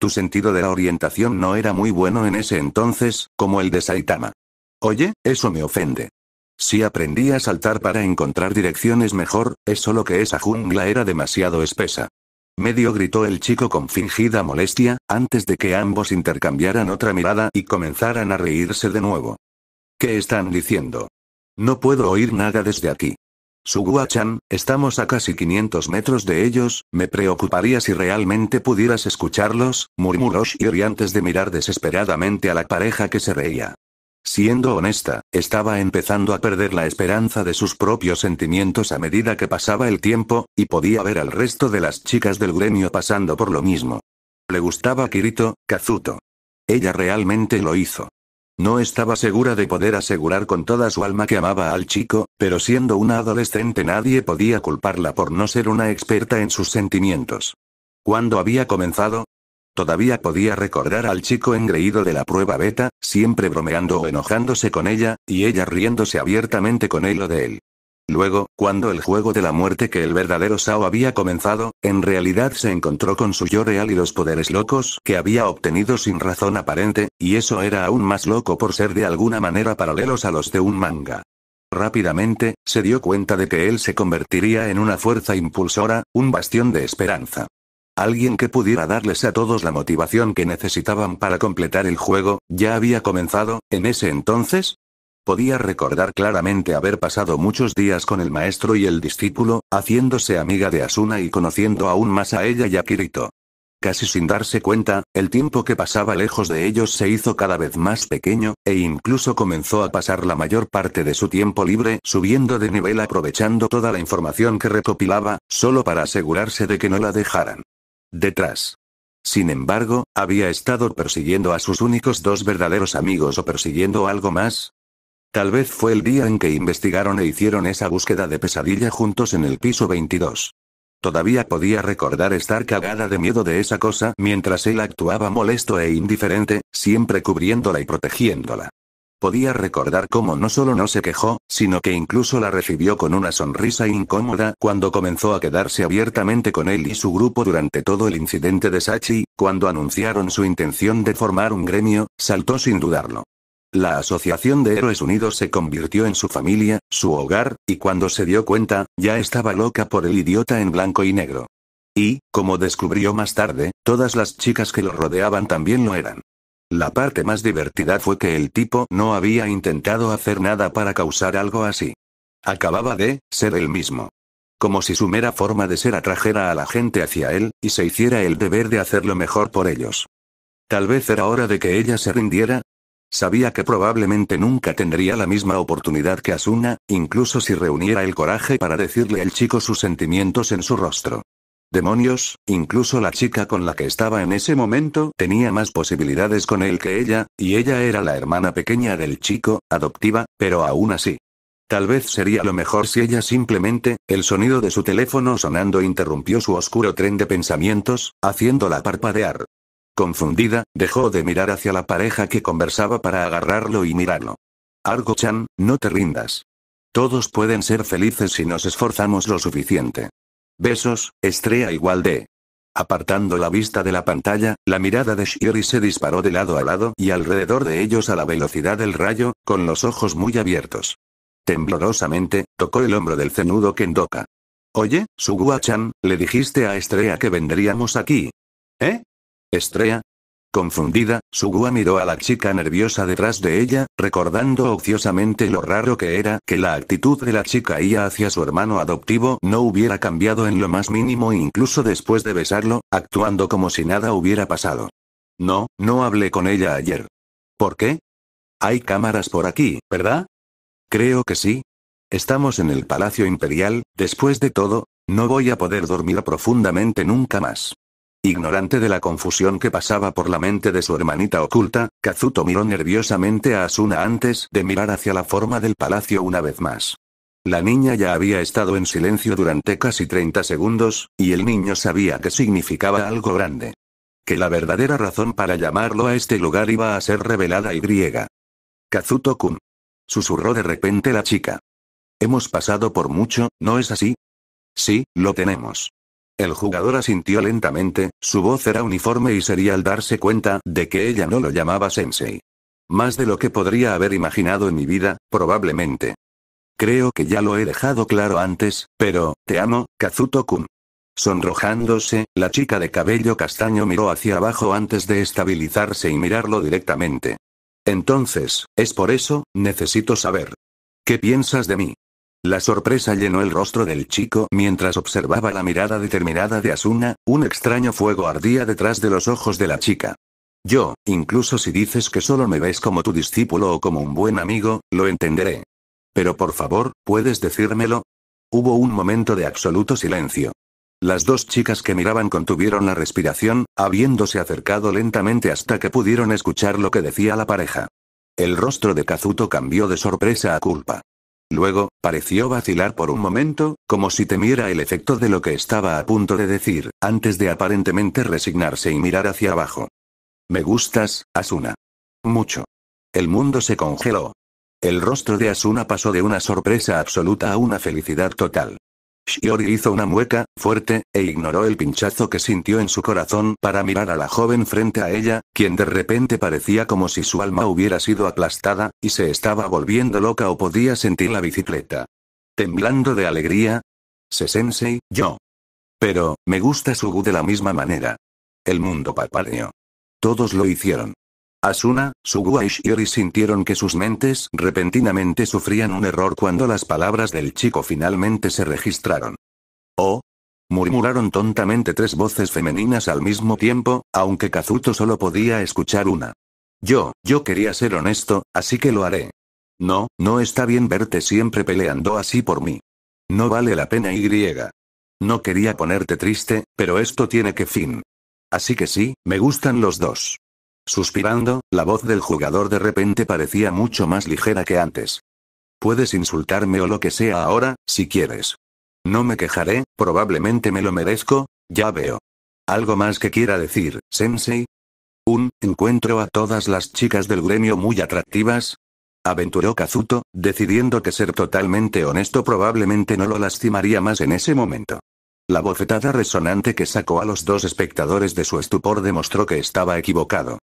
tu sentido de la orientación no era muy bueno en ese entonces, como el de Saitama. Oye, eso me ofende. Si aprendí a saltar para encontrar direcciones mejor, es solo que esa jungla era demasiado espesa. Medio gritó el chico con fingida molestia, antes de que ambos intercambiaran otra mirada y comenzaran a reírse de nuevo. ¿Qué están diciendo? No puedo oír nada desde aquí. Suguachan, estamos a casi 500 metros de ellos, me preocuparía si realmente pudieras escucharlos, murmuró Shiri antes de mirar desesperadamente a la pareja que se reía. Siendo honesta, estaba empezando a perder la esperanza de sus propios sentimientos a medida que pasaba el tiempo, y podía ver al resto de las chicas del gremio pasando por lo mismo. Le gustaba Kirito, Kazuto. Ella realmente lo hizo. No estaba segura de poder asegurar con toda su alma que amaba al chico, pero siendo una adolescente nadie podía culparla por no ser una experta en sus sentimientos. ¿Cuándo había comenzado? Todavía podía recordar al chico engreído de la prueba beta, siempre bromeando o enojándose con ella, y ella riéndose abiertamente con él o de él. Luego, cuando el juego de la muerte que el verdadero Sao había comenzado, en realidad se encontró con su yo real y los poderes locos que había obtenido sin razón aparente, y eso era aún más loco por ser de alguna manera paralelos a los de un manga. Rápidamente, se dio cuenta de que él se convertiría en una fuerza impulsora, un bastión de esperanza. Alguien que pudiera darles a todos la motivación que necesitaban para completar el juego, ya había comenzado, en ese entonces, Podía recordar claramente haber pasado muchos días con el maestro y el discípulo, haciéndose amiga de Asuna y conociendo aún más a ella y a Kirito. Casi sin darse cuenta, el tiempo que pasaba lejos de ellos se hizo cada vez más pequeño, e incluso comenzó a pasar la mayor parte de su tiempo libre subiendo de nivel aprovechando toda la información que recopilaba, solo para asegurarse de que no la dejaran. Detrás. Sin embargo, había estado persiguiendo a sus únicos dos verdaderos amigos o persiguiendo algo más, Tal vez fue el día en que investigaron e hicieron esa búsqueda de pesadilla juntos en el piso 22. Todavía podía recordar estar cagada de miedo de esa cosa mientras él actuaba molesto e indiferente, siempre cubriéndola y protegiéndola. Podía recordar cómo no solo no se quejó, sino que incluso la recibió con una sonrisa incómoda cuando comenzó a quedarse abiertamente con él y su grupo durante todo el incidente de Sachi, cuando anunciaron su intención de formar un gremio, saltó sin dudarlo. La Asociación de Héroes Unidos se convirtió en su familia, su hogar, y cuando se dio cuenta, ya estaba loca por el idiota en blanco y negro. Y, como descubrió más tarde, todas las chicas que lo rodeaban también lo eran. La parte más divertida fue que el tipo no había intentado hacer nada para causar algo así. Acababa de ser él mismo. Como si su mera forma de ser atrajera a la gente hacia él, y se hiciera el deber de hacerlo mejor por ellos. Tal vez era hora de que ella se rindiera, Sabía que probablemente nunca tendría la misma oportunidad que Asuna, incluso si reuniera el coraje para decirle al chico sus sentimientos en su rostro. Demonios, incluso la chica con la que estaba en ese momento tenía más posibilidades con él que ella, y ella era la hermana pequeña del chico, adoptiva, pero aún así. Tal vez sería lo mejor si ella simplemente, el sonido de su teléfono sonando interrumpió su oscuro tren de pensamientos, haciéndola parpadear. Confundida, dejó de mirar hacia la pareja que conversaba para agarrarlo y mirarlo. Argo-chan, no te rindas. Todos pueden ser felices si nos esforzamos lo suficiente. Besos, estrella igual de. Apartando la vista de la pantalla, la mirada de Shiri se disparó de lado a lado y alrededor de ellos a la velocidad del rayo, con los ojos muy abiertos. Temblorosamente, tocó el hombro del cenudo Kendoka. Oye, Suguachan, le dijiste a Estrella que vendríamos aquí. ¿Eh? Estrella. Confundida, Sugua miró a la chica nerviosa detrás de ella, recordando ociosamente lo raro que era que la actitud de la chica Ia hacia su hermano adoptivo no hubiera cambiado en lo más mínimo incluso después de besarlo, actuando como si nada hubiera pasado. No, no hablé con ella ayer. ¿Por qué? Hay cámaras por aquí, ¿verdad? Creo que sí. Estamos en el Palacio Imperial, después de todo, no voy a poder dormir profundamente nunca más. Ignorante de la confusión que pasaba por la mente de su hermanita oculta, Kazuto miró nerviosamente a Asuna antes de mirar hacia la forma del palacio una vez más. La niña ya había estado en silencio durante casi 30 segundos, y el niño sabía que significaba algo grande. Que la verdadera razón para llamarlo a este lugar iba a ser revelada y griega. Kazuto-kun. Susurró de repente la chica. Hemos pasado por mucho, ¿no es así? Sí, lo tenemos. El jugador asintió lentamente, su voz era uniforme y sería al darse cuenta de que ella no lo llamaba sensei. Más de lo que podría haber imaginado en mi vida, probablemente. Creo que ya lo he dejado claro antes, pero, te amo, Kazuto-kun. Sonrojándose, la chica de cabello castaño miró hacia abajo antes de estabilizarse y mirarlo directamente. Entonces, es por eso, necesito saber. ¿Qué piensas de mí? La sorpresa llenó el rostro del chico mientras observaba la mirada determinada de Asuna, un extraño fuego ardía detrás de los ojos de la chica. Yo, incluso si dices que solo me ves como tu discípulo o como un buen amigo, lo entenderé. Pero por favor, ¿puedes decírmelo? Hubo un momento de absoluto silencio. Las dos chicas que miraban contuvieron la respiración, habiéndose acercado lentamente hasta que pudieron escuchar lo que decía la pareja. El rostro de Kazuto cambió de sorpresa a culpa. Luego, pareció vacilar por un momento, como si temiera el efecto de lo que estaba a punto de decir, antes de aparentemente resignarse y mirar hacia abajo. Me gustas, Asuna. Mucho. El mundo se congeló. El rostro de Asuna pasó de una sorpresa absoluta a una felicidad total. Shiori hizo una mueca, fuerte, e ignoró el pinchazo que sintió en su corazón para mirar a la joven frente a ella, quien de repente parecía como si su alma hubiera sido aplastada, y se estaba volviendo loca o podía sentir la bicicleta. Temblando de alegría. Se sensei, yo. Pero, me gusta Sugu de la misma manera. El mundo papaleo. Todos lo hicieron. Asuna, Sugua y Shiri sintieron que sus mentes repentinamente sufrían un error cuando las palabras del chico finalmente se registraron. Oh, murmuraron tontamente tres voces femeninas al mismo tiempo, aunque Kazuto solo podía escuchar una. Yo, yo quería ser honesto, así que lo haré. No, no está bien verte siempre peleando así por mí. No vale la pena y No quería ponerte triste, pero esto tiene que fin. Así que sí, me gustan los dos. Suspirando, la voz del jugador de repente parecía mucho más ligera que antes. Puedes insultarme o lo que sea ahora, si quieres. No me quejaré, probablemente me lo merezco, ya veo. ¿Algo más que quiera decir, Sensei? Un, encuentro a todas las chicas del gremio muy atractivas, aventuró Kazuto, decidiendo que ser totalmente honesto probablemente no lo lastimaría más en ese momento. La bofetada resonante que sacó a los dos espectadores de su estupor demostró que estaba equivocado.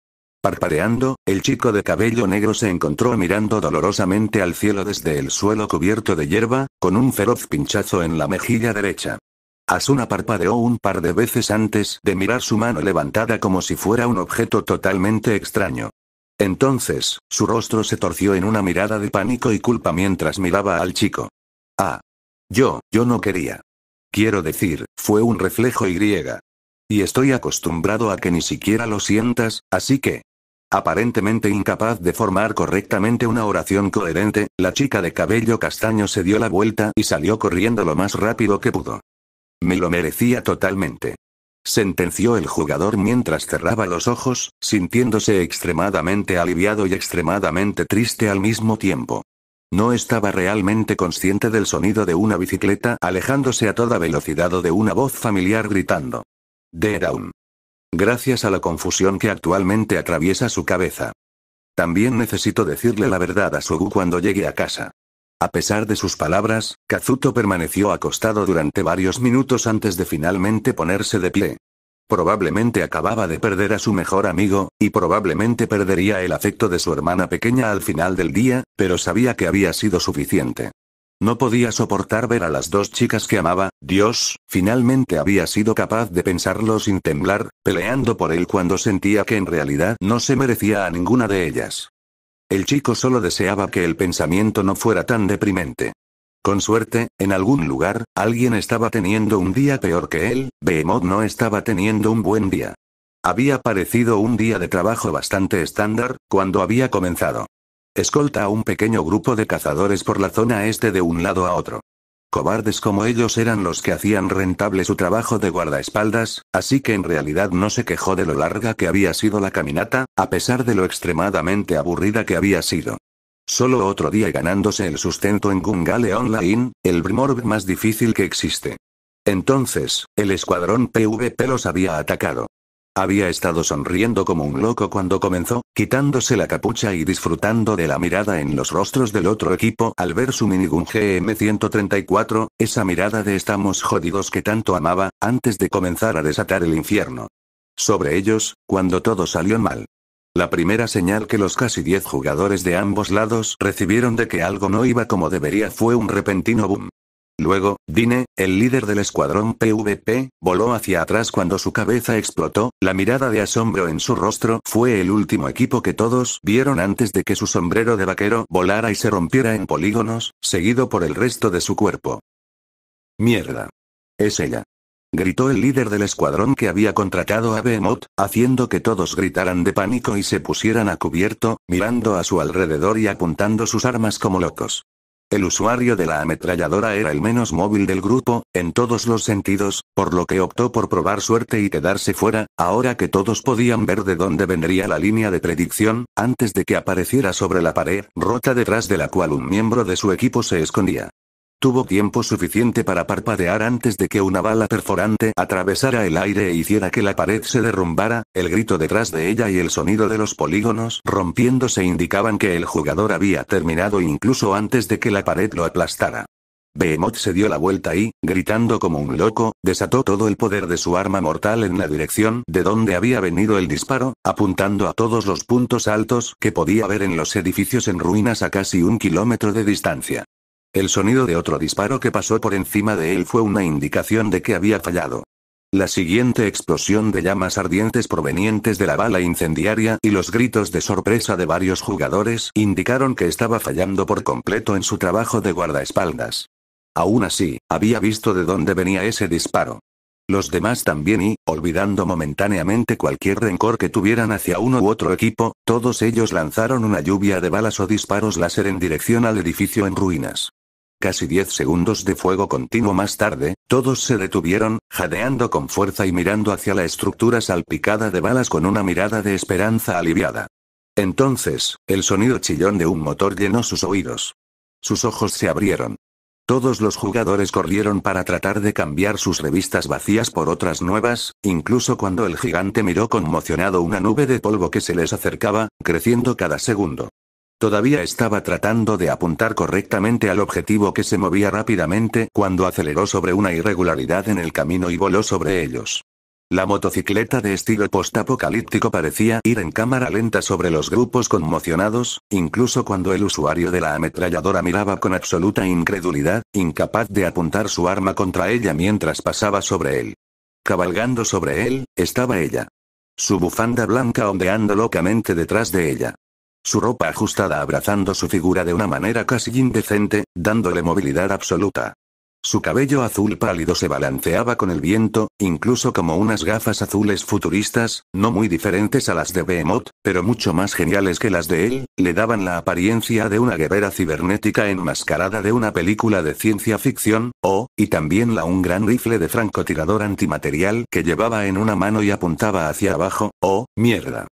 Parpadeando, el chico de cabello negro se encontró mirando dolorosamente al cielo desde el suelo cubierto de hierba, con un feroz pinchazo en la mejilla derecha. Asuna parpadeó un par de veces antes de mirar su mano levantada como si fuera un objeto totalmente extraño. Entonces, su rostro se torció en una mirada de pánico y culpa mientras miraba al chico. Ah. Yo, yo no quería. Quiero decir, fue un reflejo y griega. Y estoy acostumbrado a que ni siquiera lo sientas, así que, Aparentemente incapaz de formar correctamente una oración coherente, la chica de cabello castaño se dio la vuelta y salió corriendo lo más rápido que pudo. Me lo merecía totalmente. Sentenció el jugador mientras cerraba los ojos, sintiéndose extremadamente aliviado y extremadamente triste al mismo tiempo. No estaba realmente consciente del sonido de una bicicleta alejándose a toda velocidad o de una voz familiar gritando. Down gracias a la confusión que actualmente atraviesa su cabeza. También necesito decirle la verdad a Sugu cuando llegue a casa. A pesar de sus palabras, Kazuto permaneció acostado durante varios minutos antes de finalmente ponerse de pie. Probablemente acababa de perder a su mejor amigo, y probablemente perdería el afecto de su hermana pequeña al final del día, pero sabía que había sido suficiente. No podía soportar ver a las dos chicas que amaba, Dios, finalmente había sido capaz de pensarlo sin temblar, peleando por él cuando sentía que en realidad no se merecía a ninguna de ellas. El chico solo deseaba que el pensamiento no fuera tan deprimente. Con suerte, en algún lugar, alguien estaba teniendo un día peor que él, Behemoth no estaba teniendo un buen día. Había parecido un día de trabajo bastante estándar, cuando había comenzado. Escolta a un pequeño grupo de cazadores por la zona este de un lado a otro. Cobardes como ellos eran los que hacían rentable su trabajo de guardaespaldas, así que en realidad no se quejó de lo larga que había sido la caminata, a pesar de lo extremadamente aburrida que había sido. Solo otro día ganándose el sustento en Gungale Online, el Brimorb más difícil que existe. Entonces, el escuadrón PvP los había atacado. Había estado sonriendo como un loco cuando comenzó, quitándose la capucha y disfrutando de la mirada en los rostros del otro equipo al ver su minigun GM-134, esa mirada de estamos jodidos que tanto amaba, antes de comenzar a desatar el infierno. Sobre ellos, cuando todo salió mal. La primera señal que los casi 10 jugadores de ambos lados recibieron de que algo no iba como debería fue un repentino boom. Luego, Dine, el líder del escuadrón PvP, voló hacia atrás cuando su cabeza explotó, la mirada de asombro en su rostro fue el último equipo que todos vieron antes de que su sombrero de vaquero volara y se rompiera en polígonos, seguido por el resto de su cuerpo. Mierda. Es ella. Gritó el líder del escuadrón que había contratado a Behemoth, haciendo que todos gritaran de pánico y se pusieran a cubierto, mirando a su alrededor y apuntando sus armas como locos. El usuario de la ametralladora era el menos móvil del grupo, en todos los sentidos, por lo que optó por probar suerte y quedarse fuera, ahora que todos podían ver de dónde vendría la línea de predicción, antes de que apareciera sobre la pared rota detrás de la cual un miembro de su equipo se escondía. Tuvo tiempo suficiente para parpadear antes de que una bala perforante atravesara el aire e hiciera que la pared se derrumbara, el grito detrás de ella y el sonido de los polígonos rompiéndose indicaban que el jugador había terminado incluso antes de que la pared lo aplastara. Behemoth se dio la vuelta y, gritando como un loco, desató todo el poder de su arma mortal en la dirección de donde había venido el disparo, apuntando a todos los puntos altos que podía ver en los edificios en ruinas a casi un kilómetro de distancia. El sonido de otro disparo que pasó por encima de él fue una indicación de que había fallado. La siguiente explosión de llamas ardientes provenientes de la bala incendiaria y los gritos de sorpresa de varios jugadores indicaron que estaba fallando por completo en su trabajo de guardaespaldas. Aún así, había visto de dónde venía ese disparo. Los demás también y, olvidando momentáneamente cualquier rencor que tuvieran hacia uno u otro equipo, todos ellos lanzaron una lluvia de balas o disparos láser en dirección al edificio en ruinas. Casi diez segundos de fuego continuo más tarde, todos se detuvieron, jadeando con fuerza y mirando hacia la estructura salpicada de balas con una mirada de esperanza aliviada. Entonces, el sonido chillón de un motor llenó sus oídos. Sus ojos se abrieron. Todos los jugadores corrieron para tratar de cambiar sus revistas vacías por otras nuevas, incluso cuando el gigante miró conmocionado una nube de polvo que se les acercaba, creciendo cada segundo. Todavía estaba tratando de apuntar correctamente al objetivo que se movía rápidamente cuando aceleró sobre una irregularidad en el camino y voló sobre ellos. La motocicleta de estilo postapocalíptico parecía ir en cámara lenta sobre los grupos conmocionados, incluso cuando el usuario de la ametralladora miraba con absoluta incredulidad, incapaz de apuntar su arma contra ella mientras pasaba sobre él. Cabalgando sobre él, estaba ella. Su bufanda blanca ondeando locamente detrás de ella su ropa ajustada abrazando su figura de una manera casi indecente, dándole movilidad absoluta. Su cabello azul pálido se balanceaba con el viento, incluso como unas gafas azules futuristas, no muy diferentes a las de Behemoth, pero mucho más geniales que las de él, le daban la apariencia de una guerrera cibernética enmascarada de una película de ciencia ficción, o, y también la un gran rifle de francotirador antimaterial que llevaba en una mano y apuntaba hacia abajo, o, mierda.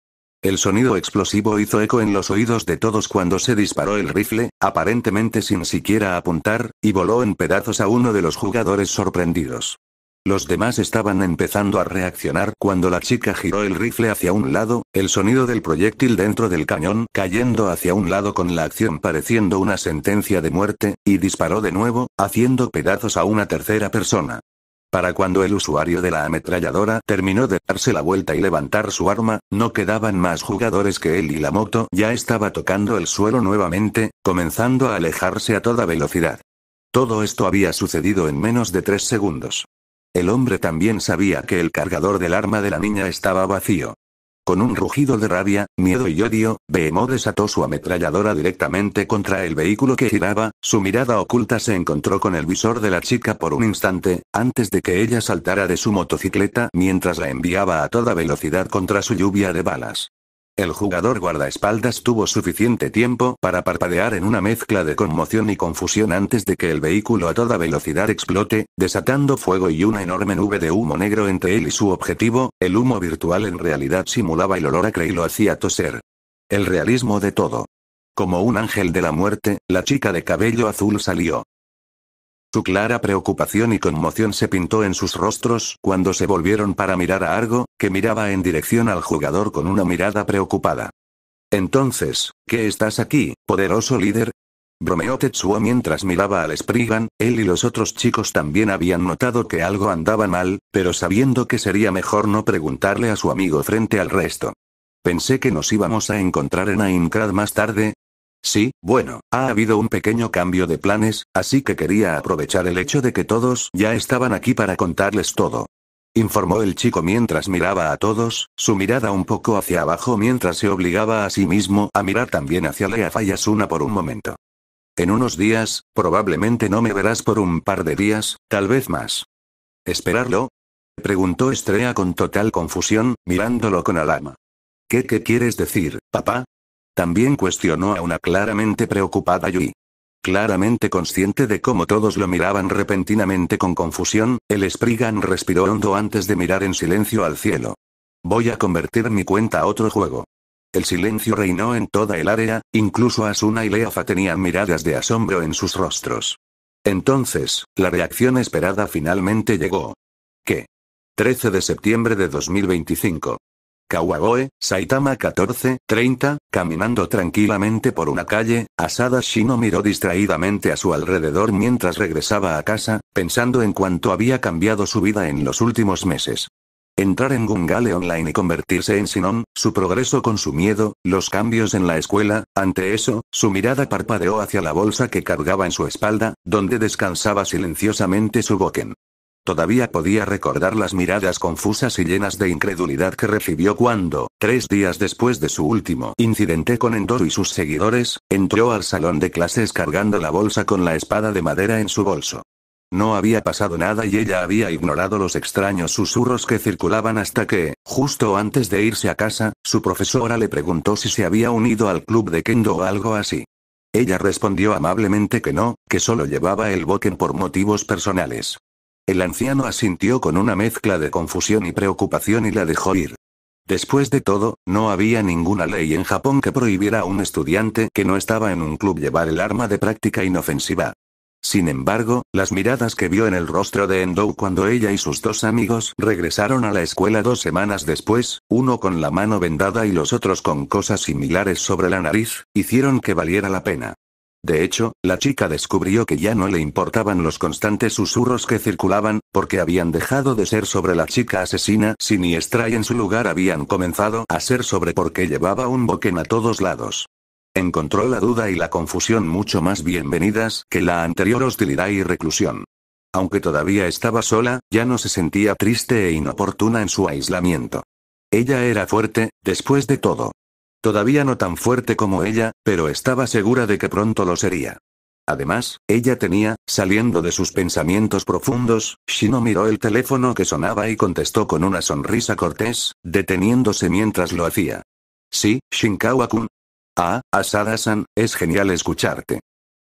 El sonido explosivo hizo eco en los oídos de todos cuando se disparó el rifle, aparentemente sin siquiera apuntar, y voló en pedazos a uno de los jugadores sorprendidos. Los demás estaban empezando a reaccionar cuando la chica giró el rifle hacia un lado, el sonido del proyectil dentro del cañón cayendo hacia un lado con la acción pareciendo una sentencia de muerte, y disparó de nuevo, haciendo pedazos a una tercera persona. Para cuando el usuario de la ametralladora terminó de darse la vuelta y levantar su arma, no quedaban más jugadores que él y la moto ya estaba tocando el suelo nuevamente, comenzando a alejarse a toda velocidad. Todo esto había sucedido en menos de tres segundos. El hombre también sabía que el cargador del arma de la niña estaba vacío. Con un rugido de rabia, miedo y odio, Behemoth desató su ametralladora directamente contra el vehículo que giraba, su mirada oculta se encontró con el visor de la chica por un instante, antes de que ella saltara de su motocicleta mientras la enviaba a toda velocidad contra su lluvia de balas. El jugador guardaespaldas tuvo suficiente tiempo para parpadear en una mezcla de conmoción y confusión antes de que el vehículo a toda velocidad explote, desatando fuego y una enorme nube de humo negro entre él y su objetivo, el humo virtual en realidad simulaba el olor a y lo hacía toser. El realismo de todo. Como un ángel de la muerte, la chica de cabello azul salió. Su clara preocupación y conmoción se pintó en sus rostros cuando se volvieron para mirar a Argo, que miraba en dirección al jugador con una mirada preocupada. Entonces, ¿qué estás aquí, poderoso líder? Bromeó Tetsuo mientras miraba al Spriggan, él y los otros chicos también habían notado que algo andaba mal, pero sabiendo que sería mejor no preguntarle a su amigo frente al resto. Pensé que nos íbamos a encontrar en Aincrad más tarde, Sí, bueno, ha habido un pequeño cambio de planes, así que quería aprovechar el hecho de que todos ya estaban aquí para contarles todo. Informó el chico mientras miraba a todos, su mirada un poco hacia abajo mientras se obligaba a sí mismo a mirar también hacia Lea Fayasuna por un momento. En unos días, probablemente no me verás por un par de días, tal vez más. ¿Esperarlo? Preguntó Estrella con total confusión, mirándolo con alarma. ¿Qué, qué quieres decir, papá? También cuestionó a una claramente preocupada Yui. Claramente consciente de cómo todos lo miraban repentinamente con confusión, el Spriggan respiró hondo antes de mirar en silencio al cielo. Voy a convertir mi cuenta a otro juego. El silencio reinó en toda el área, incluso Asuna y Leafa tenían miradas de asombro en sus rostros. Entonces, la reacción esperada finalmente llegó. ¿Qué? 13 de septiembre de 2025. Kawagoe, Saitama 14, 30, caminando tranquilamente por una calle, Asada Shino miró distraídamente a su alrededor mientras regresaba a casa, pensando en cuánto había cambiado su vida en los últimos meses. Entrar en Gungale Online y convertirse en Shinon, su progreso con su miedo, los cambios en la escuela, ante eso, su mirada parpadeó hacia la bolsa que cargaba en su espalda, donde descansaba silenciosamente su boken. Todavía podía recordar las miradas confusas y llenas de incredulidad que recibió cuando, tres días después de su último incidente con Endor y sus seguidores, entró al salón de clases cargando la bolsa con la espada de madera en su bolso. No había pasado nada y ella había ignorado los extraños susurros que circulaban hasta que, justo antes de irse a casa, su profesora le preguntó si se había unido al club de kendo o algo así. Ella respondió amablemente que no, que solo llevaba el boken por motivos personales. El anciano asintió con una mezcla de confusión y preocupación y la dejó ir. Después de todo, no había ninguna ley en Japón que prohibiera a un estudiante que no estaba en un club llevar el arma de práctica inofensiva. Sin embargo, las miradas que vio en el rostro de Endou cuando ella y sus dos amigos regresaron a la escuela dos semanas después, uno con la mano vendada y los otros con cosas similares sobre la nariz, hicieron que valiera la pena. De hecho, la chica descubrió que ya no le importaban los constantes susurros que circulaban, porque habían dejado de ser sobre la chica asesina siniestra y en su lugar habían comenzado a ser sobre porque llevaba un boquen a todos lados. Encontró la duda y la confusión mucho más bienvenidas que la anterior hostilidad y reclusión. Aunque todavía estaba sola, ya no se sentía triste e inoportuna en su aislamiento. Ella era fuerte, después de todo. Todavía no tan fuerte como ella, pero estaba segura de que pronto lo sería. Además, ella tenía, saliendo de sus pensamientos profundos, Shino miró el teléfono que sonaba y contestó con una sonrisa cortés, deteniéndose mientras lo hacía. Sí, Shinkawa-kun. Ah, Asada-san, es genial escucharte.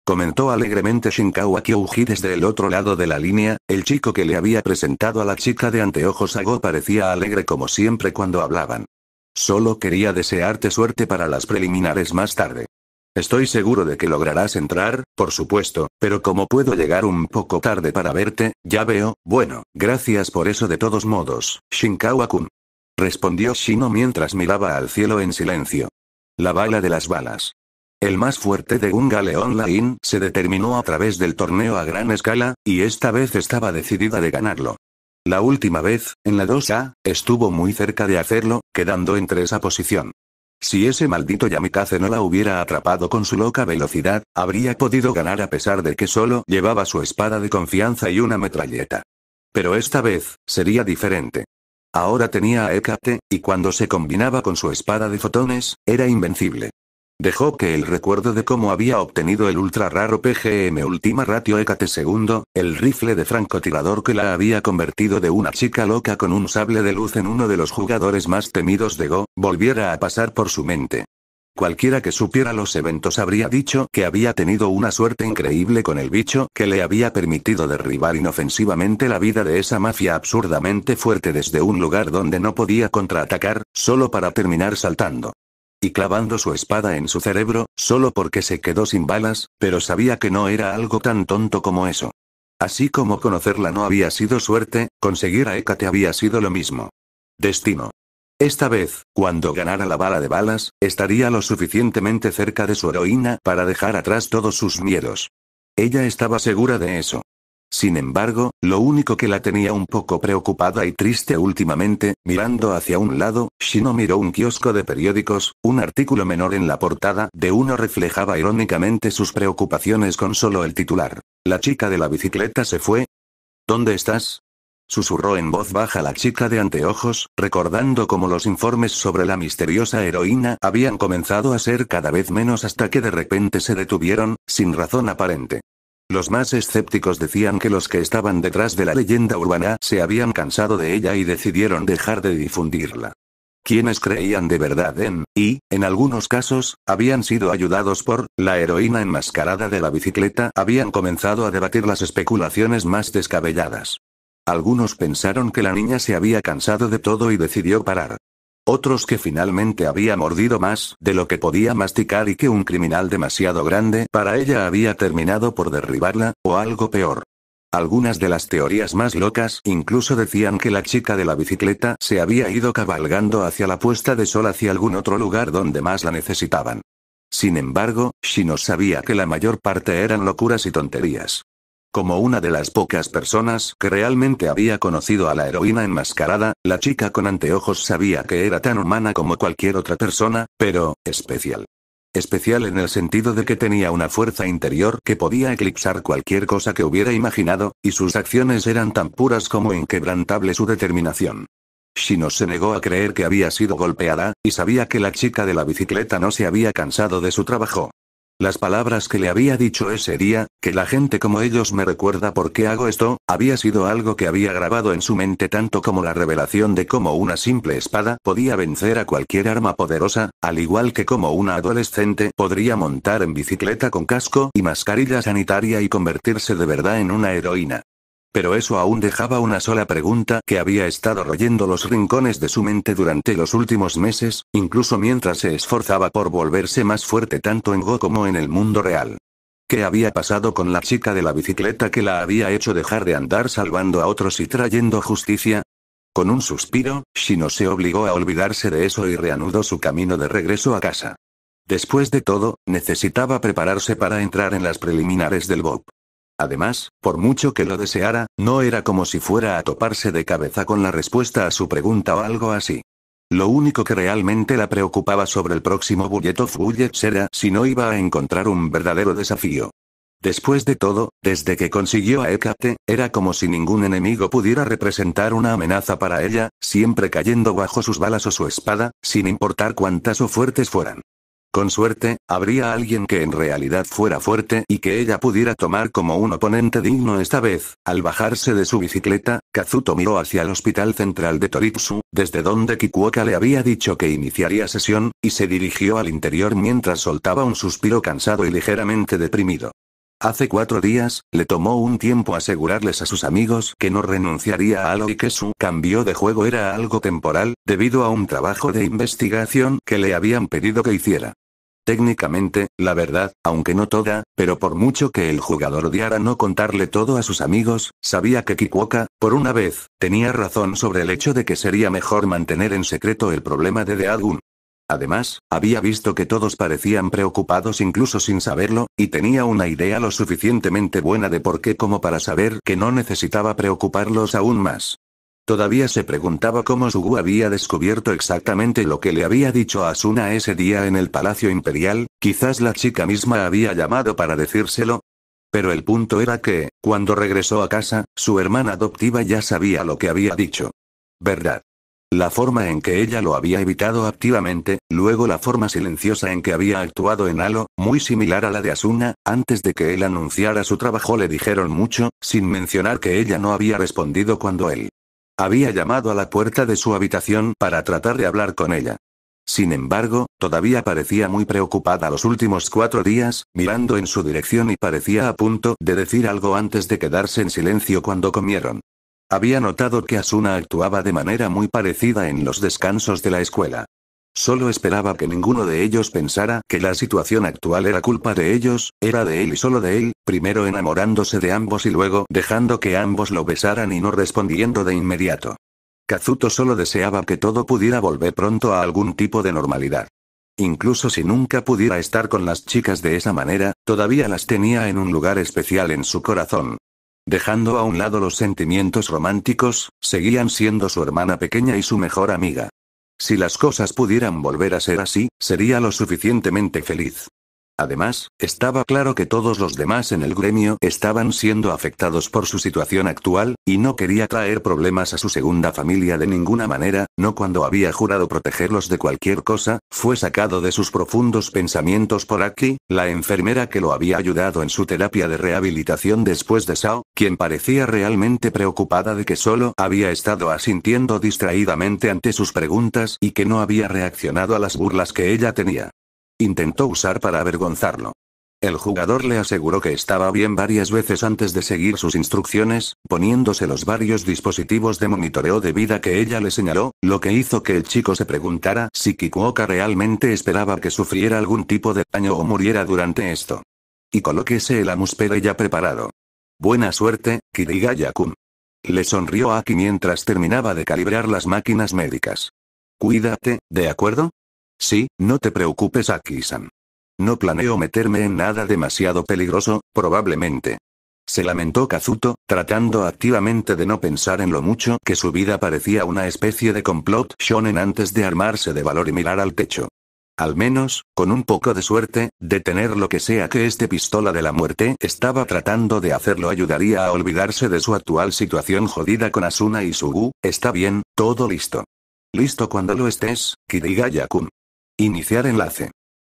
Comentó alegremente Shinkawa Kyouji desde el otro lado de la línea, el chico que le había presentado a la chica de anteojos Ago parecía alegre como siempre cuando hablaban. Solo quería desearte suerte para las preliminares más tarde. Estoy seguro de que lograrás entrar, por supuesto, pero como puedo llegar un poco tarde para verte, ya veo, bueno, gracias por eso de todos modos, Shinkawa-kun. Respondió Shino mientras miraba al cielo en silencio. La bala de las balas. El más fuerte de un galeón Lain se determinó a través del torneo a gran escala, y esta vez estaba decidida de ganarlo. La última vez, en la 2A, estuvo muy cerca de hacerlo, quedando entre esa posición. Si ese maldito Yamikaze no la hubiera atrapado con su loca velocidad, habría podido ganar a pesar de que solo llevaba su espada de confianza y una metralleta. Pero esta vez, sería diferente. Ahora tenía a Hecate, y cuando se combinaba con su espada de fotones, era invencible. Dejó que el recuerdo de cómo había obtenido el ultra raro PGM Ultima Ratio Ecate II, el rifle de francotirador que la había convertido de una chica loca con un sable de luz en uno de los jugadores más temidos de Go, volviera a pasar por su mente. Cualquiera que supiera los eventos habría dicho que había tenido una suerte increíble con el bicho que le había permitido derribar inofensivamente la vida de esa mafia absurdamente fuerte desde un lugar donde no podía contraatacar, solo para terminar saltando y clavando su espada en su cerebro, solo porque se quedó sin balas, pero sabía que no era algo tan tonto como eso. Así como conocerla no había sido suerte, conseguir a Hécate había sido lo mismo. Destino. Esta vez, cuando ganara la bala de balas, estaría lo suficientemente cerca de su heroína para dejar atrás todos sus miedos. Ella estaba segura de eso. Sin embargo, lo único que la tenía un poco preocupada y triste últimamente, mirando hacia un lado, Shino miró un kiosco de periódicos, un artículo menor en la portada de uno reflejaba irónicamente sus preocupaciones con solo el titular. La chica de la bicicleta se fue. ¿Dónde estás? Susurró en voz baja la chica de anteojos, recordando cómo los informes sobre la misteriosa heroína habían comenzado a ser cada vez menos hasta que de repente se detuvieron, sin razón aparente. Los más escépticos decían que los que estaban detrás de la leyenda urbana se habían cansado de ella y decidieron dejar de difundirla. Quienes creían de verdad en, y, en algunos casos, habían sido ayudados por, la heroína enmascarada de la bicicleta, habían comenzado a debatir las especulaciones más descabelladas. Algunos pensaron que la niña se había cansado de todo y decidió parar. Otros que finalmente había mordido más de lo que podía masticar y que un criminal demasiado grande para ella había terminado por derribarla, o algo peor. Algunas de las teorías más locas incluso decían que la chica de la bicicleta se había ido cabalgando hacia la puesta de sol hacia algún otro lugar donde más la necesitaban. Sin embargo, Shino sabía que la mayor parte eran locuras y tonterías. Como una de las pocas personas que realmente había conocido a la heroína enmascarada, la chica con anteojos sabía que era tan humana como cualquier otra persona, pero, especial. Especial en el sentido de que tenía una fuerza interior que podía eclipsar cualquier cosa que hubiera imaginado, y sus acciones eran tan puras como inquebrantable su determinación. Shino se negó a creer que había sido golpeada, y sabía que la chica de la bicicleta no se había cansado de su trabajo. Las palabras que le había dicho ese día, que la gente como ellos me recuerda por qué hago esto, había sido algo que había grabado en su mente tanto como la revelación de cómo una simple espada podía vencer a cualquier arma poderosa, al igual que como una adolescente podría montar en bicicleta con casco y mascarilla sanitaria y convertirse de verdad en una heroína pero eso aún dejaba una sola pregunta que había estado royendo los rincones de su mente durante los últimos meses, incluso mientras se esforzaba por volverse más fuerte tanto en Go como en el mundo real. ¿Qué había pasado con la chica de la bicicleta que la había hecho dejar de andar salvando a otros y trayendo justicia? Con un suspiro, Shino se obligó a olvidarse de eso y reanudó su camino de regreso a casa. Después de todo, necesitaba prepararse para entrar en las preliminares del BOP. Además, por mucho que lo deseara, no era como si fuera a toparse de cabeza con la respuesta a su pregunta o algo así. Lo único que realmente la preocupaba sobre el próximo Bullet of Bullets era si no iba a encontrar un verdadero desafío. Después de todo, desde que consiguió a Hecate, era como si ningún enemigo pudiera representar una amenaza para ella, siempre cayendo bajo sus balas o su espada, sin importar cuántas o fuertes fueran. Con suerte, habría alguien que en realidad fuera fuerte y que ella pudiera tomar como un oponente digno esta vez. Al bajarse de su bicicleta, Kazuto miró hacia el hospital central de Toritsu, desde donde Kikuoka le había dicho que iniciaría sesión, y se dirigió al interior mientras soltaba un suspiro cansado y ligeramente deprimido. Hace cuatro días, le tomó un tiempo asegurarles a sus amigos que no renunciaría a algo y que su cambio de juego era algo temporal, debido a un trabajo de investigación que le habían pedido que hiciera. Técnicamente, la verdad, aunque no toda, pero por mucho que el jugador odiara no contarle todo a sus amigos, sabía que Kikuoka, por una vez, tenía razón sobre el hecho de que sería mejor mantener en secreto el problema de Deadgun. Además, había visto que todos parecían preocupados incluso sin saberlo, y tenía una idea lo suficientemente buena de por qué como para saber que no necesitaba preocuparlos aún más. Todavía se preguntaba cómo Sugu había descubierto exactamente lo que le había dicho a Asuna ese día en el Palacio Imperial, quizás la chica misma había llamado para decírselo. Pero el punto era que, cuando regresó a casa, su hermana adoptiva ya sabía lo que había dicho. ¿Verdad? La forma en que ella lo había evitado activamente, luego la forma silenciosa en que había actuado en Halo, muy similar a la de Asuna, antes de que él anunciara su trabajo le dijeron mucho, sin mencionar que ella no había respondido cuando él había llamado a la puerta de su habitación para tratar de hablar con ella. Sin embargo, todavía parecía muy preocupada los últimos cuatro días, mirando en su dirección y parecía a punto de decir algo antes de quedarse en silencio cuando comieron. Había notado que Asuna actuaba de manera muy parecida en los descansos de la escuela. Solo esperaba que ninguno de ellos pensara que la situación actual era culpa de ellos, era de él y solo de él, primero enamorándose de ambos y luego dejando que ambos lo besaran y no respondiendo de inmediato. Kazuto solo deseaba que todo pudiera volver pronto a algún tipo de normalidad. Incluso si nunca pudiera estar con las chicas de esa manera, todavía las tenía en un lugar especial en su corazón. Dejando a un lado los sentimientos románticos, seguían siendo su hermana pequeña y su mejor amiga. Si las cosas pudieran volver a ser así, sería lo suficientemente feliz. Además, estaba claro que todos los demás en el gremio estaban siendo afectados por su situación actual, y no quería traer problemas a su segunda familia de ninguna manera, no cuando había jurado protegerlos de cualquier cosa, fue sacado de sus profundos pensamientos por Aki, la enfermera que lo había ayudado en su terapia de rehabilitación después de Sao, quien parecía realmente preocupada de que solo había estado asintiendo distraídamente ante sus preguntas y que no había reaccionado a las burlas que ella tenía intentó usar para avergonzarlo. El jugador le aseguró que estaba bien varias veces antes de seguir sus instrucciones, poniéndose los varios dispositivos de monitoreo de vida que ella le señaló, lo que hizo que el chico se preguntara si Kikuoka realmente esperaba que sufriera algún tipo de daño o muriera durante esto. Y colóquese el amuspera ya preparado. Buena suerte, Kirigaya-kun. Le sonrió Aki mientras terminaba de calibrar las máquinas médicas. Cuídate, ¿de acuerdo? Sí, no te preocupes, Aki-san. No planeo meterme en nada demasiado peligroso, probablemente. Se lamentó Kazuto, tratando activamente de no pensar en lo mucho que su vida parecía una especie de complot shonen antes de armarse de valor y mirar al techo. Al menos, con un poco de suerte, detener lo que sea que este pistola de la muerte estaba tratando de hacerlo ayudaría a olvidarse de su actual situación jodida con Asuna y Sugu, está bien, todo listo. Listo cuando lo estés, kirigaya Iniciar enlace.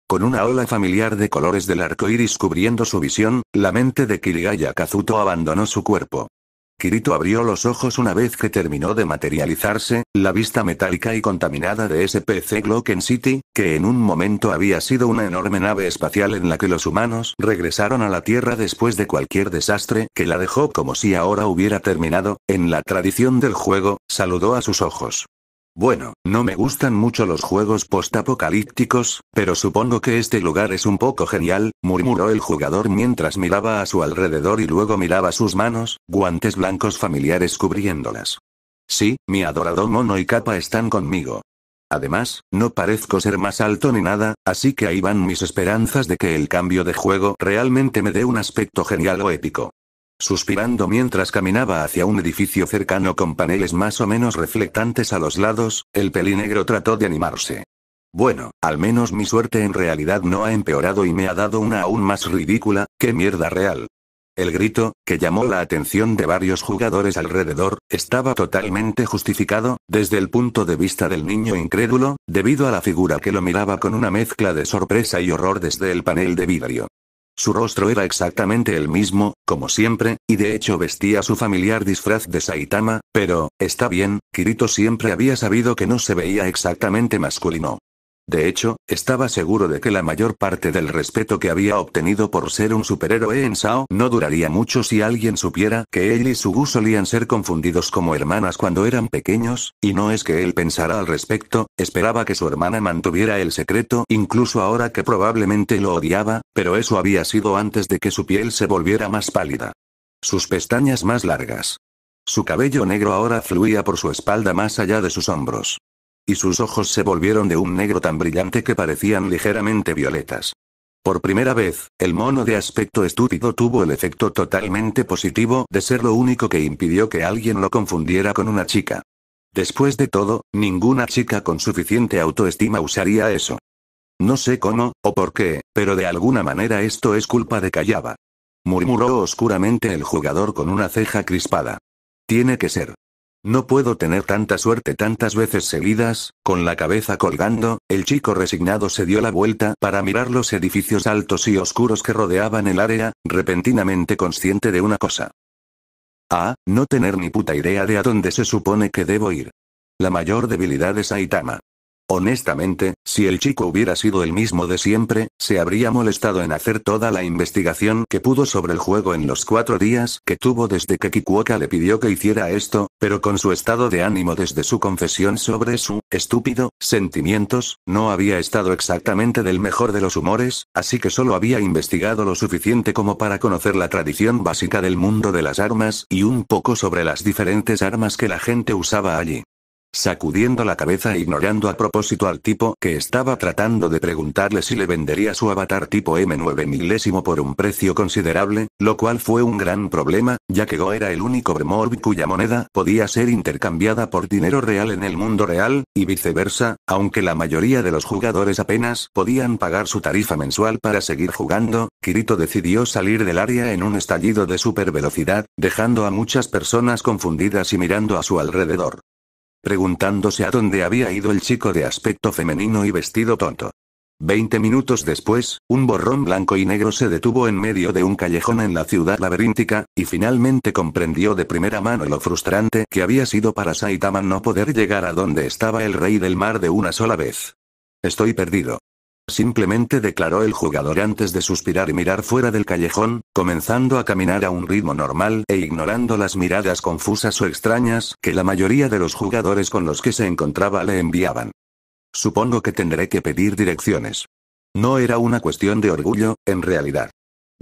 Con una ola familiar de colores del arco iris cubriendo su visión, la mente de Kirigaya Kazuto abandonó su cuerpo. Kirito abrió los ojos una vez que terminó de materializarse, la vista metálica y contaminada de SPC Glocken City, que en un momento había sido una enorme nave espacial en la que los humanos regresaron a la Tierra después de cualquier desastre que la dejó como si ahora hubiera terminado, en la tradición del juego, saludó a sus ojos. Bueno, no me gustan mucho los juegos postapocalípticos, pero supongo que este lugar es un poco genial, murmuró el jugador mientras miraba a su alrededor y luego miraba sus manos, guantes blancos familiares cubriéndolas. Sí, mi adorado mono y capa están conmigo. Además, no parezco ser más alto ni nada, así que ahí van mis esperanzas de que el cambio de juego realmente me dé un aspecto genial o épico suspirando mientras caminaba hacia un edificio cercano con paneles más o menos reflectantes a los lados, el pelinegro trató de animarse. Bueno, al menos mi suerte en realidad no ha empeorado y me ha dado una aún más ridícula, qué mierda real. El grito, que llamó la atención de varios jugadores alrededor, estaba totalmente justificado, desde el punto de vista del niño incrédulo, debido a la figura que lo miraba con una mezcla de sorpresa y horror desde el panel de vidrio. Su rostro era exactamente el mismo, como siempre, y de hecho vestía su familiar disfraz de Saitama, pero, está bien, Kirito siempre había sabido que no se veía exactamente masculino. De hecho, estaba seguro de que la mayor parte del respeto que había obtenido por ser un superhéroe en Sao no duraría mucho si alguien supiera que él y Sugu solían ser confundidos como hermanas cuando eran pequeños, y no es que él pensara al respecto, esperaba que su hermana mantuviera el secreto incluso ahora que probablemente lo odiaba, pero eso había sido antes de que su piel se volviera más pálida. Sus pestañas más largas. Su cabello negro ahora fluía por su espalda más allá de sus hombros y sus ojos se volvieron de un negro tan brillante que parecían ligeramente violetas. Por primera vez, el mono de aspecto estúpido tuvo el efecto totalmente positivo de ser lo único que impidió que alguien lo confundiera con una chica. Después de todo, ninguna chica con suficiente autoestima usaría eso. No sé cómo, o por qué, pero de alguna manera esto es culpa de Callaba. Murmuró oscuramente el jugador con una ceja crispada. Tiene que ser. No puedo tener tanta suerte tantas veces seguidas, con la cabeza colgando, el chico resignado se dio la vuelta para mirar los edificios altos y oscuros que rodeaban el área, repentinamente consciente de una cosa. Ah, no tener ni puta idea de a dónde se supone que debo ir. La mayor debilidad es Aitama. Honestamente, si el chico hubiera sido el mismo de siempre, se habría molestado en hacer toda la investigación que pudo sobre el juego en los cuatro días que tuvo desde que Kikuoka le pidió que hiciera esto, pero con su estado de ánimo desde su confesión sobre su estúpido sentimientos, no había estado exactamente del mejor de los humores, así que solo había investigado lo suficiente como para conocer la tradición básica del mundo de las armas y un poco sobre las diferentes armas que la gente usaba allí sacudiendo la cabeza e ignorando a propósito al tipo que estaba tratando de preguntarle si le vendería su avatar tipo M9 milésimo por un precio considerable, lo cual fue un gran problema, ya que Go era el único Bremorb cuya moneda podía ser intercambiada por dinero real en el mundo real, y viceversa, aunque la mayoría de los jugadores apenas podían pagar su tarifa mensual para seguir jugando, Kirito decidió salir del área en un estallido de super velocidad, dejando a muchas personas confundidas y mirando a su alrededor preguntándose a dónde había ido el chico de aspecto femenino y vestido tonto. Veinte minutos después, un borrón blanco y negro se detuvo en medio de un callejón en la ciudad laberíntica, y finalmente comprendió de primera mano lo frustrante que había sido para Saitama no poder llegar a donde estaba el rey del mar de una sola vez. Estoy perdido. Simplemente declaró el jugador antes de suspirar y mirar fuera del callejón, comenzando a caminar a un ritmo normal e ignorando las miradas confusas o extrañas que la mayoría de los jugadores con los que se encontraba le enviaban. Supongo que tendré que pedir direcciones. No era una cuestión de orgullo, en realidad.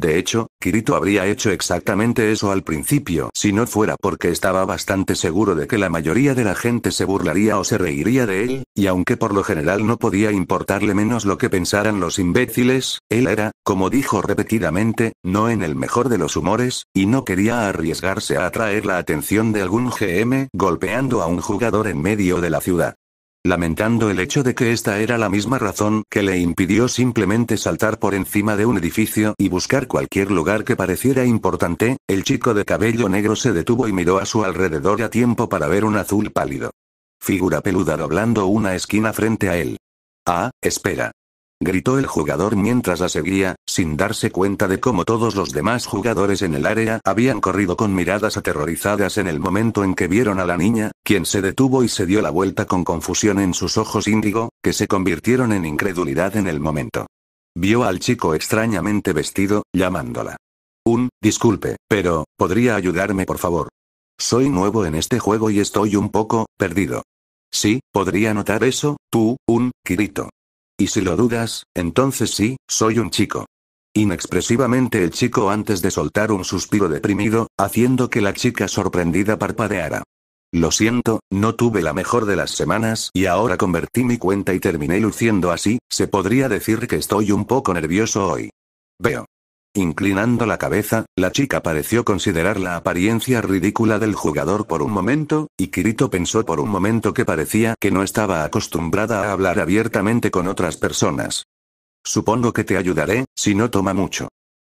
De hecho, Kirito habría hecho exactamente eso al principio si no fuera porque estaba bastante seguro de que la mayoría de la gente se burlaría o se reiría de él, y aunque por lo general no podía importarle menos lo que pensaran los imbéciles, él era, como dijo repetidamente, no en el mejor de los humores, y no quería arriesgarse a atraer la atención de algún GM golpeando a un jugador en medio de la ciudad lamentando el hecho de que esta era la misma razón que le impidió simplemente saltar por encima de un edificio y buscar cualquier lugar que pareciera importante, el chico de cabello negro se detuvo y miró a su alrededor a tiempo para ver un azul pálido. Figura peluda doblando una esquina frente a él. Ah, espera gritó el jugador mientras la seguía, sin darse cuenta de cómo todos los demás jugadores en el área habían corrido con miradas aterrorizadas en el momento en que vieron a la niña, quien se detuvo y se dio la vuelta con confusión en sus ojos índigo, que se convirtieron en incredulidad en el momento. Vio al chico extrañamente vestido, llamándola. Un, disculpe, pero, ¿podría ayudarme por favor? Soy nuevo en este juego y estoy un poco, perdido. Sí, podría notar eso, tú, un, Kirito. Y si lo dudas, entonces sí, soy un chico. Inexpresivamente el chico antes de soltar un suspiro deprimido, haciendo que la chica sorprendida parpadeara. Lo siento, no tuve la mejor de las semanas y ahora convertí mi cuenta y terminé luciendo así, se podría decir que estoy un poco nervioso hoy. Veo. Inclinando la cabeza, la chica pareció considerar la apariencia ridícula del jugador por un momento, y Kirito pensó por un momento que parecía que no estaba acostumbrada a hablar abiertamente con otras personas. Supongo que te ayudaré, si no toma mucho.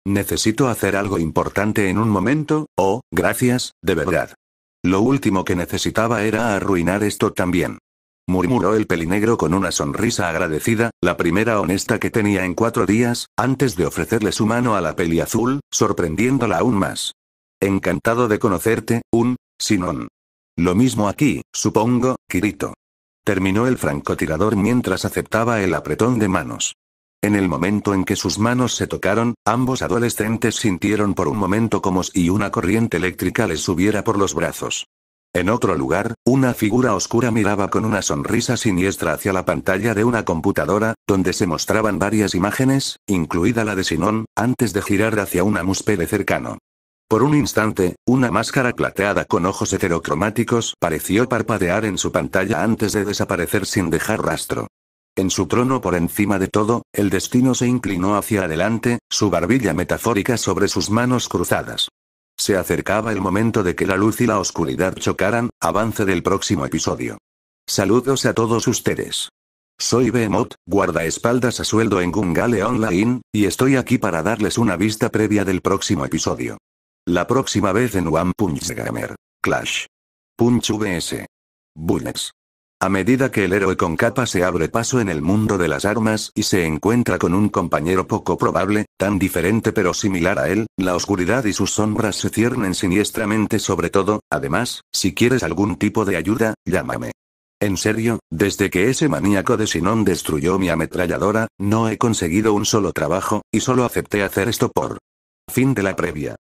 Necesito hacer algo importante en un momento, oh, gracias, de verdad. Lo último que necesitaba era arruinar esto también murmuró el pelinegro con una sonrisa agradecida, la primera honesta que tenía en cuatro días, antes de ofrecerle su mano a la peli azul, sorprendiéndola aún más. Encantado de conocerte, un, Sinón. Lo mismo aquí, supongo, Kirito. Terminó el francotirador mientras aceptaba el apretón de manos. En el momento en que sus manos se tocaron, ambos adolescentes sintieron por un momento como si una corriente eléctrica les subiera por los brazos. En otro lugar, una figura oscura miraba con una sonrisa siniestra hacia la pantalla de una computadora, donde se mostraban varias imágenes, incluida la de Sinón, antes de girar hacia un amuspede cercano. Por un instante, una máscara plateada con ojos heterocromáticos pareció parpadear en su pantalla antes de desaparecer sin dejar rastro. En su trono por encima de todo, el destino se inclinó hacia adelante, su barbilla metafórica sobre sus manos cruzadas. Se acercaba el momento de que la luz y la oscuridad chocaran, avance del próximo episodio. Saludos a todos ustedes. Soy Behemoth, guardaespaldas a sueldo en Gungale Online, y estoy aquí para darles una vista previa del próximo episodio. La próxima vez en One Punch Gamer. Clash. Punch VS. Bullets. A medida que el héroe con capa se abre paso en el mundo de las armas y se encuentra con un compañero poco probable, tan diferente pero similar a él, la oscuridad y sus sombras se ciernen siniestramente sobre todo, además, si quieres algún tipo de ayuda, llámame. En serio, desde que ese maníaco de Sinón destruyó mi ametralladora, no he conseguido un solo trabajo, y solo acepté hacer esto por... Fin de la previa.